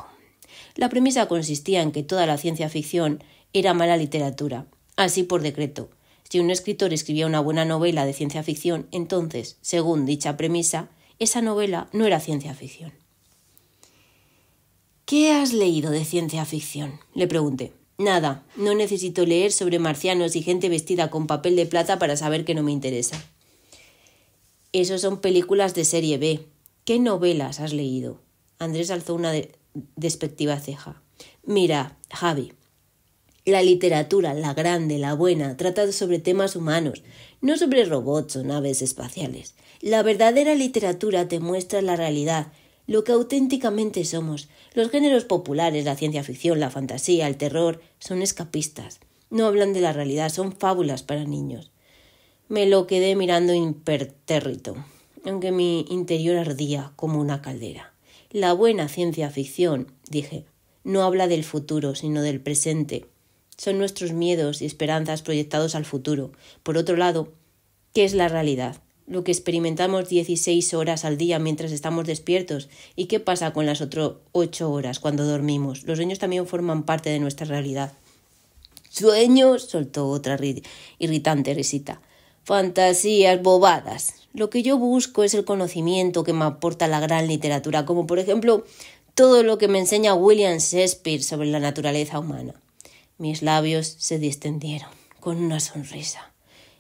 la premisa consistía en que toda la ciencia ficción era mala literatura, así por decreto. Si un escritor escribía una buena novela de ciencia ficción, entonces, según dicha premisa, esa novela no era ciencia ficción. ¿Qué has leído de ciencia ficción? le pregunté. Nada, no necesito leer sobre marcianos y gente vestida con papel de plata para saber que no me interesa. Esos son películas de serie B. ¿Qué novelas has leído? Andrés alzó una de despectiva ceja. Mira, Javi, la literatura, la grande, la buena, trata sobre temas humanos, no sobre robots o naves espaciales. La verdadera literatura te muestra la realidad, lo que auténticamente somos. Los géneros populares, la ciencia ficción, la fantasía, el terror, son escapistas. No hablan de la realidad, son fábulas para niños. Me lo quedé mirando impertérrito, aunque mi interior ardía como una caldera. La buena ciencia ficción, dije, no habla del futuro, sino del presente. Son nuestros miedos y esperanzas proyectados al futuro. Por otro lado, ¿qué es la realidad? Lo que experimentamos 16 horas al día mientras estamos despiertos. ¿Y qué pasa con las otras 8 horas cuando dormimos? Los sueños también forman parte de nuestra realidad. Sueños, soltó otra irritante risita. Fantasías bobadas. Lo que yo busco es el conocimiento que me aporta la gran literatura, como por ejemplo todo lo que me enseña William Shakespeare sobre la naturaleza humana. Mis labios se distendieron con una sonrisa.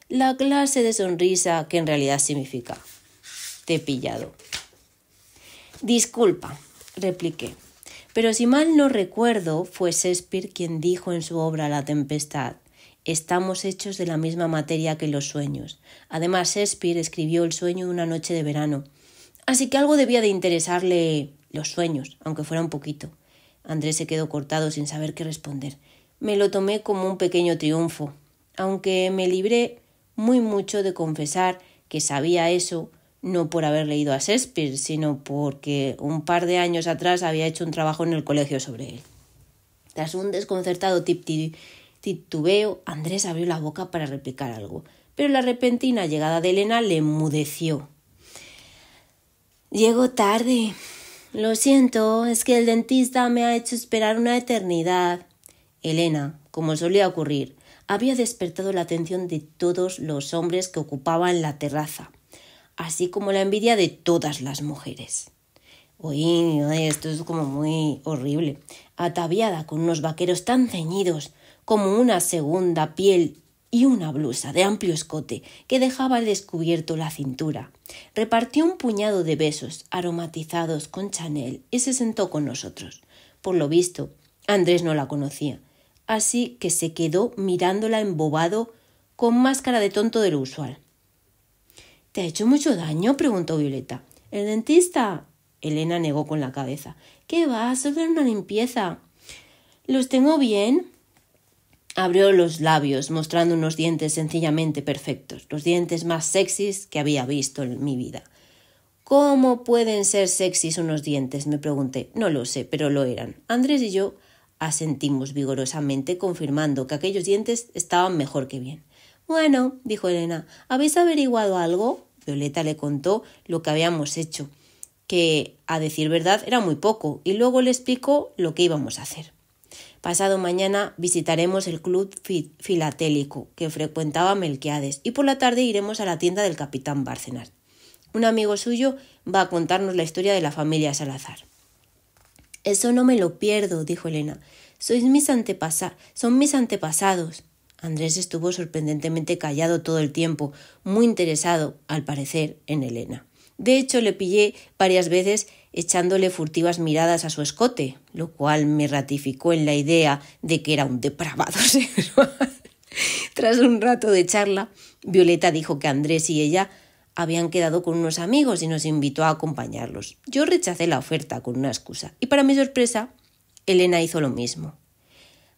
La clase de sonrisa que en realidad significa te pillado. Disculpa, repliqué. Pero si mal no recuerdo, fue Shakespeare quien dijo en su obra La Tempestad Estamos hechos de la misma materia que los sueños. Además, Shakespeare escribió El sueño de una noche de verano. Así que algo debía de interesarle los sueños, aunque fuera un poquito. Andrés se quedó cortado sin saber qué responder. Me lo tomé como un pequeño triunfo, aunque me libré muy mucho de confesar que sabía eso no por haber leído a Shakespeare, sino porque un par de años atrás había hecho un trabajo en el colegio sobre él. Tras un desconcertado tip titubeo, Andrés abrió la boca para replicar algo, pero la repentina llegada de Elena le enmudeció. Llego tarde. Lo siento, es que el dentista me ha hecho esperar una eternidad. Elena, como solía ocurrir, había despertado la atención de todos los hombres que ocupaban la terraza, así como la envidia de todas las mujeres. Uy, esto es como muy horrible. Ataviada con unos vaqueros tan ceñidos, como una segunda piel y una blusa de amplio escote que dejaba al descubierto la cintura. Repartió un puñado de besos aromatizados con Chanel y se sentó con nosotros. Por lo visto, Andrés no la conocía, así que se quedó mirándola embobado con máscara de tonto de lo usual. ¿Te ha hecho mucho daño? preguntó Violeta. ¿El dentista? Elena negó con la cabeza. ¿Qué va? Solo una limpieza. ¿Los tengo bien? Abrió los labios, mostrando unos dientes sencillamente perfectos, los dientes más sexys que había visto en mi vida. ¿Cómo pueden ser sexys unos dientes? me pregunté. No lo sé, pero lo eran. Andrés y yo asentimos vigorosamente, confirmando que aquellos dientes estaban mejor que bien. Bueno, dijo Elena, ¿habéis averiguado algo? Violeta le contó lo que habíamos hecho, que, a decir verdad, era muy poco, y luego le explicó lo que íbamos a hacer. Pasado mañana visitaremos el club filatélico que frecuentaba Melquiades y por la tarde iremos a la tienda del capitán Bárcenas. Un amigo suyo va a contarnos la historia de la familia Salazar. Eso no me lo pierdo, dijo Elena. Sois mis antepasados son mis antepasados. Andrés estuvo sorprendentemente callado todo el tiempo, muy interesado, al parecer, en Elena. De hecho, le pillé varias veces echándole furtivas miradas a su escote, lo cual me ratificó en la idea de que era un depravado [laughs] sexual. Tras un rato de charla, Violeta dijo que Andrés y ella habían quedado con unos amigos y nos invitó a acompañarlos. Yo rechacé la oferta con una excusa y para mi sorpresa, Elena hizo lo mismo.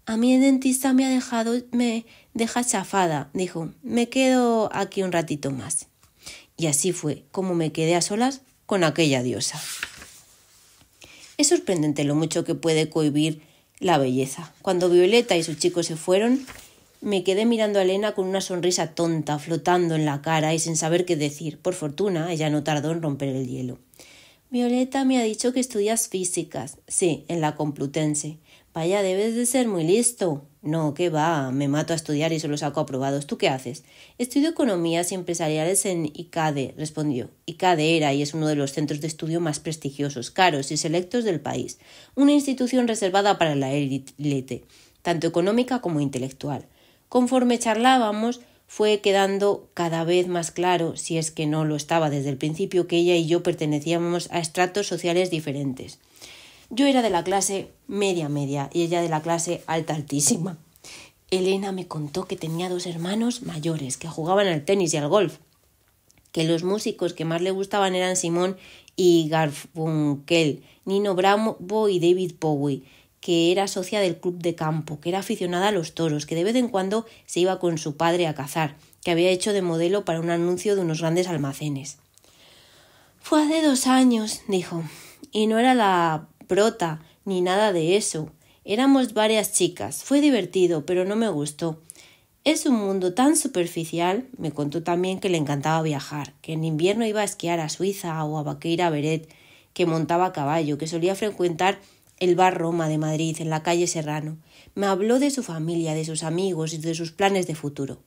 A mí el dentista me ha dejado, me deja chafada, dijo. Me quedo aquí un ratito más. Y así fue como me quedé a solas con aquella diosa. Es sorprendente lo mucho que puede cohibir la belleza. Cuando Violeta y su chico se fueron, me quedé mirando a Elena con una sonrisa tonta flotando en la cara y sin saber qué decir. Por fortuna, ella no tardó en romper el hielo. Violeta me ha dicho que estudias físicas. Sí, en la Complutense. Vaya, debes de ser muy listo. No, qué va, me mato a estudiar y solo saco aprobados. ¿Tú qué haces? Estudio economías y empresariales en ICADE, respondió. ICADE era y es uno de los centros de estudio más prestigiosos, caros y selectos del país, una institución reservada para la élite, tanto económica como intelectual. Conforme charlábamos, fue quedando cada vez más claro, si es que no lo estaba desde el principio, que ella y yo pertenecíamos a estratos sociales diferentes. Yo era de la clase media media y ella de la clase alta altísima. Elena me contó que tenía dos hermanos mayores que jugaban al tenis y al golf, que los músicos que más le gustaban eran Simón y Garfunkel, Nino Bravo y David Bowie, que era socia del club de campo, que era aficionada a los toros, que de vez en cuando se iba con su padre a cazar, que había hecho de modelo para un anuncio de unos grandes almacenes. Fue hace dos años, dijo, y no era la brota ni nada de eso. Éramos varias chicas. Fue divertido, pero no me gustó. Es un mundo tan superficial. Me contó también que le encantaba viajar, que en invierno iba a esquiar a Suiza o a Vaqueira Beret, que montaba a caballo, que solía frecuentar el bar Roma de Madrid, en la calle Serrano. Me habló de su familia, de sus amigos y de sus planes de futuro.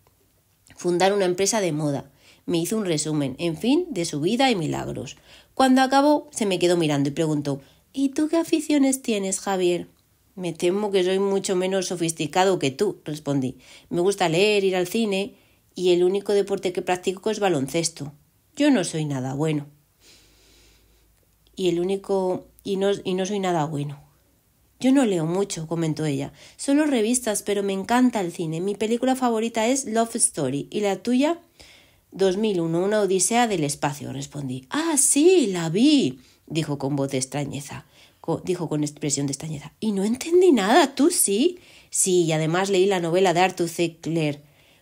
Fundar una empresa de moda. Me hizo un resumen, en fin, de su vida y milagros. Cuando acabó, se me quedó mirando y preguntó ¿Y tú qué aficiones tienes, Javier? Me temo que soy mucho menos sofisticado que tú, respondí. Me gusta leer, ir al cine, y el único deporte que practico es baloncesto. Yo no soy nada bueno. Y el único. y no, y no soy nada bueno. Yo no leo mucho, comentó ella. Solo revistas, pero me encanta el cine. Mi película favorita es Love Story. ¿Y la tuya? 2001, una odisea del espacio, respondí. Ah, sí, la vi dijo con voz de extrañeza, dijo con expresión de extrañeza. Y no entendí nada, tú sí. Sí, y además leí la novela de Arthur C.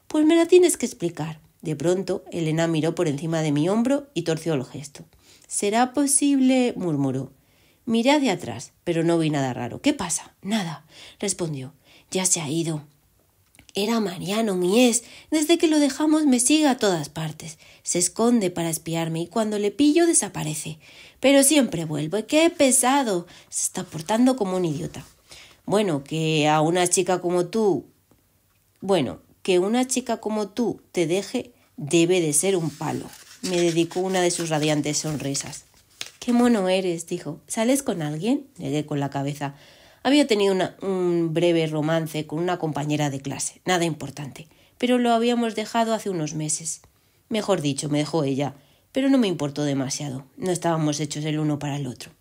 Pues me la tienes que explicar. De pronto, Elena miró por encima de mi hombro y torció el gesto. ¿Será posible? murmuró. Miré hacia atrás, pero no vi nada raro. ¿Qué pasa? Nada, respondió. Ya se ha ido. Era Mariano es. Desde que lo dejamos me sigue a todas partes. Se esconde para espiarme y cuando le pillo desaparece pero siempre vuelvo. ¡Qué pesado! Se está portando como un idiota. Bueno, que a una chica como tú. Bueno, que una chica como tú te deje debe de ser un palo. Me dedicó una de sus radiantes sonrisas. Qué mono eres, dijo. ¿Sales con alguien? Le Negué con la cabeza. Había tenido una, un breve romance con una compañera de clase, nada importante, pero lo habíamos dejado hace unos meses. Mejor dicho, me dejó ella, pero no me importó demasiado, no estábamos hechos el uno para el otro.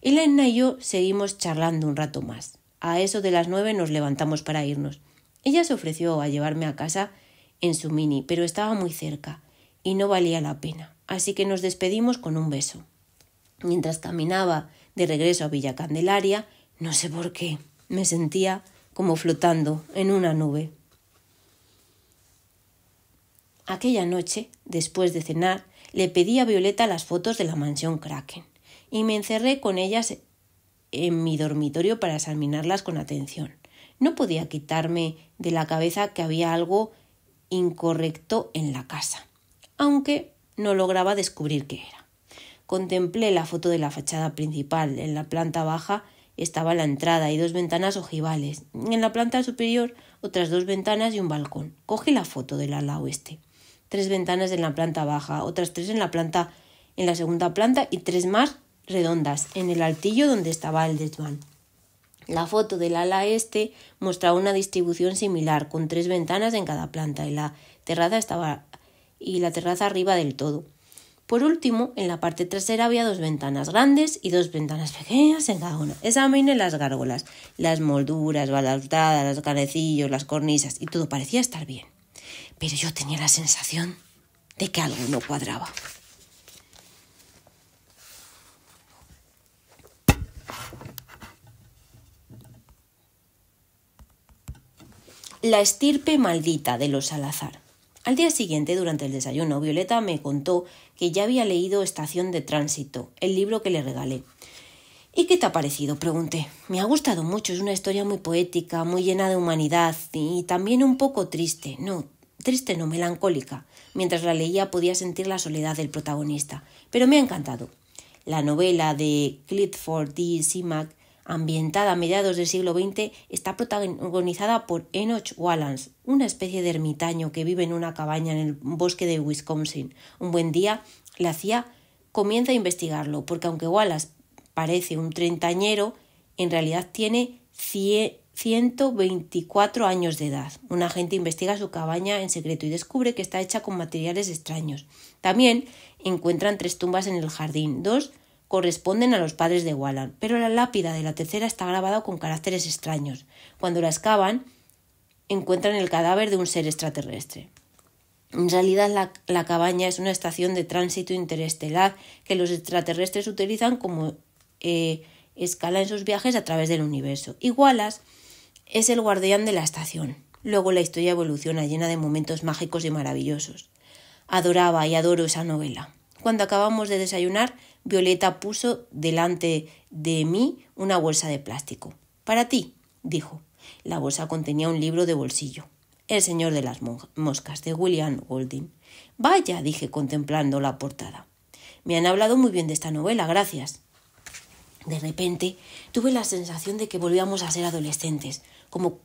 Elena y yo seguimos charlando un rato más. A eso de las nueve nos levantamos para irnos. Ella se ofreció a llevarme a casa en su mini, pero estaba muy cerca y no valía la pena, así que nos despedimos con un beso. Mientras caminaba de regreso a Villa Candelaria, no sé por qué, me sentía como flotando en una nube. Aquella noche, después de cenar, le pedí a Violeta las fotos de la mansión Kraken y me encerré con ellas en mi dormitorio para examinarlas con atención. No podía quitarme de la cabeza que había algo incorrecto en la casa, aunque no lograba descubrir qué era. Contemplé la foto de la fachada principal. En la planta baja estaba la entrada y dos ventanas ojivales. En la planta superior otras dos ventanas y un balcón. Cogí la foto del ala oeste tres ventanas en la planta baja, otras tres en la planta en la segunda planta y tres más redondas en el altillo donde estaba el desván. La foto del ala este mostraba una distribución similar, con tres ventanas en cada planta y la terraza estaba y la terraza arriba del todo. Por último, en la parte trasera había dos ventanas grandes y dos ventanas pequeñas en cada una. Examiné las gárgolas, las molduras, balaltadas los canecillos, las cornisas y todo parecía estar bien pero yo tenía la sensación de que algo no cuadraba. La estirpe maldita de los Salazar. Al día siguiente, durante el desayuno, Violeta me contó que ya había leído Estación de Tránsito, el libro que le regalé. ¿Y qué te ha parecido? pregunté. Me ha gustado mucho, es una historia muy poética, muy llena de humanidad y también un poco triste, no, triste no melancólica. Mientras la leía podía sentir la soledad del protagonista, pero me ha encantado. La novela de Clifford D. Simac, ambientada a mediados del siglo XX, está protagonizada por Enoch Wallace, una especie de ermitaño que vive en una cabaña en el bosque de Wisconsin. Un buen día, la CIA comienza a investigarlo, porque aunque Wallace parece un treintañero, en realidad tiene 100 124 años de edad. Un agente investiga su cabaña en secreto y descubre que está hecha con materiales extraños. También encuentran tres tumbas en el jardín. Dos corresponden a los padres de Wallan, pero la lápida de la tercera está grabada con caracteres extraños. Cuando la excavan, encuentran el cadáver de un ser extraterrestre. En realidad la, cabaña es una estación de tránsito interestelar que los extraterrestres utilizan como eh, escala en sus viajes a través del universo. Y es el guardián de la estación. Luego la historia evoluciona llena de momentos mágicos y maravillosos. Adoraba y adoro esa novela. Cuando acabamos de desayunar, Violeta puso delante de mí una bolsa de plástico. Para ti, dijo. La bolsa contenía un libro de bolsillo. El señor de las moscas, de William Golding. Vaya, dije contemplando la portada. Me han hablado muy bien de esta novela, gracias. De repente tuve la sensación de que volvíamos a ser adolescentes, como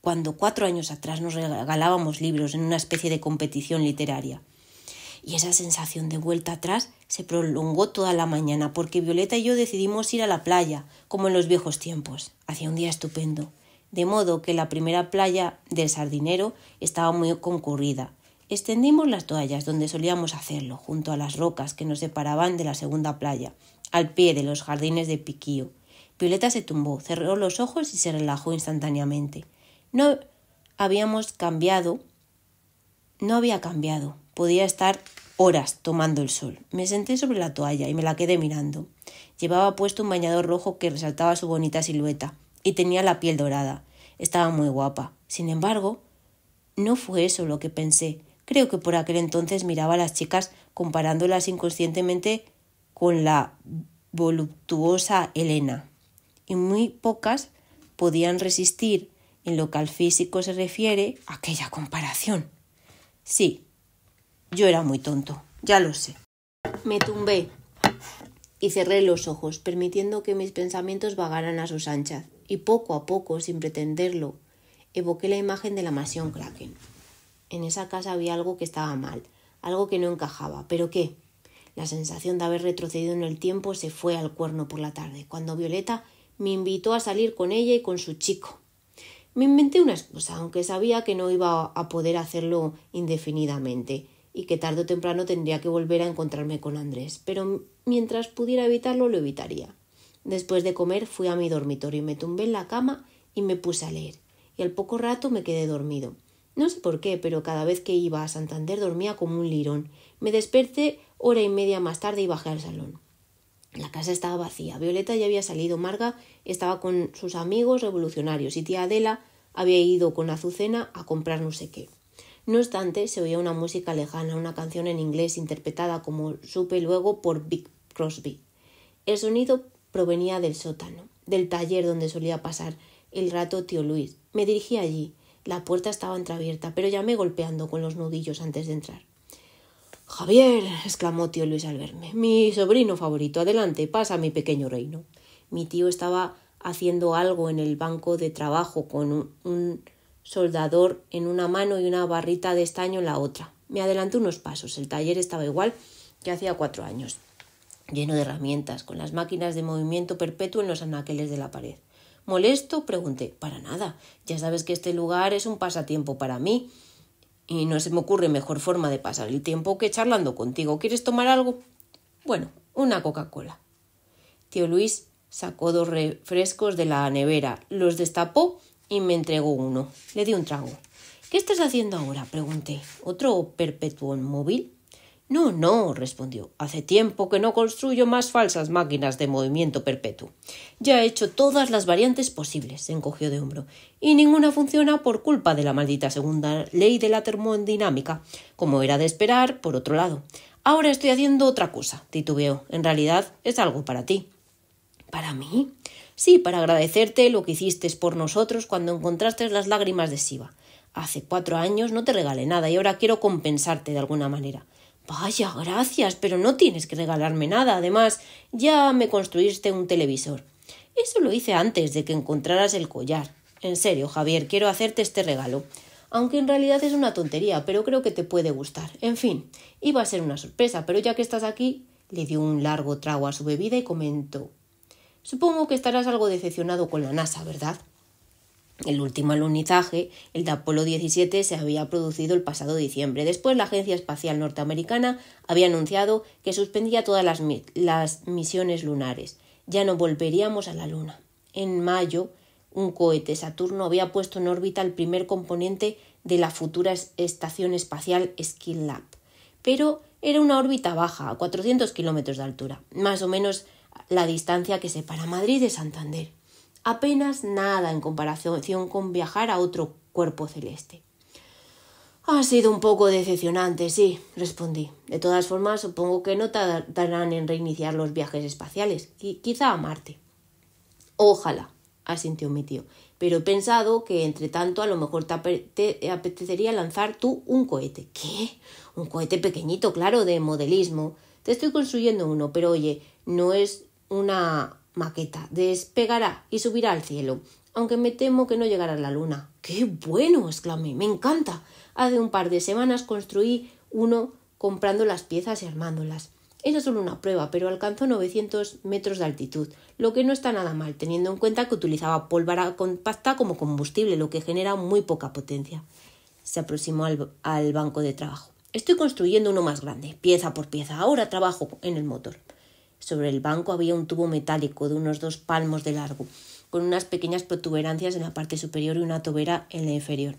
cuando cuatro años atrás nos regalábamos libros en una especie de competición literaria. Y esa sensación de vuelta atrás se prolongó toda la mañana porque Violeta y yo decidimos ir a la playa, como en los viejos tiempos. Hacía un día estupendo, de modo que la primera playa del sardinero estaba muy concurrida. Extendimos las toallas donde solíamos hacerlo, junto a las rocas que nos separaban de la segunda playa, al pie de los jardines de Piquío. Violeta se tumbó, cerró los ojos y se relajó instantáneamente. No habíamos cambiado. No había cambiado. Podía estar horas tomando el sol. Me senté sobre la toalla y me la quedé mirando. Llevaba puesto un bañador rojo que resaltaba su bonita silueta y tenía la piel dorada. Estaba muy guapa. Sin embargo, no fue eso lo que pensé. Creo que por aquel entonces miraba a las chicas comparándolas inconscientemente con la voluptuosa Elena. y muy pocas podían resistir, en lo que al físico se refiere, aquella comparación. Sí, yo era muy tonto, ya lo sé. Me tumbé y cerré los ojos, permitiendo que mis pensamientos vagaran a sus anchas, y poco a poco, sin pretenderlo, evoqué la imagen de la mansión Kraken. En esa casa había algo que estaba mal, algo que no encajaba, pero ¿qué? La sensación de haber retrocedido en el tiempo se fue al cuerno por la tarde, cuando Violeta me invitó a salir con ella y con su chico. Me inventé una excusa, aunque sabía que no iba a poder hacerlo indefinidamente y que tarde o temprano tendría que volver a encontrarme con Andrés, pero mientras pudiera evitarlo lo evitaría. Después de comer fui a mi dormitorio, me tumbé en la cama y me puse a leer, y al poco rato me quedé dormido. No sé por qué, pero cada vez que iba a Santander dormía como un lirón. Me desperté Hora y media más tarde y bajé al salón. La casa estaba vacía. Violeta ya había salido. Marga estaba con sus amigos revolucionarios y tía Adela había ido con Azucena a comprar no sé qué. No obstante, se oía una música lejana, una canción en inglés interpretada, como supe luego, por Big Crosby. El sonido provenía del sótano, del taller donde solía pasar el rato tío Luis. Me dirigí allí. La puerta estaba entreabierta, pero llamé golpeando con los nudillos antes de entrar. Javier, exclamó tío Luis al verme, mi sobrino favorito, adelante, pasa a mi pequeño reino. Mi tío estaba haciendo algo en el banco de trabajo con un, un soldador en una mano y una barrita de estaño en la otra. Me adelanté unos pasos. El taller estaba igual que hacía cuatro años, lleno de herramientas, con las máquinas de movimiento perpetuo en los anaqueles de la pared. ¿Molesto? pregunté. Para nada. Ya sabes que este lugar es un pasatiempo para mí. Y no se me ocurre mejor forma de pasar el tiempo que charlando contigo. ¿Quieres tomar algo? Bueno, una Coca-Cola. Tío Luis sacó dos refrescos de la nevera, los destapó y me entregó uno. Le di un trago. ¿Qué estás haciendo ahora? pregunté. ¿Otro perpetuo móvil? No, no, respondió. Hace tiempo que no construyo más falsas máquinas de movimiento perpetuo. Ya he hecho todas las variantes posibles, se encogió de hombro, y ninguna funciona por culpa de la maldita segunda ley de la termodinámica, como era de esperar, por otro lado. Ahora estoy haciendo otra cosa, titubeó. En realidad es algo para ti. ¿Para mí? Sí, para agradecerte lo que hiciste por nosotros cuando encontraste las lágrimas de Siva. Hace cuatro años no te regalé nada y ahora quiero compensarte de alguna manera. Vaya, gracias, pero no tienes que regalarme nada. Además, ya me construiste un televisor. Eso lo hice antes de que encontraras el collar. En serio, Javier, quiero hacerte este regalo. Aunque en realidad es una tontería, pero creo que te puede gustar. En fin, iba a ser una sorpresa, pero ya que estás aquí, le dio un largo trago a su bebida y comentó. Supongo que estarás algo decepcionado con la NASA, ¿verdad? El último alunizaje, el de Apolo 17, se había producido el pasado diciembre. Después, la Agencia Espacial Norteamericana había anunciado que suspendía todas las, misiones lunares. Ya no volveríamos a la Luna. En mayo, un cohete Saturno había puesto en órbita el primer componente de la futura estación espacial Skill Lab. Pero era una órbita baja, a 400 kilómetros de altura, más o menos la distancia que separa Madrid de Santander apenas nada en comparación con viajar a otro cuerpo celeste. Ha sido un poco decepcionante, sí, respondí. De todas formas, supongo que no tardarán en reiniciar los viajes espaciales, quizá a Marte. Ojalá, asintió mi tío, pero he pensado que entre tanto a lo mejor te apetecería lanzar tú un cohete. ¿Qué? Un cohete pequeñito, claro, de modelismo. Te estoy construyendo uno, pero oye, no es una maqueta, despegará y subirá al cielo, aunque me temo que no llegará a la luna. ¡Qué bueno! exclamé, me encanta. Hace un par de semanas construí uno comprando las piezas y armándolas. Era solo una prueba, pero alcanzó 900 metros de altitud, lo que no está nada mal, teniendo en cuenta que utilizaba pólvora compacta como combustible, lo que genera muy poca potencia. Se aproximó al banco de trabajo. Estoy construyendo uno más grande, pieza por pieza. Ahora trabajo en el motor. Sobre el banco había un tubo metálico de unos dos palmos de largo, con unas pequeñas protuberancias en la parte superior y una tobera en la inferior.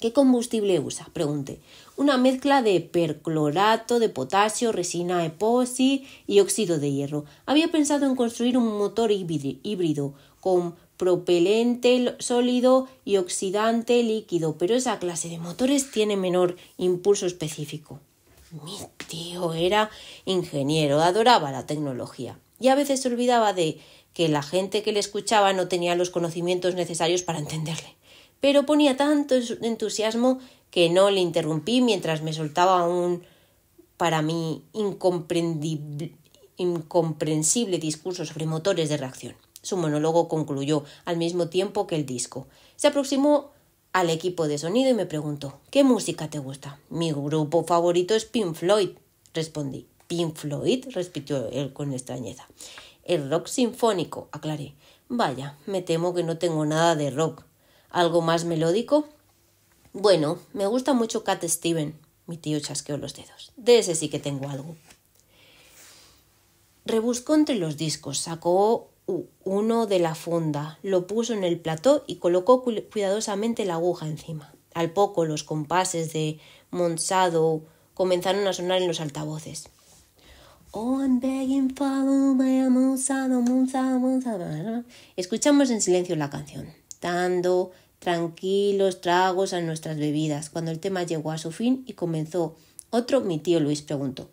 ¿Qué combustible usa? Pregunté. Una mezcla de perclorato de potasio, resina eposi y óxido de hierro. Había pensado en construir un motor híbrido con propelente sólido y oxidante líquido, pero esa clase de motores tiene menor impulso específico. Mi tío era ingeniero, adoraba la tecnología y a veces se olvidaba de que la gente que le escuchaba no tenía los conocimientos necesarios para entenderle. Pero ponía tanto entusiasmo que no le interrumpí mientras me soltaba un para mí incomprensible discurso sobre motores de reacción. Su monólogo concluyó al mismo tiempo que el disco. Se aproximó al equipo de sonido y me preguntó, ¿qué música te gusta? Mi grupo favorito es Pink Floyd, respondí. Pink Floyd, repitió él con extrañeza. El rock sinfónico, aclaré. Vaya, me temo que no tengo nada de rock. ¿Algo más melódico? Bueno, me gusta mucho Cat Steven. Mi tío chasqueó los dedos. De ese sí que tengo algo. Rebuscó entre los discos, sacó uno de la funda, lo puso en el plató y colocó cuidadosamente la aguja encima. Al poco los compases de Monsado comenzaron a sonar en los altavoces. Oh, Escuchamos en silencio la canción, dando tranquilos tragos a nuestras bebidas, cuando el tema llegó a su fin y comenzó otro, mi tío Luis preguntó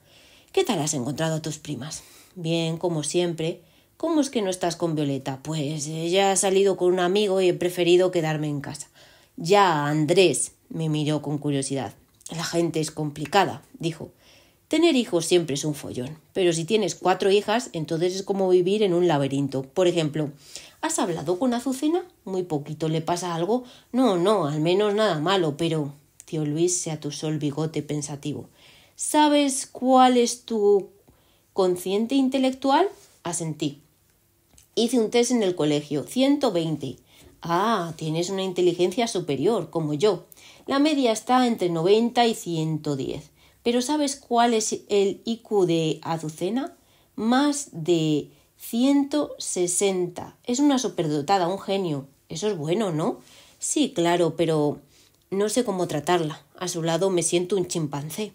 ¿Qué tal has encontrado a tus primas? Bien, como siempre, ¿Cómo es que no estás con Violeta? Pues ella ha salido con un amigo y he preferido quedarme en casa. Ya, Andrés, me miró con curiosidad. La gente es complicada, dijo. Tener hijos siempre es un follón, pero si tienes cuatro hijas, entonces es como vivir en un laberinto. Por ejemplo, ¿has hablado con Azucena? Muy poquito, ¿le pasa algo? No, no, al menos nada malo, pero. Tío Luis se atusó el bigote pensativo. ¿Sabes cuál es tu consciente intelectual? Asentí. Hice un test en el colegio, 120. Ah, tienes una inteligencia superior, como yo. La media está entre 90 y 110. Pero ¿sabes cuál es el IQ de Azucena? Más de 160. Es una superdotada, un genio. Eso es bueno, ¿no? Sí, claro, pero no sé cómo tratarla. A su lado me siento un chimpancé.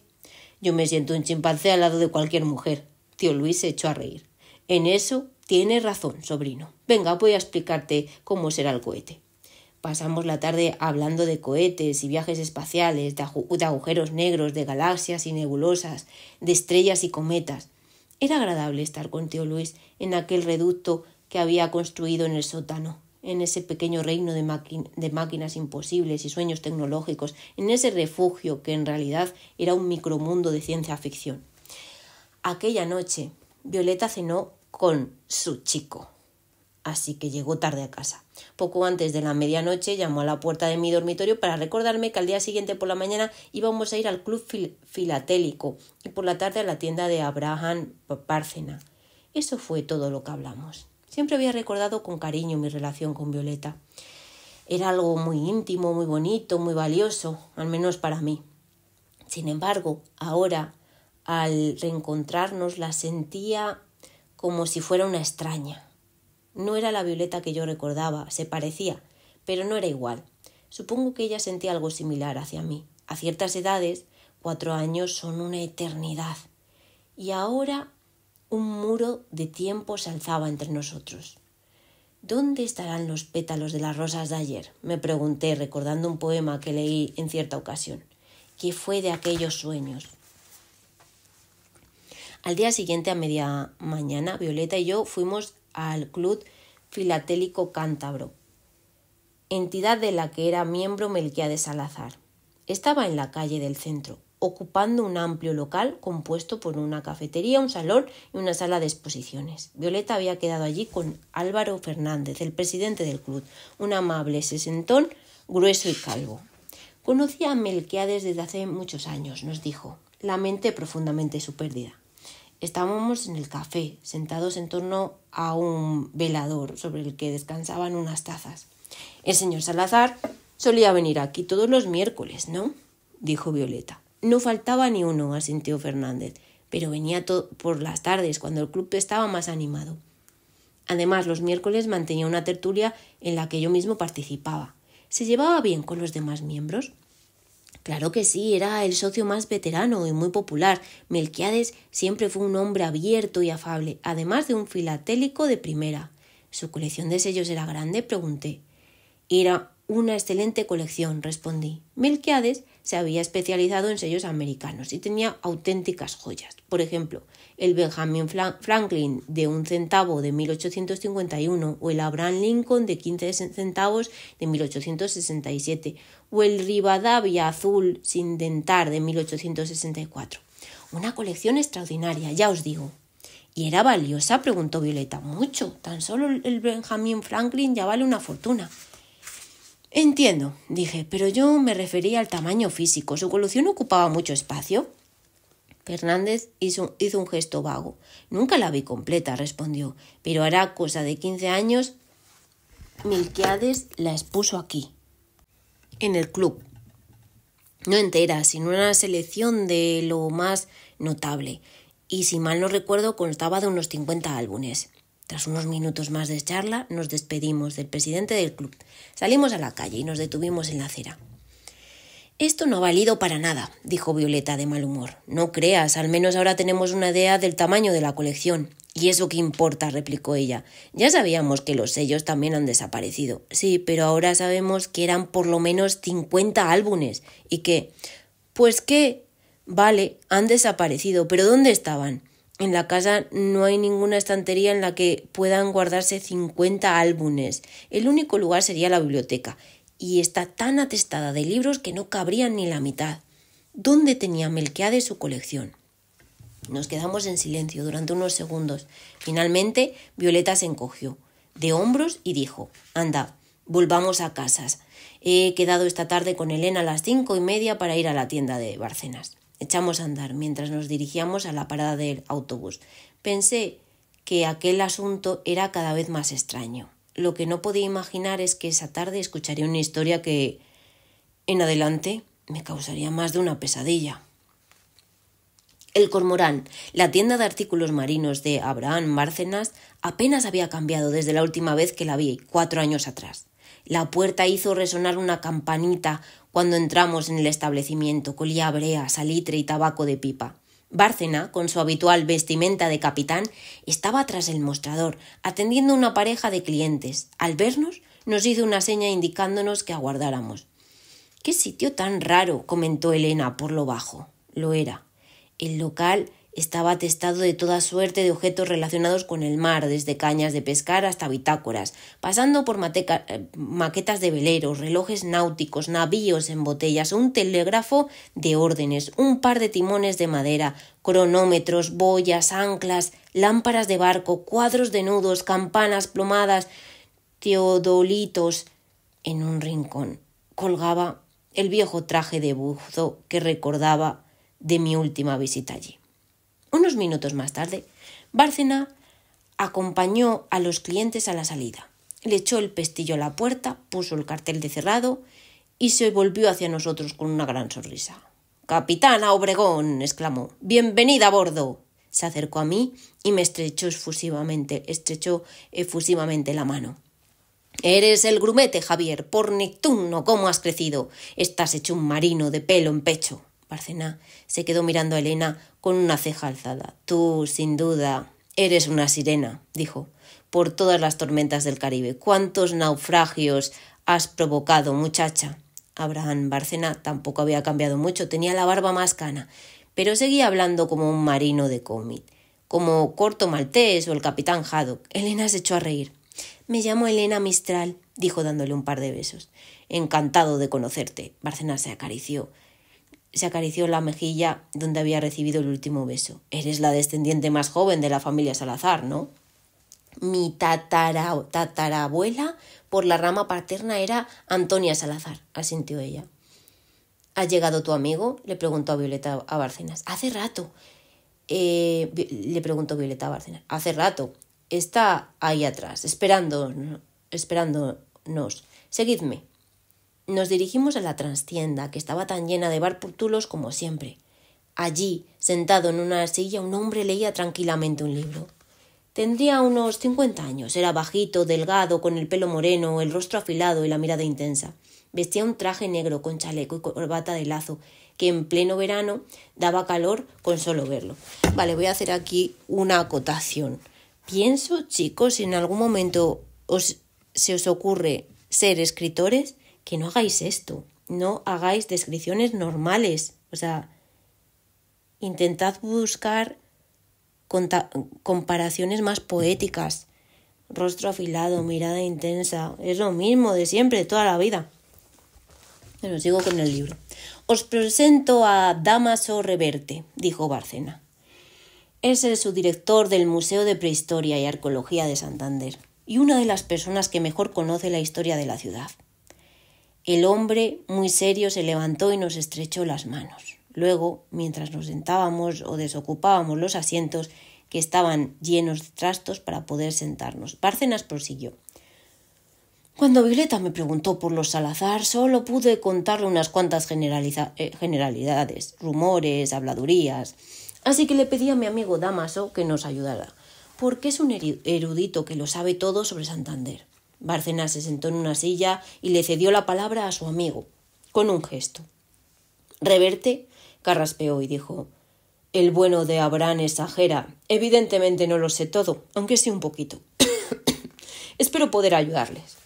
Yo me siento un chimpancé al lado de cualquier mujer. Tío Luis se echó a reír. En eso Tienes razón, sobrino. Venga, voy a explicarte cómo será el cohete. Pasamos la tarde hablando de cohetes y viajes espaciales, de, agujeros negros, de galaxias y nebulosas, de estrellas y cometas. Era agradable estar con tío Luis en aquel reducto que había construido en el sótano, en ese pequeño reino de, máquinas imposibles y sueños tecnológicos, en ese refugio que en realidad era un micromundo de ciencia ficción. Aquella noche, Violeta cenó con su chico. Así que llegó tarde a casa. Poco antes de la medianoche llamó a la puerta de mi dormitorio para recordarme que al día siguiente por la mañana íbamos a ir al club filatélico y por la tarde a la tienda de Abraham Párcena. Eso fue todo lo que hablamos. Siempre había recordado con cariño mi relación con Violeta. Era algo muy íntimo, muy bonito, muy valioso, al menos para mí. Sin embargo, ahora, al reencontrarnos, la sentía como si fuera una extraña. No era la Violeta que yo recordaba, se parecía, pero no era igual. Supongo que ella sentía algo similar hacia mí. A ciertas edades, cuatro años son una eternidad. Y ahora un muro de tiempo se alzaba entre nosotros. ¿Dónde estarán los pétalos de las rosas de ayer? me pregunté recordando un poema que leí en cierta ocasión, que fue de aquellos sueños. Al día siguiente, a media mañana, Violeta y yo fuimos al Club Filatélico Cántabro, entidad de la que era miembro Melquiades Salazar. Estaba en la calle del centro, ocupando un amplio local compuesto por una cafetería, un salón y una sala de exposiciones. Violeta había quedado allí con Álvaro Fernández, el presidente del club, un amable sesentón, grueso y calvo. Conocía a Melquiades desde hace muchos años, nos dijo. Lamenté profundamente su pérdida. Estábamos en el café, sentados en torno a un velador sobre el que descansaban unas tazas. El señor Salazar solía venir aquí todos los miércoles, ¿no? dijo Violeta. No faltaba ni uno, asintió Fernández, pero venía por las tardes, cuando el club estaba más animado. Además, los miércoles mantenía una tertulia en la que yo mismo participaba. ¿Se llevaba bien con los demás miembros? Claro que sí, era el socio más veterano y muy popular. Melquiades siempre fue un hombre abierto y afable, además de un filatélico de primera. ¿Su colección de sellos era grande? pregunté. Era una excelente colección, respondí. Melquiades se había especializado en sellos americanos y tenía auténticas joyas. Por ejemplo, el Benjamin Franklin de un centavo de 1851 o el Abraham Lincoln de 15 centavos de 1867 o el Rivadavia azul sin dentar de 1864. Una colección extraordinaria, ya os digo. ¿Y era valiosa? preguntó Violeta. Mucho. Tan solo el Benjamin Franklin ya vale una fortuna. Entiendo, dije, pero yo me refería al tamaño físico. ¿Su colección ocupaba mucho espacio? Fernández hizo, un gesto vago. Nunca la vi completa, respondió, pero hará cosa de quince años. Milquiades la expuso aquí, en el club. No entera, sino una selección de lo más notable, y si mal no recuerdo constaba de unos cincuenta álbumes. Tras unos minutos más de charla, nos despedimos del presidente del club. Salimos a la calle y nos detuvimos en la acera. Esto no ha valido para nada, dijo Violeta de mal humor. No creas, al menos ahora tenemos una idea del tamaño de la colección. ¿Y eso qué importa? replicó ella. Ya sabíamos que los sellos también han desaparecido. Sí, pero ahora sabemos que eran por lo menos cincuenta álbumes y pues que... Pues qué. Vale, han desaparecido, pero ¿dónde estaban? En la casa no hay ninguna estantería en la que puedan guardarse cincuenta álbumes. El único lugar sería la biblioteca y está tan atestada de libros que no cabrían ni la mitad. ¿Dónde tenía Melquiade su colección? Nos quedamos en silencio durante unos segundos. Finalmente, Violeta se encogió de hombros y dijo Anda, volvamos a casas. He quedado esta tarde con Elena a las cinco y media para ir a la tienda de Barcenas. Echamos a andar mientras nos dirigíamos a la parada del autobús. Pensé que aquel asunto era cada vez más extraño. Lo que no podía imaginar es que esa tarde escucharía una historia que, en adelante, me causaría más de una pesadilla. El Cormorán, la tienda de artículos marinos de Abraham márcenas apenas había cambiado desde la última vez que la vi, cuatro años atrás. La puerta hizo resonar una campanita cuando entramos en el establecimiento, colía brea, salitre y tabaco de pipa. Bárcena, con su habitual vestimenta de capitán, estaba tras el mostrador, atendiendo una pareja de clientes. Al vernos, nos hizo una seña indicándonos que aguardáramos. Qué sitio tan raro, comentó Elena por lo bajo. Lo era. El local estaba atestado de toda suerte de objetos relacionados con el mar, desde cañas de pescar hasta bitácoras, pasando por eh, maquetas de veleros, relojes náuticos, navíos en botellas, un telégrafo de órdenes, un par de timones de madera, cronómetros, boyas, anclas, lámparas de barco, cuadros de nudos, campanas plomadas, teodolitos. En un rincón colgaba el viejo traje de buzo que recordaba de mi última visita allí. Unos minutos más tarde, Bárcena acompañó a los clientes a la salida. Le echó el pestillo a la puerta, puso el cartel de cerrado y se volvió hacia nosotros con una gran sonrisa. Capitana Obregón, exclamó. Bienvenida a bordo. Se acercó a mí y me estrechó efusivamente, estrechó efusivamente la mano. Eres el grumete, Javier, por Neptuno, cómo has crecido. Estás hecho un marino de pelo en pecho. Barcena se quedó mirando a Elena con una ceja alzada. Tú, sin duda, eres una sirena, dijo, por todas las tormentas del Caribe. ¿Cuántos naufragios has provocado, muchacha? Abraham Barcena tampoco había cambiado mucho, tenía la barba más cana, pero seguía hablando como un marino de cómic, como Corto Maltés o el capitán Haddock. Elena se echó a reír. Me llamo Elena Mistral, dijo dándole un par de besos. Encantado de conocerte. Barcena se acarició se acarició la mejilla donde había recibido el último beso. Eres la descendiente más joven de la familia Salazar, ¿no? Mi tatarabuela por la rama paterna era Antonia Salazar, asintió ella. ¿Ha llegado tu amigo? le preguntó a Violeta a Hace rato. Eh, le preguntó Violeta a Hace rato. Está ahí atrás, esperando, esperándonos. Seguidme. Nos dirigimos a la transtienda, que estaba tan llena de barputulos como siempre. Allí, sentado en una silla, un hombre leía tranquilamente un libro. Tendría unos cincuenta años, era bajito, delgado, con el pelo moreno, el rostro afilado y la mirada intensa. Vestía un traje negro con chaleco y corbata de lazo, que en pleno verano daba calor con solo verlo. Vale, voy a hacer aquí una acotación. Pienso, chicos, si en algún momento os, se os ocurre ser escritores, que no hagáis esto, no hagáis descripciones normales, o sea, intentad buscar comparaciones más poéticas, rostro afilado, mirada intensa, es lo mismo de siempre, toda la vida. Pero sigo con el libro. Os presento a Damaso Reverte, dijo Barcena. Es el subdirector del Museo de Prehistoria y Arqueología de Santander y una de las personas que mejor conoce la historia de la ciudad. El hombre, muy serio, se levantó y nos estrechó las manos. Luego, mientras nos sentábamos o desocupábamos los asientos que estaban llenos de trastos para poder sentarnos, Bárcenas prosiguió. Cuando Violeta me preguntó por los Salazar, solo pude contarle unas cuantas eh, generalidades, rumores, habladurías. Así que le pedí a mi amigo Damaso que nos ayudara, porque es un erudito que lo sabe todo sobre Santander. Barcena se sentó en una silla y le cedió la palabra a su amigo, con un gesto. Reverte carraspeó y dijo El bueno de Abraham exagera. Evidentemente no lo sé todo, aunque sí un poquito. [coughs] Espero poder ayudarles.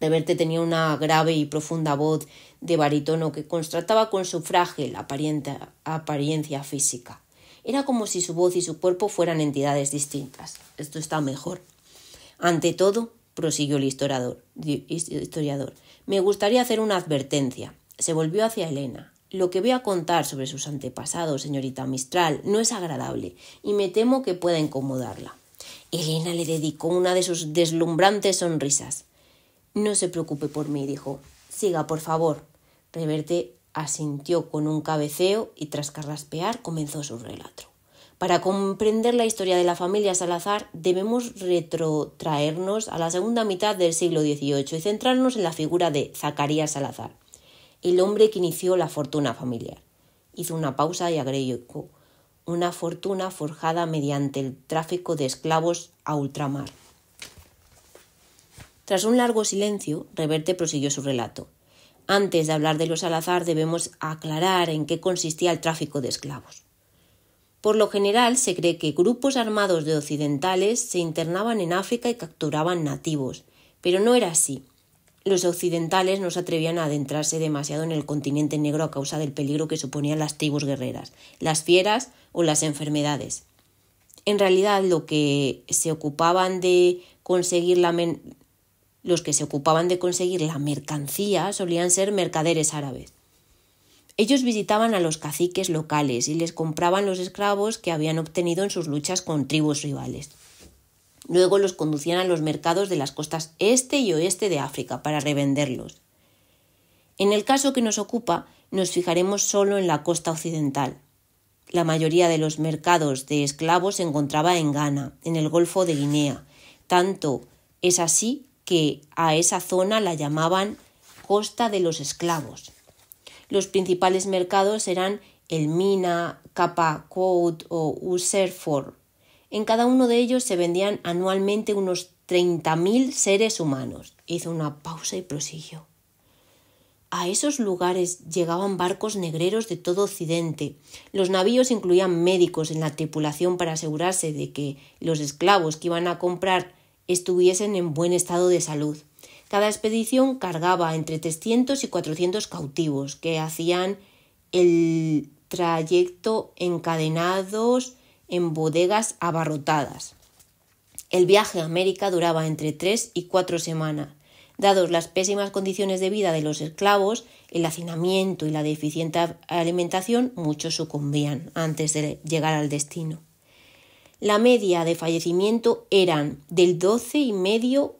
Reverte tenía una grave y profunda voz de barítono que contrastaba con su frágil apariencia física. Era como si su voz y su cuerpo fueran entidades distintas. Esto está mejor. Ante todo, prosiguió el historiador, historiador. Me gustaría hacer una advertencia. Se volvió hacia Elena. Lo que voy a contar sobre sus antepasados, señorita Mistral, no es agradable y me temo que pueda incomodarla. Elena le dedicó una de sus deslumbrantes sonrisas. No se preocupe por mí, dijo. Siga, por favor. Reverte asintió con un cabeceo y tras carraspear comenzó su relato. Para comprender la historia de la familia Salazar debemos retrotraernos a la segunda mitad del siglo XVIII y centrarnos en la figura de Zacarías Salazar, el hombre que inició la fortuna familiar. Hizo una pausa y agregó una fortuna forjada mediante el tráfico de esclavos a ultramar. Tras un largo silencio, Reverte prosiguió su relato. Antes de hablar de los Salazar debemos aclarar en qué consistía el tráfico de esclavos. Por lo general se cree que grupos armados de occidentales se internaban en África y capturaban nativos, pero no era así. Los occidentales no se atrevían a adentrarse demasiado en el continente negro a causa del peligro que suponían las tribus guerreras, las fieras o las enfermedades. En realidad que los que se ocupaban de conseguir la mercancía solían ser mercaderes árabes. Ellos visitaban a los caciques locales y les compraban los esclavos que habían obtenido en sus luchas con tribus rivales. Luego los conducían a los mercados de las costas este y oeste de África para revenderlos. En el caso que nos ocupa, nos fijaremos solo en la costa occidental. La mayoría de los mercados de esclavos se encontraba en Ghana, en el Golfo de Guinea. Tanto es así que a esa zona la llamaban Costa de los Esclavos. Los principales mercados eran el Mina, Kappa o Userfor. En cada uno de ellos se vendían anualmente unos 30.000 seres humanos. Hizo una pausa y prosiguió. A esos lugares llegaban barcos negreros de todo Occidente. Los navíos incluían médicos en la tripulación para asegurarse de que los esclavos que iban a comprar estuviesen en buen estado de salud. Cada expedición cargaba entre 300 y 400 cautivos que hacían el trayecto encadenados en bodegas abarrotadas. El viaje a América duraba entre tres y cuatro semanas. Dados las pésimas condiciones de vida de los esclavos, el hacinamiento y la deficiente alimentación, muchos sucumbían antes de llegar al destino. La media de fallecimiento eran del 12,5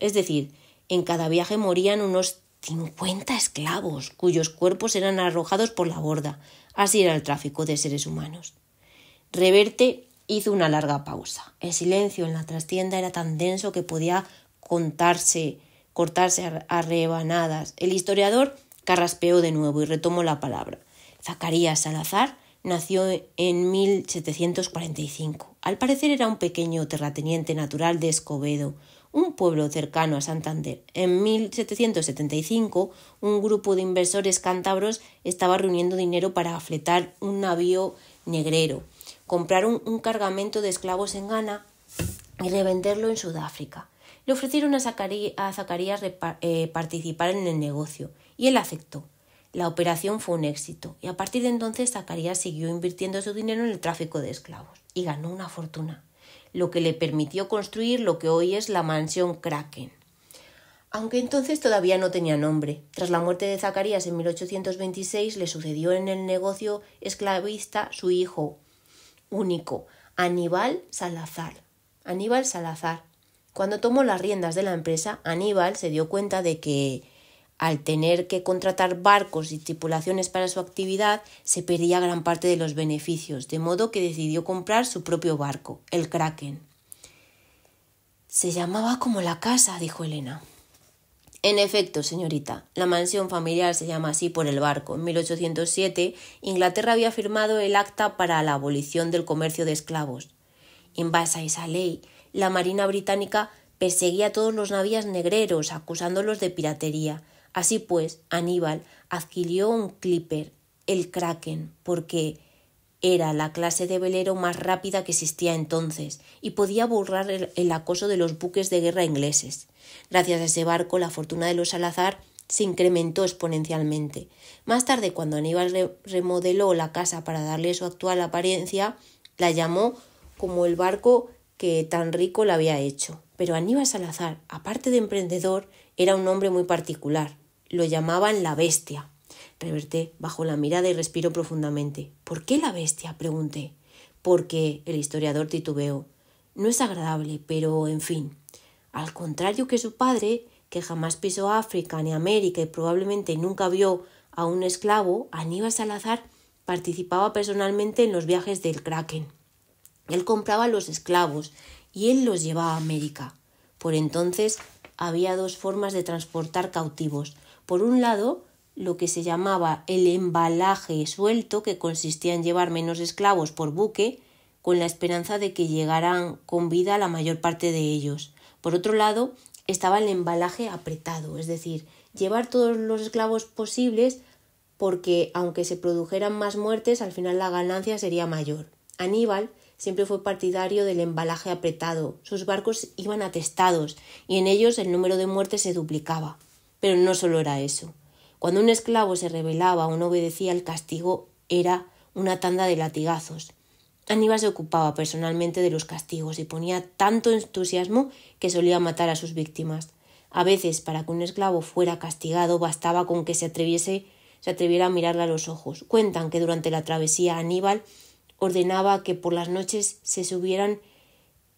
es decir, en cada viaje morían unos cincuenta esclavos cuyos cuerpos eran arrojados por la borda. Así era el tráfico de seres humanos. Reverte hizo una larga pausa. El silencio en la trastienda era tan denso que podía contarse, cortarse a rebanadas. El historiador carraspeó de nuevo y retomó la palabra. Zacarías Salazar nació en 1745. Al parecer era un pequeño terrateniente natural de Escobedo, un pueblo cercano a Santander. En 1775, un grupo de inversores cántabros estaba reuniendo dinero para afletar un navío negrero. comprar un cargamento de esclavos en Ghana y revenderlo en Sudáfrica. Le ofrecieron a, Zacarías eh, participar en el negocio y él aceptó. La operación fue un éxito y a partir de entonces Zacarías siguió invirtiendo su dinero en el tráfico de esclavos y ganó una fortuna lo que le permitió construir lo que hoy es la mansión Kraken. Aunque entonces todavía no tenía nombre. Tras la muerte de Zacarías en 1826 le sucedió en el negocio esclavista su hijo único, Aníbal Salazar. Aníbal Salazar. Cuando tomó las riendas de la empresa, Aníbal se dio cuenta de que al tener que contratar barcos y tripulaciones para su actividad, se perdía gran parte de los beneficios, de modo que decidió comprar su propio barco, el Kraken. Se llamaba como la casa, dijo Elena. En efecto, señorita, la mansión familiar se llama así por el barco. En 1807, Inglaterra había firmado el Acta para la abolición del comercio de esclavos. En base a esa ley, la Marina británica perseguía a todos los navíos negreros, acusándolos de piratería, Así pues, Aníbal adquirió un clipper, el Kraken, porque era la clase de velero más rápida que existía entonces y podía borrar el, acoso de los buques de guerra ingleses. Gracias a ese barco, la fortuna de los Salazar se incrementó exponencialmente. Más tarde, cuando Aníbal remodeló la casa para darle su actual apariencia, la llamó como el barco que tan rico la había hecho. Pero Aníbal Salazar, aparte de emprendedor, era un hombre muy particular lo llamaban la bestia. Reverté bajo la mirada y respiro profundamente. ¿Por qué la bestia? pregunté. Porque el historiador titubeó. No es agradable, pero en fin. Al contrario que su padre, que jamás pisó África ni América y probablemente nunca vio a un esclavo, Aníbal Salazar participaba personalmente en los viajes del Kraken. Él compraba los esclavos y él los llevaba a América. Por entonces había dos formas de transportar cautivos, por un lado, lo que se llamaba el embalaje suelto, que consistía en llevar menos esclavos por buque, con la esperanza de que llegaran con vida la mayor parte de ellos. Por otro lado, estaba el embalaje apretado, es decir, llevar todos los esclavos posibles porque aunque se produjeran más muertes, al final la ganancia sería mayor. Aníbal siempre fue partidario del embalaje apretado. Sus barcos iban atestados y en ellos el número de muertes se duplicaba. Pero no solo era eso. Cuando un esclavo se rebelaba o no obedecía el castigo era una tanda de latigazos. Aníbal se ocupaba personalmente de los castigos y ponía tanto entusiasmo que solía matar a sus víctimas. A veces, para que un esclavo fuera castigado, bastaba con que se atreviese se atreviera a mirarle a los ojos. Cuentan que durante la travesía Aníbal ordenaba que por las noches se subieran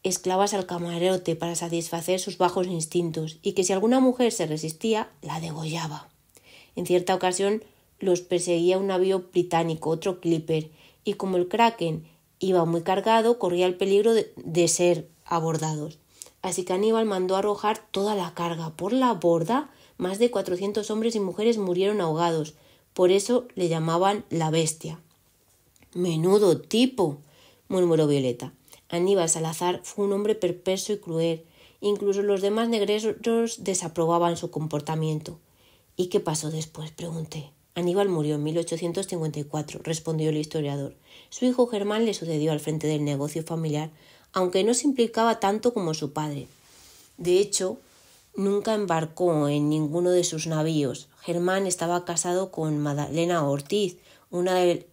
esclavas al camarote para satisfacer sus bajos instintos y que si alguna mujer se resistía, la degollaba. En cierta ocasión los perseguía un navío británico, otro clipper, y como el kraken iba muy cargado, corría el peligro de, ser abordados. Así que Aníbal mandó arrojar toda la carga por la borda. Más de cuatrocientos hombres y mujeres murieron ahogados. Por eso le llamaban la bestia. Menudo tipo, murmuró Violeta. Aníbal Salazar fue un hombre perverso y cruel. Incluso los demás negros desaprobaban su comportamiento. ¿Y qué pasó después? pregunté. Aníbal murió en 1854, respondió el historiador. Su hijo Germán le sucedió al frente del negocio familiar, aunque no se implicaba tanto como su padre. De hecho, nunca embarcó en ninguno de sus navíos. Germán estaba casado con Madalena Ortiz, una de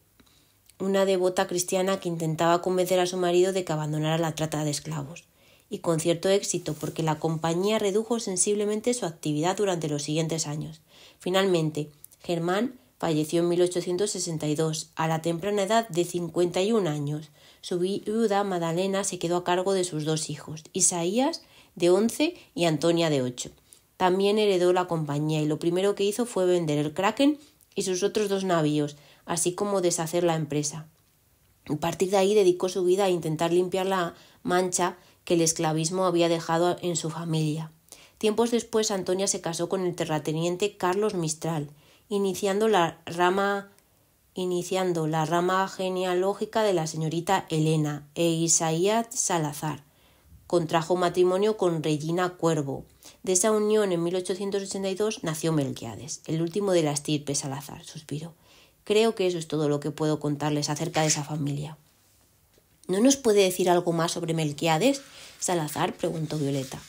una devota cristiana que intentaba convencer a su marido de que abandonara la trata de esclavos, y con cierto éxito porque la compañía redujo sensiblemente su actividad durante los siguientes años. Finalmente, Germán falleció en 1862, a la temprana edad de 51 años. Su viuda Madalena se quedó a cargo de sus dos hijos, Isaías, de 11, y Antonia, de 8. También heredó la compañía y lo primero que hizo fue vender el Kraken y sus otros dos navíos, así como deshacer la empresa. A partir de ahí dedicó su vida a intentar limpiar la mancha que el esclavismo había dejado en su familia. Tiempos después Antonia se casó con el terrateniente Carlos Mistral, iniciando la rama iniciando la rama genealógica de la señorita Elena e Isaías Salazar. Contrajo matrimonio con Regina Cuervo. De esa unión en 1882 nació Melquiades, el último de la estirpe Salazar, suspiró. Creo que eso es todo lo que puedo contarles acerca de esa familia. ¿No nos puede decir algo más sobre Melquiades? Salazar preguntó Violeta.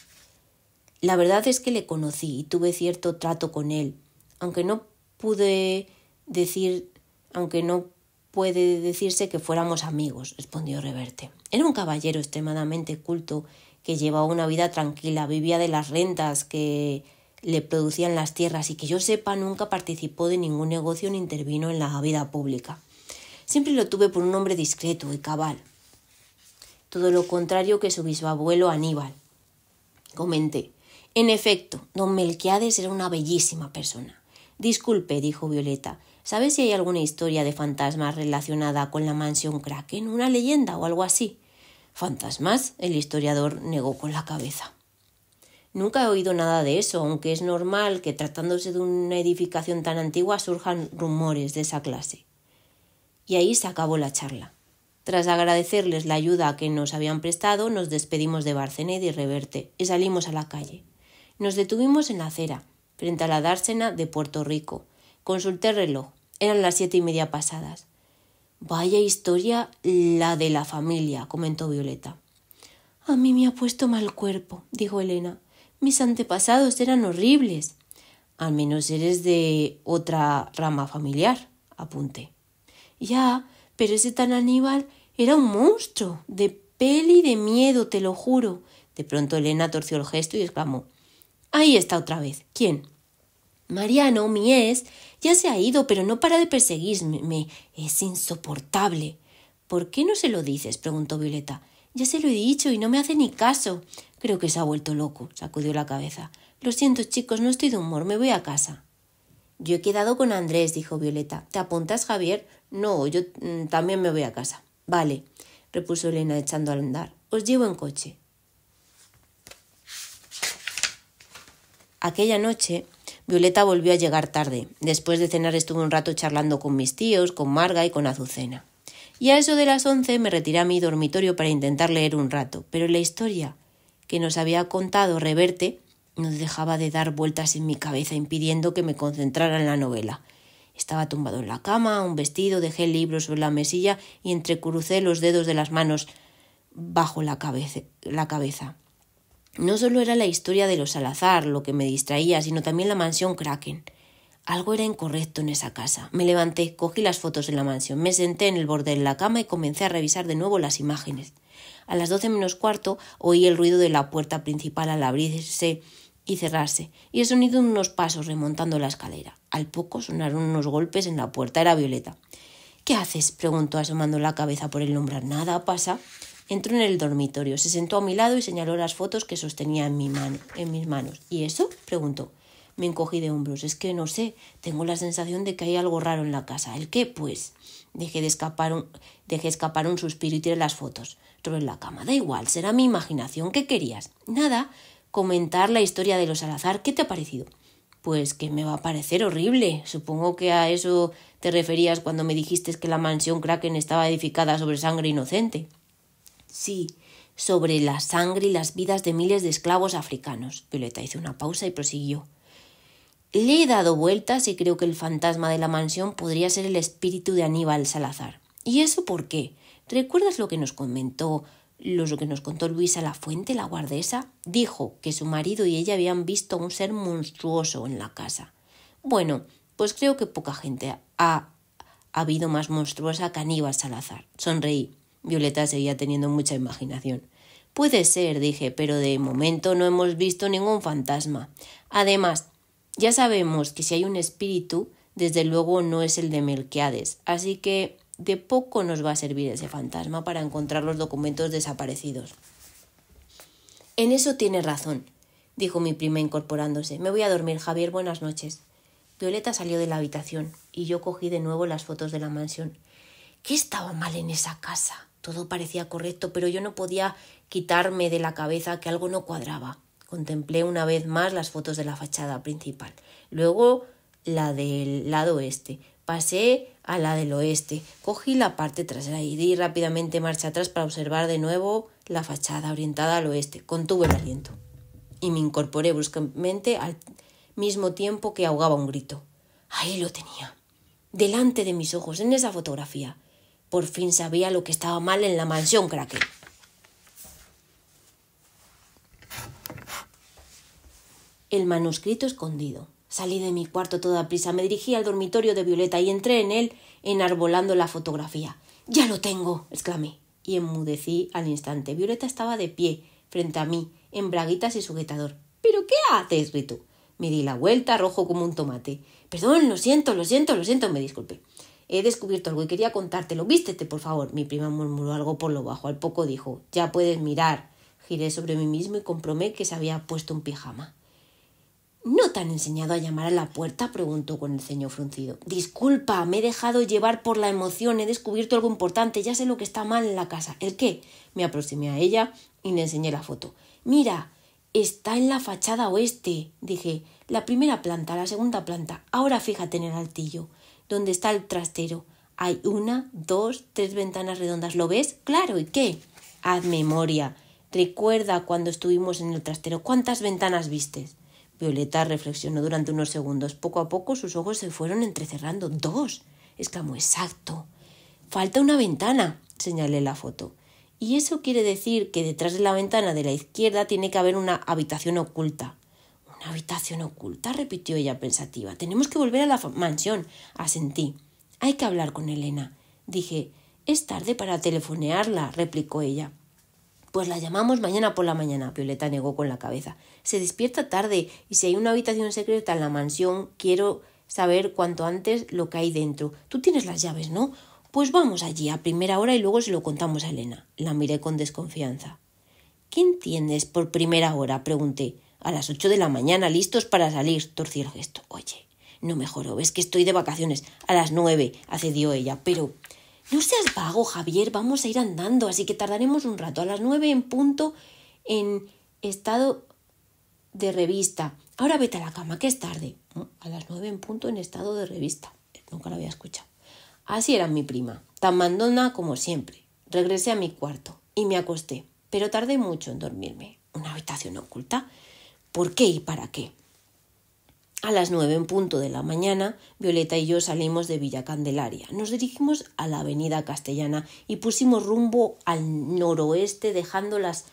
La verdad es que le conocí y tuve cierto trato con él, aunque no pude decir, aunque no puede decirse que fuéramos amigos, respondió Reverte. Era un caballero extremadamente culto que llevaba una vida tranquila, vivía de las rentas que le producían las tierras y que yo sepa nunca participó de ningún negocio ni intervino en la vida pública. Siempre lo tuve por un hombre discreto y cabal. Todo lo contrario que su bisabuelo Aníbal. Comenté. En efecto, don Melquiades era una bellísima persona. Disculpe, dijo Violeta, ¿sabes si hay alguna historia de fantasmas relacionada con la mansión Kraken, una leyenda o algo así? Fantasmas, el historiador negó con la cabeza. Nunca he oído nada de eso, aunque es normal que tratándose de una edificación tan antigua surjan rumores de esa clase. Y ahí se acabó la charla. Tras agradecerles la ayuda que nos habían prestado, nos despedimos de Barcened y Reverte y salimos a la calle. Nos detuvimos en la acera, frente a la dársena de Puerto Rico. Consulté el reloj. Eran las siete y media pasadas. Vaya historia la de la familia, comentó Violeta. A mí me ha puesto mal cuerpo, dijo Elena. Mis antepasados eran horribles. Al menos eres de otra rama familiar, apunté. Ya, pero ese tan Aníbal era un monstruo, de peli de miedo, te lo juro. De pronto Elena torció el gesto y exclamó Ahí está otra vez. ¿Quién? Mariano, mi es, ya se ha ido, pero no para de perseguirme. Es insoportable. ¿Por qué no se lo dices? preguntó Violeta. Ya se lo he dicho y no me hace ni caso. Creo que se ha vuelto loco, sacudió la cabeza. Lo siento, chicos, no estoy de humor, me voy a casa. Yo he quedado con Andrés, dijo Violeta. ¿Te apuntas, Javier? No, yo mm, también me voy a casa. Vale, repuso Elena echando al andar. Os llevo en coche. Aquella noche, Violeta volvió a llegar tarde. Después de cenar estuve un rato charlando con mis tíos, con Marga y con Azucena. Y a eso de las once me retiré a mi dormitorio para intentar leer un rato, pero la historia que nos había contado Reverte no dejaba de dar vueltas en mi cabeza impidiendo que me concentrara en la novela. Estaba tumbado en la cama, un vestido, dejé el libro sobre la mesilla y entrecrucé los dedos de las manos bajo la, cabeza, la cabeza. No solo era la historia de los Salazar lo que me distraía, sino también la mansión Kraken. Algo era incorrecto en esa casa. Me levanté, cogí las fotos de la mansión, me senté en el borde de la cama y comencé a revisar de nuevo las imágenes. A las doce menos cuarto oí el ruido de la puerta principal al abrirse y cerrarse, y el sonido de unos pasos remontando la escalera. Al poco sonaron unos golpes en la puerta. Era Violeta. ¿Qué haces? preguntó asomando la cabeza por el umbral. Nada pasa. Entró en el dormitorio, se sentó a mi lado y señaló las fotos que sostenía en, mi mano, en mis manos. ¿Y eso? preguntó. Me encogí de hombros. Es que no sé, tengo la sensación de que hay algo raro en la casa. ¿El qué? Pues. Dejé, de escapar un, dejé escapar un suspiro y tiré las fotos sobre la cama. Da igual, será mi imaginación. ¿Qué querías? Nada, comentar la historia de los Salazar. ¿Qué te ha parecido? Pues que me va a parecer horrible. Supongo que a eso te referías cuando me dijiste que la mansión Kraken estaba edificada sobre sangre inocente. Sí, sobre la sangre y las vidas de miles de esclavos africanos. Violeta hizo una pausa y prosiguió. Le he dado vueltas y creo que el fantasma de la mansión podría ser el espíritu de Aníbal Salazar. ¿Y eso por qué? ¿Recuerdas lo que nos comentó, lo que nos contó Luisa la Fuente, la guardesa? Dijo que su marido y ella habían visto un ser monstruoso en la casa. Bueno, pues creo que poca gente ha habido más monstruosa que Aníbal Salazar. Sonreí. Violeta seguía teniendo mucha imaginación. Puede ser, dije, pero de momento no hemos visto ningún fantasma. Además, ya sabemos que si hay un espíritu, desde luego no es el de Melquiades, así que de poco nos va a servir ese fantasma para encontrar los documentos desaparecidos. En eso tiene razón, dijo mi prima incorporándose. Me voy a dormir, Javier, buenas noches. Violeta salió de la habitación y yo cogí de nuevo las fotos de la mansión. ¿Qué estaba mal en esa casa? Todo parecía correcto, pero yo no podía quitarme de la cabeza que algo no cuadraba. Contemplé una vez más las fotos de la fachada principal, luego la del lado oeste, pasé a la del oeste, cogí la parte trasera y di rápidamente marcha atrás para observar de nuevo la fachada orientada al oeste. Contuve el aliento y me incorporé bruscamente al mismo tiempo que ahogaba un grito. Ahí lo tenía, delante de mis ojos, en esa fotografía. Por fin sabía lo que estaba mal en la mansión Cracker. el manuscrito escondido. Salí de mi cuarto toda prisa, me dirigí al dormitorio de Violeta y entré en él enarbolando la fotografía. Ya lo tengo. exclamé, y enmudecí al instante. Violeta estaba de pie, frente a mí, en braguitas y sujetador. ¿Pero qué haces? gritó. Me di la vuelta, rojo como un tomate. Perdón, lo siento, lo siento, lo siento, me disculpe. He descubierto algo y quería contártelo. Vístete, por favor. Mi prima murmuró algo por lo bajo. Al poco dijo Ya puedes mirar. Giré sobre mí mismo y compromé que se había puesto un pijama. ¿No te han enseñado a llamar a la puerta? preguntó con el ceño fruncido. Disculpa, me he dejado llevar por la emoción, he descubierto algo importante, ya sé lo que está mal en la casa. ¿El qué? Me aproximé a ella y le enseñé la foto. Mira, está en la fachada oeste, dije. La primera planta, la segunda planta. Ahora fíjate en el altillo, donde está el trastero. Hay una, dos, tres ventanas redondas. ¿Lo ves? Claro, ¿y qué? Haz memoria. Recuerda cuando estuvimos en el trastero. ¿Cuántas ventanas vistes? Violeta reflexionó durante unos segundos. Poco a poco sus ojos se fueron entrecerrando. Dos. exclamó. Exacto. Falta una ventana, señalé la foto. Y eso quiere decir que detrás de la ventana de la izquierda tiene que haber una habitación oculta. Una habitación oculta, repitió ella pensativa. Tenemos que volver a la mansión, asentí. Hay que hablar con Elena, dije. Es tarde para telefonearla, replicó ella. Pues la llamamos mañana por la mañana. Violeta negó con la cabeza. Se despierta tarde y si hay una habitación secreta en la mansión, quiero saber cuanto antes lo que hay dentro. Tú tienes las llaves, ¿no? Pues vamos allí a primera hora y luego se lo contamos a Elena. La miré con desconfianza. ¿Qué entiendes por primera hora? pregunté. A las ocho de la mañana, listos para salir, torcí el gesto. Oye, no mejoró, ves que estoy de vacaciones. A las nueve, accedió ella. Pero, no seas vago, Javier, vamos a ir andando, así que tardaremos un rato. A las nueve en punto en estado de revista. Ahora vete a la cama, que es tarde. Mm, a las nueve en punto en estado de revista. Nunca lo había escuchado. Así era mi prima, tan mandona como siempre. Regresé a mi cuarto y me acosté, pero tardé mucho en dormirme. Una habitación oculta. ¿Por qué y para qué? A las nueve en punto de la mañana, Violeta y yo salimos de Villa Candelaria. Nos dirigimos a la avenida castellana y pusimos rumbo al noroeste, dejando las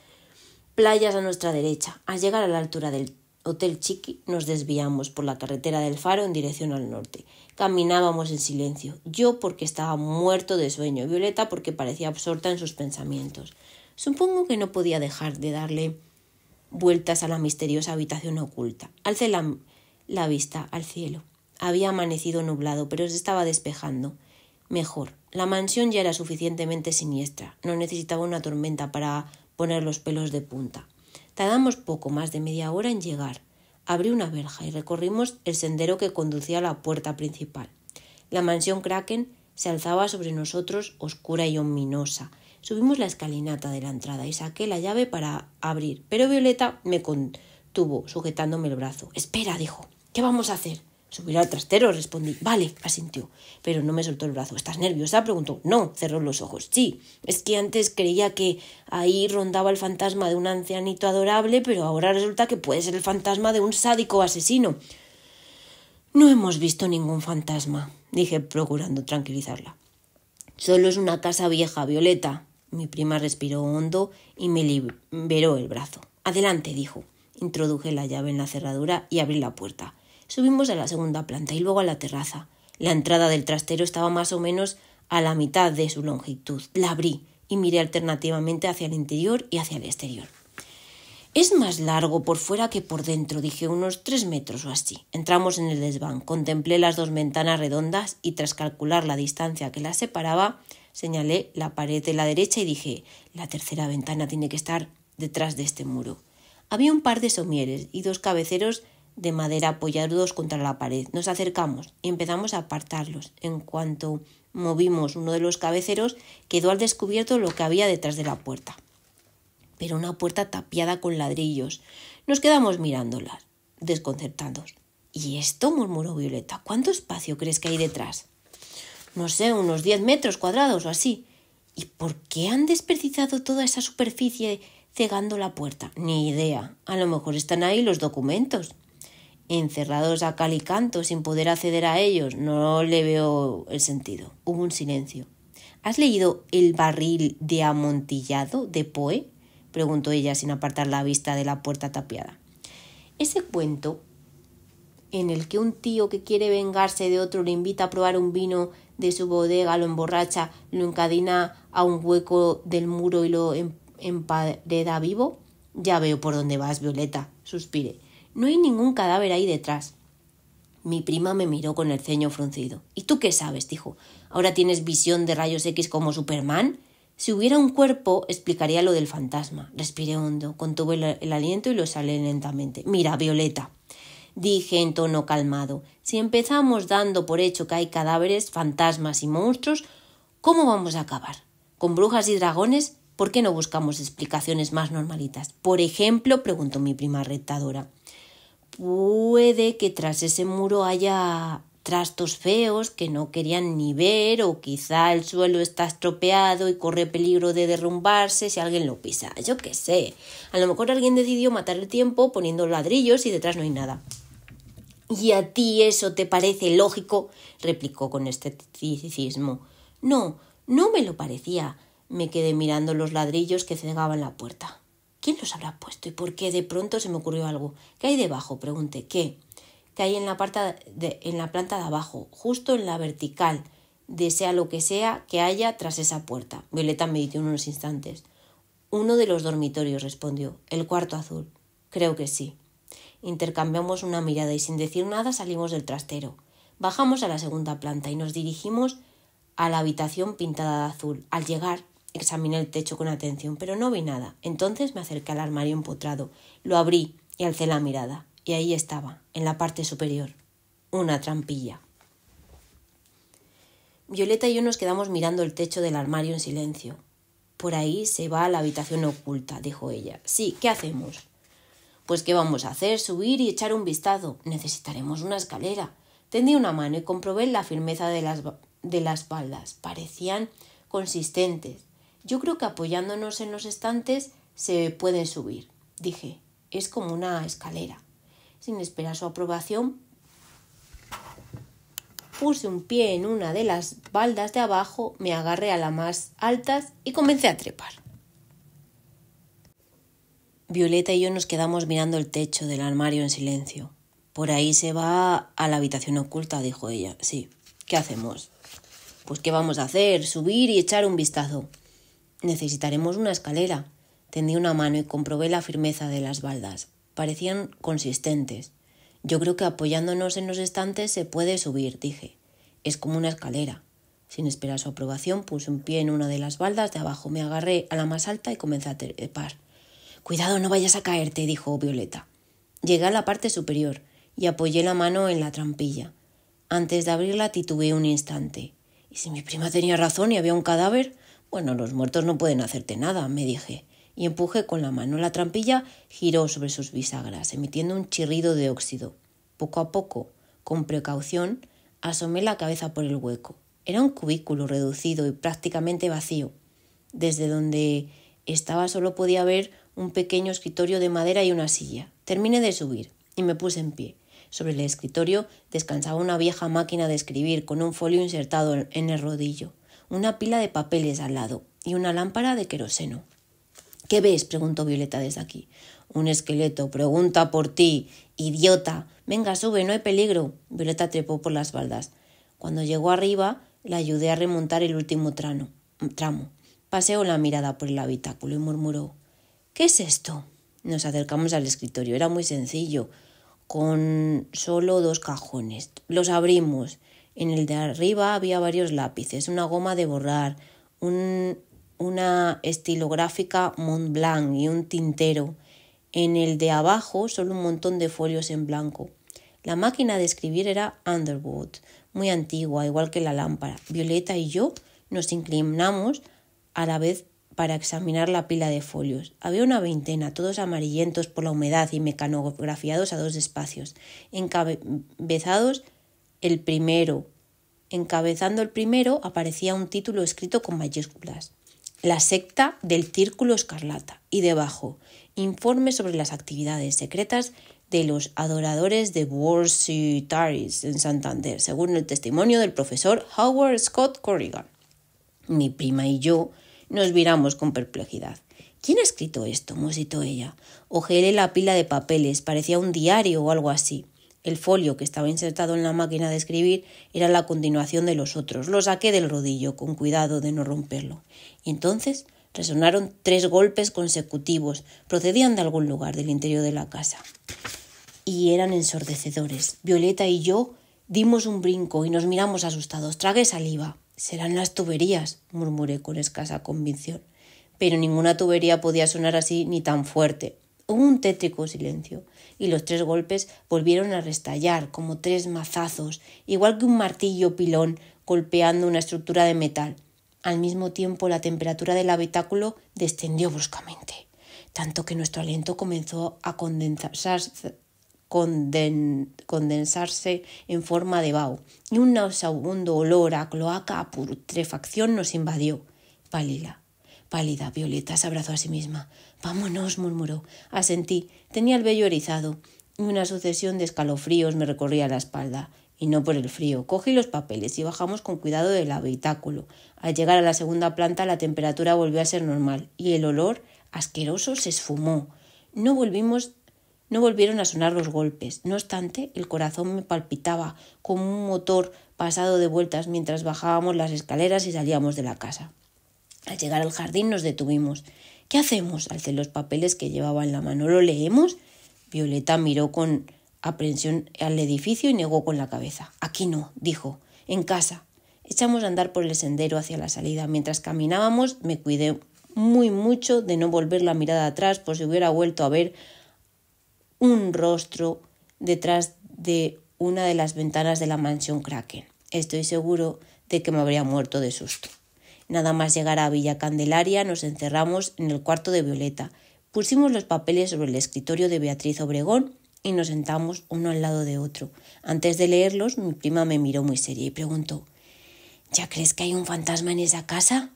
playas a nuestra derecha. Al llegar a la altura del Hotel Chiqui, nos desviamos por la carretera del Faro en dirección al norte. Caminábamos en silencio, yo porque estaba muerto de sueño, Violeta porque parecía absorta en sus pensamientos. Supongo que no podía dejar de darle vueltas a la misteriosa habitación oculta. Alcé la la vista al cielo. Había amanecido nublado, pero se estaba despejando. Mejor. La mansión ya era suficientemente siniestra. No necesitaba una tormenta para poner los pelos de punta. Tardamos poco más de media hora en llegar. Abrí una verja y recorrimos el sendero que conducía a la puerta principal. La mansión Kraken se alzaba sobre nosotros oscura y ominosa. Subimos la escalinata de la entrada y saqué la llave para abrir, pero Violeta me contuvo, sujetándome el brazo. Espera, dijo. ¿Qué vamos a hacer? Subir al trastero, respondí. Vale, asintió, pero no me soltó el brazo. ¿Estás nerviosa? preguntó. No, cerró los ojos. Sí, es que antes creía que ahí rondaba el fantasma de un ancianito adorable, pero ahora resulta que puede ser el fantasma de un sádico asesino. No hemos visto ningún fantasma, dije, procurando tranquilizarla. Solo es una casa vieja, Violeta. Mi prima respiró hondo y me liberó el brazo. Adelante, dijo. Introduje la llave en la cerradura y abrí la puerta. Subimos a la segunda planta y luego a la terraza. La entrada del trastero estaba más o menos a la mitad de su longitud. La abrí y miré alternativamente hacia el interior y hacia el exterior. Es más largo por fuera que por dentro, dije unos tres metros o así. Entramos en el desván, contemplé las dos ventanas redondas y tras calcular la distancia que las separaba, señalé la pared de la derecha y dije la tercera ventana tiene que estar detrás de este muro. Había un par de somieres y dos cabeceros de madera apoyados contra la pared. Nos acercamos y empezamos a apartarlos. En cuanto movimos uno de los cabeceros, quedó al descubierto lo que había detrás de la puerta. Pero una puerta tapiada con ladrillos. Nos quedamos mirándolas, desconcertados. ¿Y esto? murmuró Violeta. ¿Cuánto espacio crees que hay detrás? No sé, unos diez metros cuadrados o así. ¿Y por qué han desperdiciado toda esa superficie cegando la puerta? Ni idea. A lo mejor están ahí los documentos encerrados a cal y canto sin poder acceder a ellos, no le veo el sentido. Hubo un silencio. ¿Has leído El barril de amontillado de Poe? preguntó ella sin apartar la vista de la puerta tapiada. Ese cuento en el que un tío que quiere vengarse de otro le invita a probar un vino de su bodega, lo emborracha, lo encadena a un hueco del muro y lo em-, empareda vivo. Ya veo por dónde vas, Violeta, Suspire. No hay ningún cadáver ahí detrás. Mi prima me miró con el ceño fruncido. ¿Y tú qué sabes? dijo. ¿Ahora tienes visión de rayos X como Superman? Si hubiera un cuerpo, explicaría lo del fantasma. Respiré hondo, contuve el, aliento y lo salí lentamente. Mira, Violeta, dije en tono calmado, si empezamos dando por hecho que hay cadáveres, fantasmas y monstruos, ¿cómo vamos a acabar? ¿Con brujas y dragones? ¿Por qué no buscamos explicaciones más normalitas? Por ejemplo, preguntó mi prima retadora, Puede que tras ese muro haya trastos feos que no querían ni ver o quizá el suelo está estropeado y corre peligro de derrumbarse si alguien lo pisa. Yo qué sé. A lo mejor alguien decidió matar el tiempo poniendo ladrillos y detrás no hay nada. ¿Y a ti eso te parece lógico? replicó con esteticismo. No, no me lo parecía. Me quedé mirando los ladrillos que cegaban la puerta. ¿Quién los habrá puesto y por qué de pronto se me ocurrió algo? ¿Qué hay debajo? Pregunté. ¿Qué? Que hay en la, de, en la planta de abajo, justo en la vertical, desea lo que sea que haya tras esa puerta. Violeta meditó unos instantes. Uno de los dormitorios, respondió. El cuarto azul. Creo que sí. Intercambiamos una mirada y sin decir nada salimos del trastero. Bajamos a la segunda planta y nos dirigimos a la habitación pintada de azul. Al llegar, Examiné el techo con atención, pero no vi nada. Entonces me acerqué al armario empotrado, lo abrí y alcé la mirada. Y ahí estaba, en la parte superior, una trampilla. Violeta y yo nos quedamos mirando el techo del armario en silencio. Por ahí se va a la habitación oculta, dijo ella. Sí, ¿qué hacemos? Pues ¿qué vamos a hacer? Subir y echar un vistazo. Necesitaremos una escalera. Tendí una mano y comprobé la firmeza de las, de las baldas. Parecían consistentes. Yo creo que apoyándonos en los estantes se pueden subir, dije. Es como una escalera. Sin esperar su aprobación, puse un pie en una de las baldas de abajo, me agarré a las más altas y comencé a trepar. Violeta y yo nos quedamos mirando el techo del armario en silencio. Por ahí se va a la habitación oculta, dijo ella. Sí. ¿Qué hacemos? Pues ¿qué vamos a hacer? Subir y echar un vistazo. Necesitaremos una escalera. Tendí una mano y comprobé la firmeza de las baldas. Parecían consistentes. Yo creo que apoyándonos en los estantes se puede subir, dije. Es como una escalera. Sin esperar su aprobación, puse un pie en una de las baldas de abajo, me agarré a la más alta y comencé a trepar. Cuidado, no vayas a caerte, dijo Violeta. Llegué a la parte superior y apoyé la mano en la trampilla. Antes de abrirla titubeé un instante. ¿Y si mi prima tenía razón y había un cadáver? Bueno, los muertos no pueden hacerte nada, me dije, y empujé con la mano la trampilla, giró sobre sus bisagras, emitiendo un chirrido de óxido. Poco a poco, con precaución, asomé la cabeza por el hueco. Era un cubículo reducido y prácticamente vacío. Desde donde estaba solo podía ver un pequeño escritorio de madera y una silla. Terminé de subir y me puse en pie. Sobre el escritorio descansaba una vieja máquina de escribir con un folio insertado en el rodillo una pila de papeles al lado y una lámpara de queroseno. ¿Qué ves? preguntó Violeta desde aquí. Un esqueleto. Pregunta por ti. Idiota. Venga, sube, no hay peligro. Violeta trepó por las baldas. Cuando llegó arriba, la ayudé a remontar el último tramo. Paseó la mirada por el habitáculo y murmuró ¿Qué es esto? Nos acercamos al escritorio. Era muy sencillo. Con solo dos cajones. Los abrimos. En el de arriba había varios lápices, una goma de borrar, un, una estilográfica Mont Blanc y un tintero. En el de abajo solo un montón de folios en blanco. La máquina de escribir era Underwood, muy antigua, igual que la lámpara. Violeta y yo nos inclinamos a la vez para examinar la pila de folios. Había una veintena, todos amarillentos por la humedad y mecanografiados a dos espacios, encabezados el primero. Encabezando el primero aparecía un título escrito con mayúsculas. La secta del Círculo Escarlata y debajo, informe sobre las actividades secretas de los adoradores de Taris en Santander, según el testimonio del profesor Howard Scott Corrigan. Mi prima y yo nos miramos con perplejidad. ¿Quién ha escrito esto? mosito ella. Ojeé la pila de papeles, parecía un diario o algo así. El folio que estaba insertado en la máquina de escribir era la continuación de los otros. Lo saqué del rodillo, con cuidado de no romperlo. Y entonces resonaron tres golpes consecutivos. Procedían de algún lugar del interior de la casa. Y eran ensordecedores. Violeta y yo dimos un brinco y nos miramos asustados. Tragué saliva. Serán las tuberías, murmuré con escasa convicción. Pero ninguna tubería podía sonar así ni tan fuerte. Hubo un tétrico silencio y los tres golpes volvieron a restallar como tres mazazos, igual que un martillo pilón golpeando una estructura de metal. Al mismo tiempo la temperatura del habitáculo descendió bruscamente, tanto que nuestro aliento comenzó a condensarse, en forma de vaho, y un nauseabundo olor a cloaca a putrefacción nos invadió. Pálida, pálida, Violeta se abrazó a sí misma. Vámonos, murmuró. Asentí. Tenía el vello erizado y una sucesión de escalofríos me recorría la espalda. Y no por el frío. Cogí los papeles y bajamos con cuidado del habitáculo. Al llegar a la segunda planta la temperatura volvió a ser normal y el olor asqueroso se esfumó. No volvimos no volvieron a sonar los golpes. No obstante, el corazón me palpitaba como un motor pasado de vueltas mientras bajábamos las escaleras y salíamos de la casa. Al llegar al jardín nos detuvimos. ¿Qué hacemos? Alcé los papeles que llevaba en la mano. ¿Lo leemos? Violeta miró con aprensión al edificio y negó con la cabeza. Aquí no, dijo. En casa. Echamos a andar por el sendero hacia la salida. Mientras caminábamos me cuidé muy mucho de no volver la mirada atrás por si hubiera vuelto a ver un rostro detrás de una de las ventanas de la mansión Kraken. Estoy seguro de que me habría muerto de susto. Nada más llegar a Villa Candelaria nos encerramos en el cuarto de Violeta. Pusimos los papeles sobre el escritorio de Beatriz Obregón y nos sentamos uno al lado de otro. Antes de leerlos, mi prima me miró muy seria y preguntó ¿Ya crees que hay un fantasma en esa casa?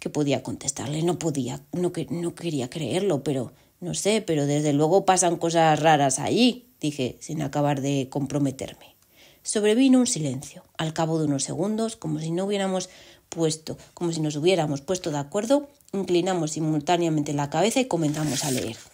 Que podía contestarle, no podía, no, no quería creerlo, pero no sé, pero desde luego pasan cosas raras allí, dije, sin acabar de comprometerme. Sobrevino un silencio, al cabo de unos segundos, como si no hubiéramos puesto, como si nos hubiéramos puesto de acuerdo, inclinamos simultáneamente la cabeza y comenzamos a leer.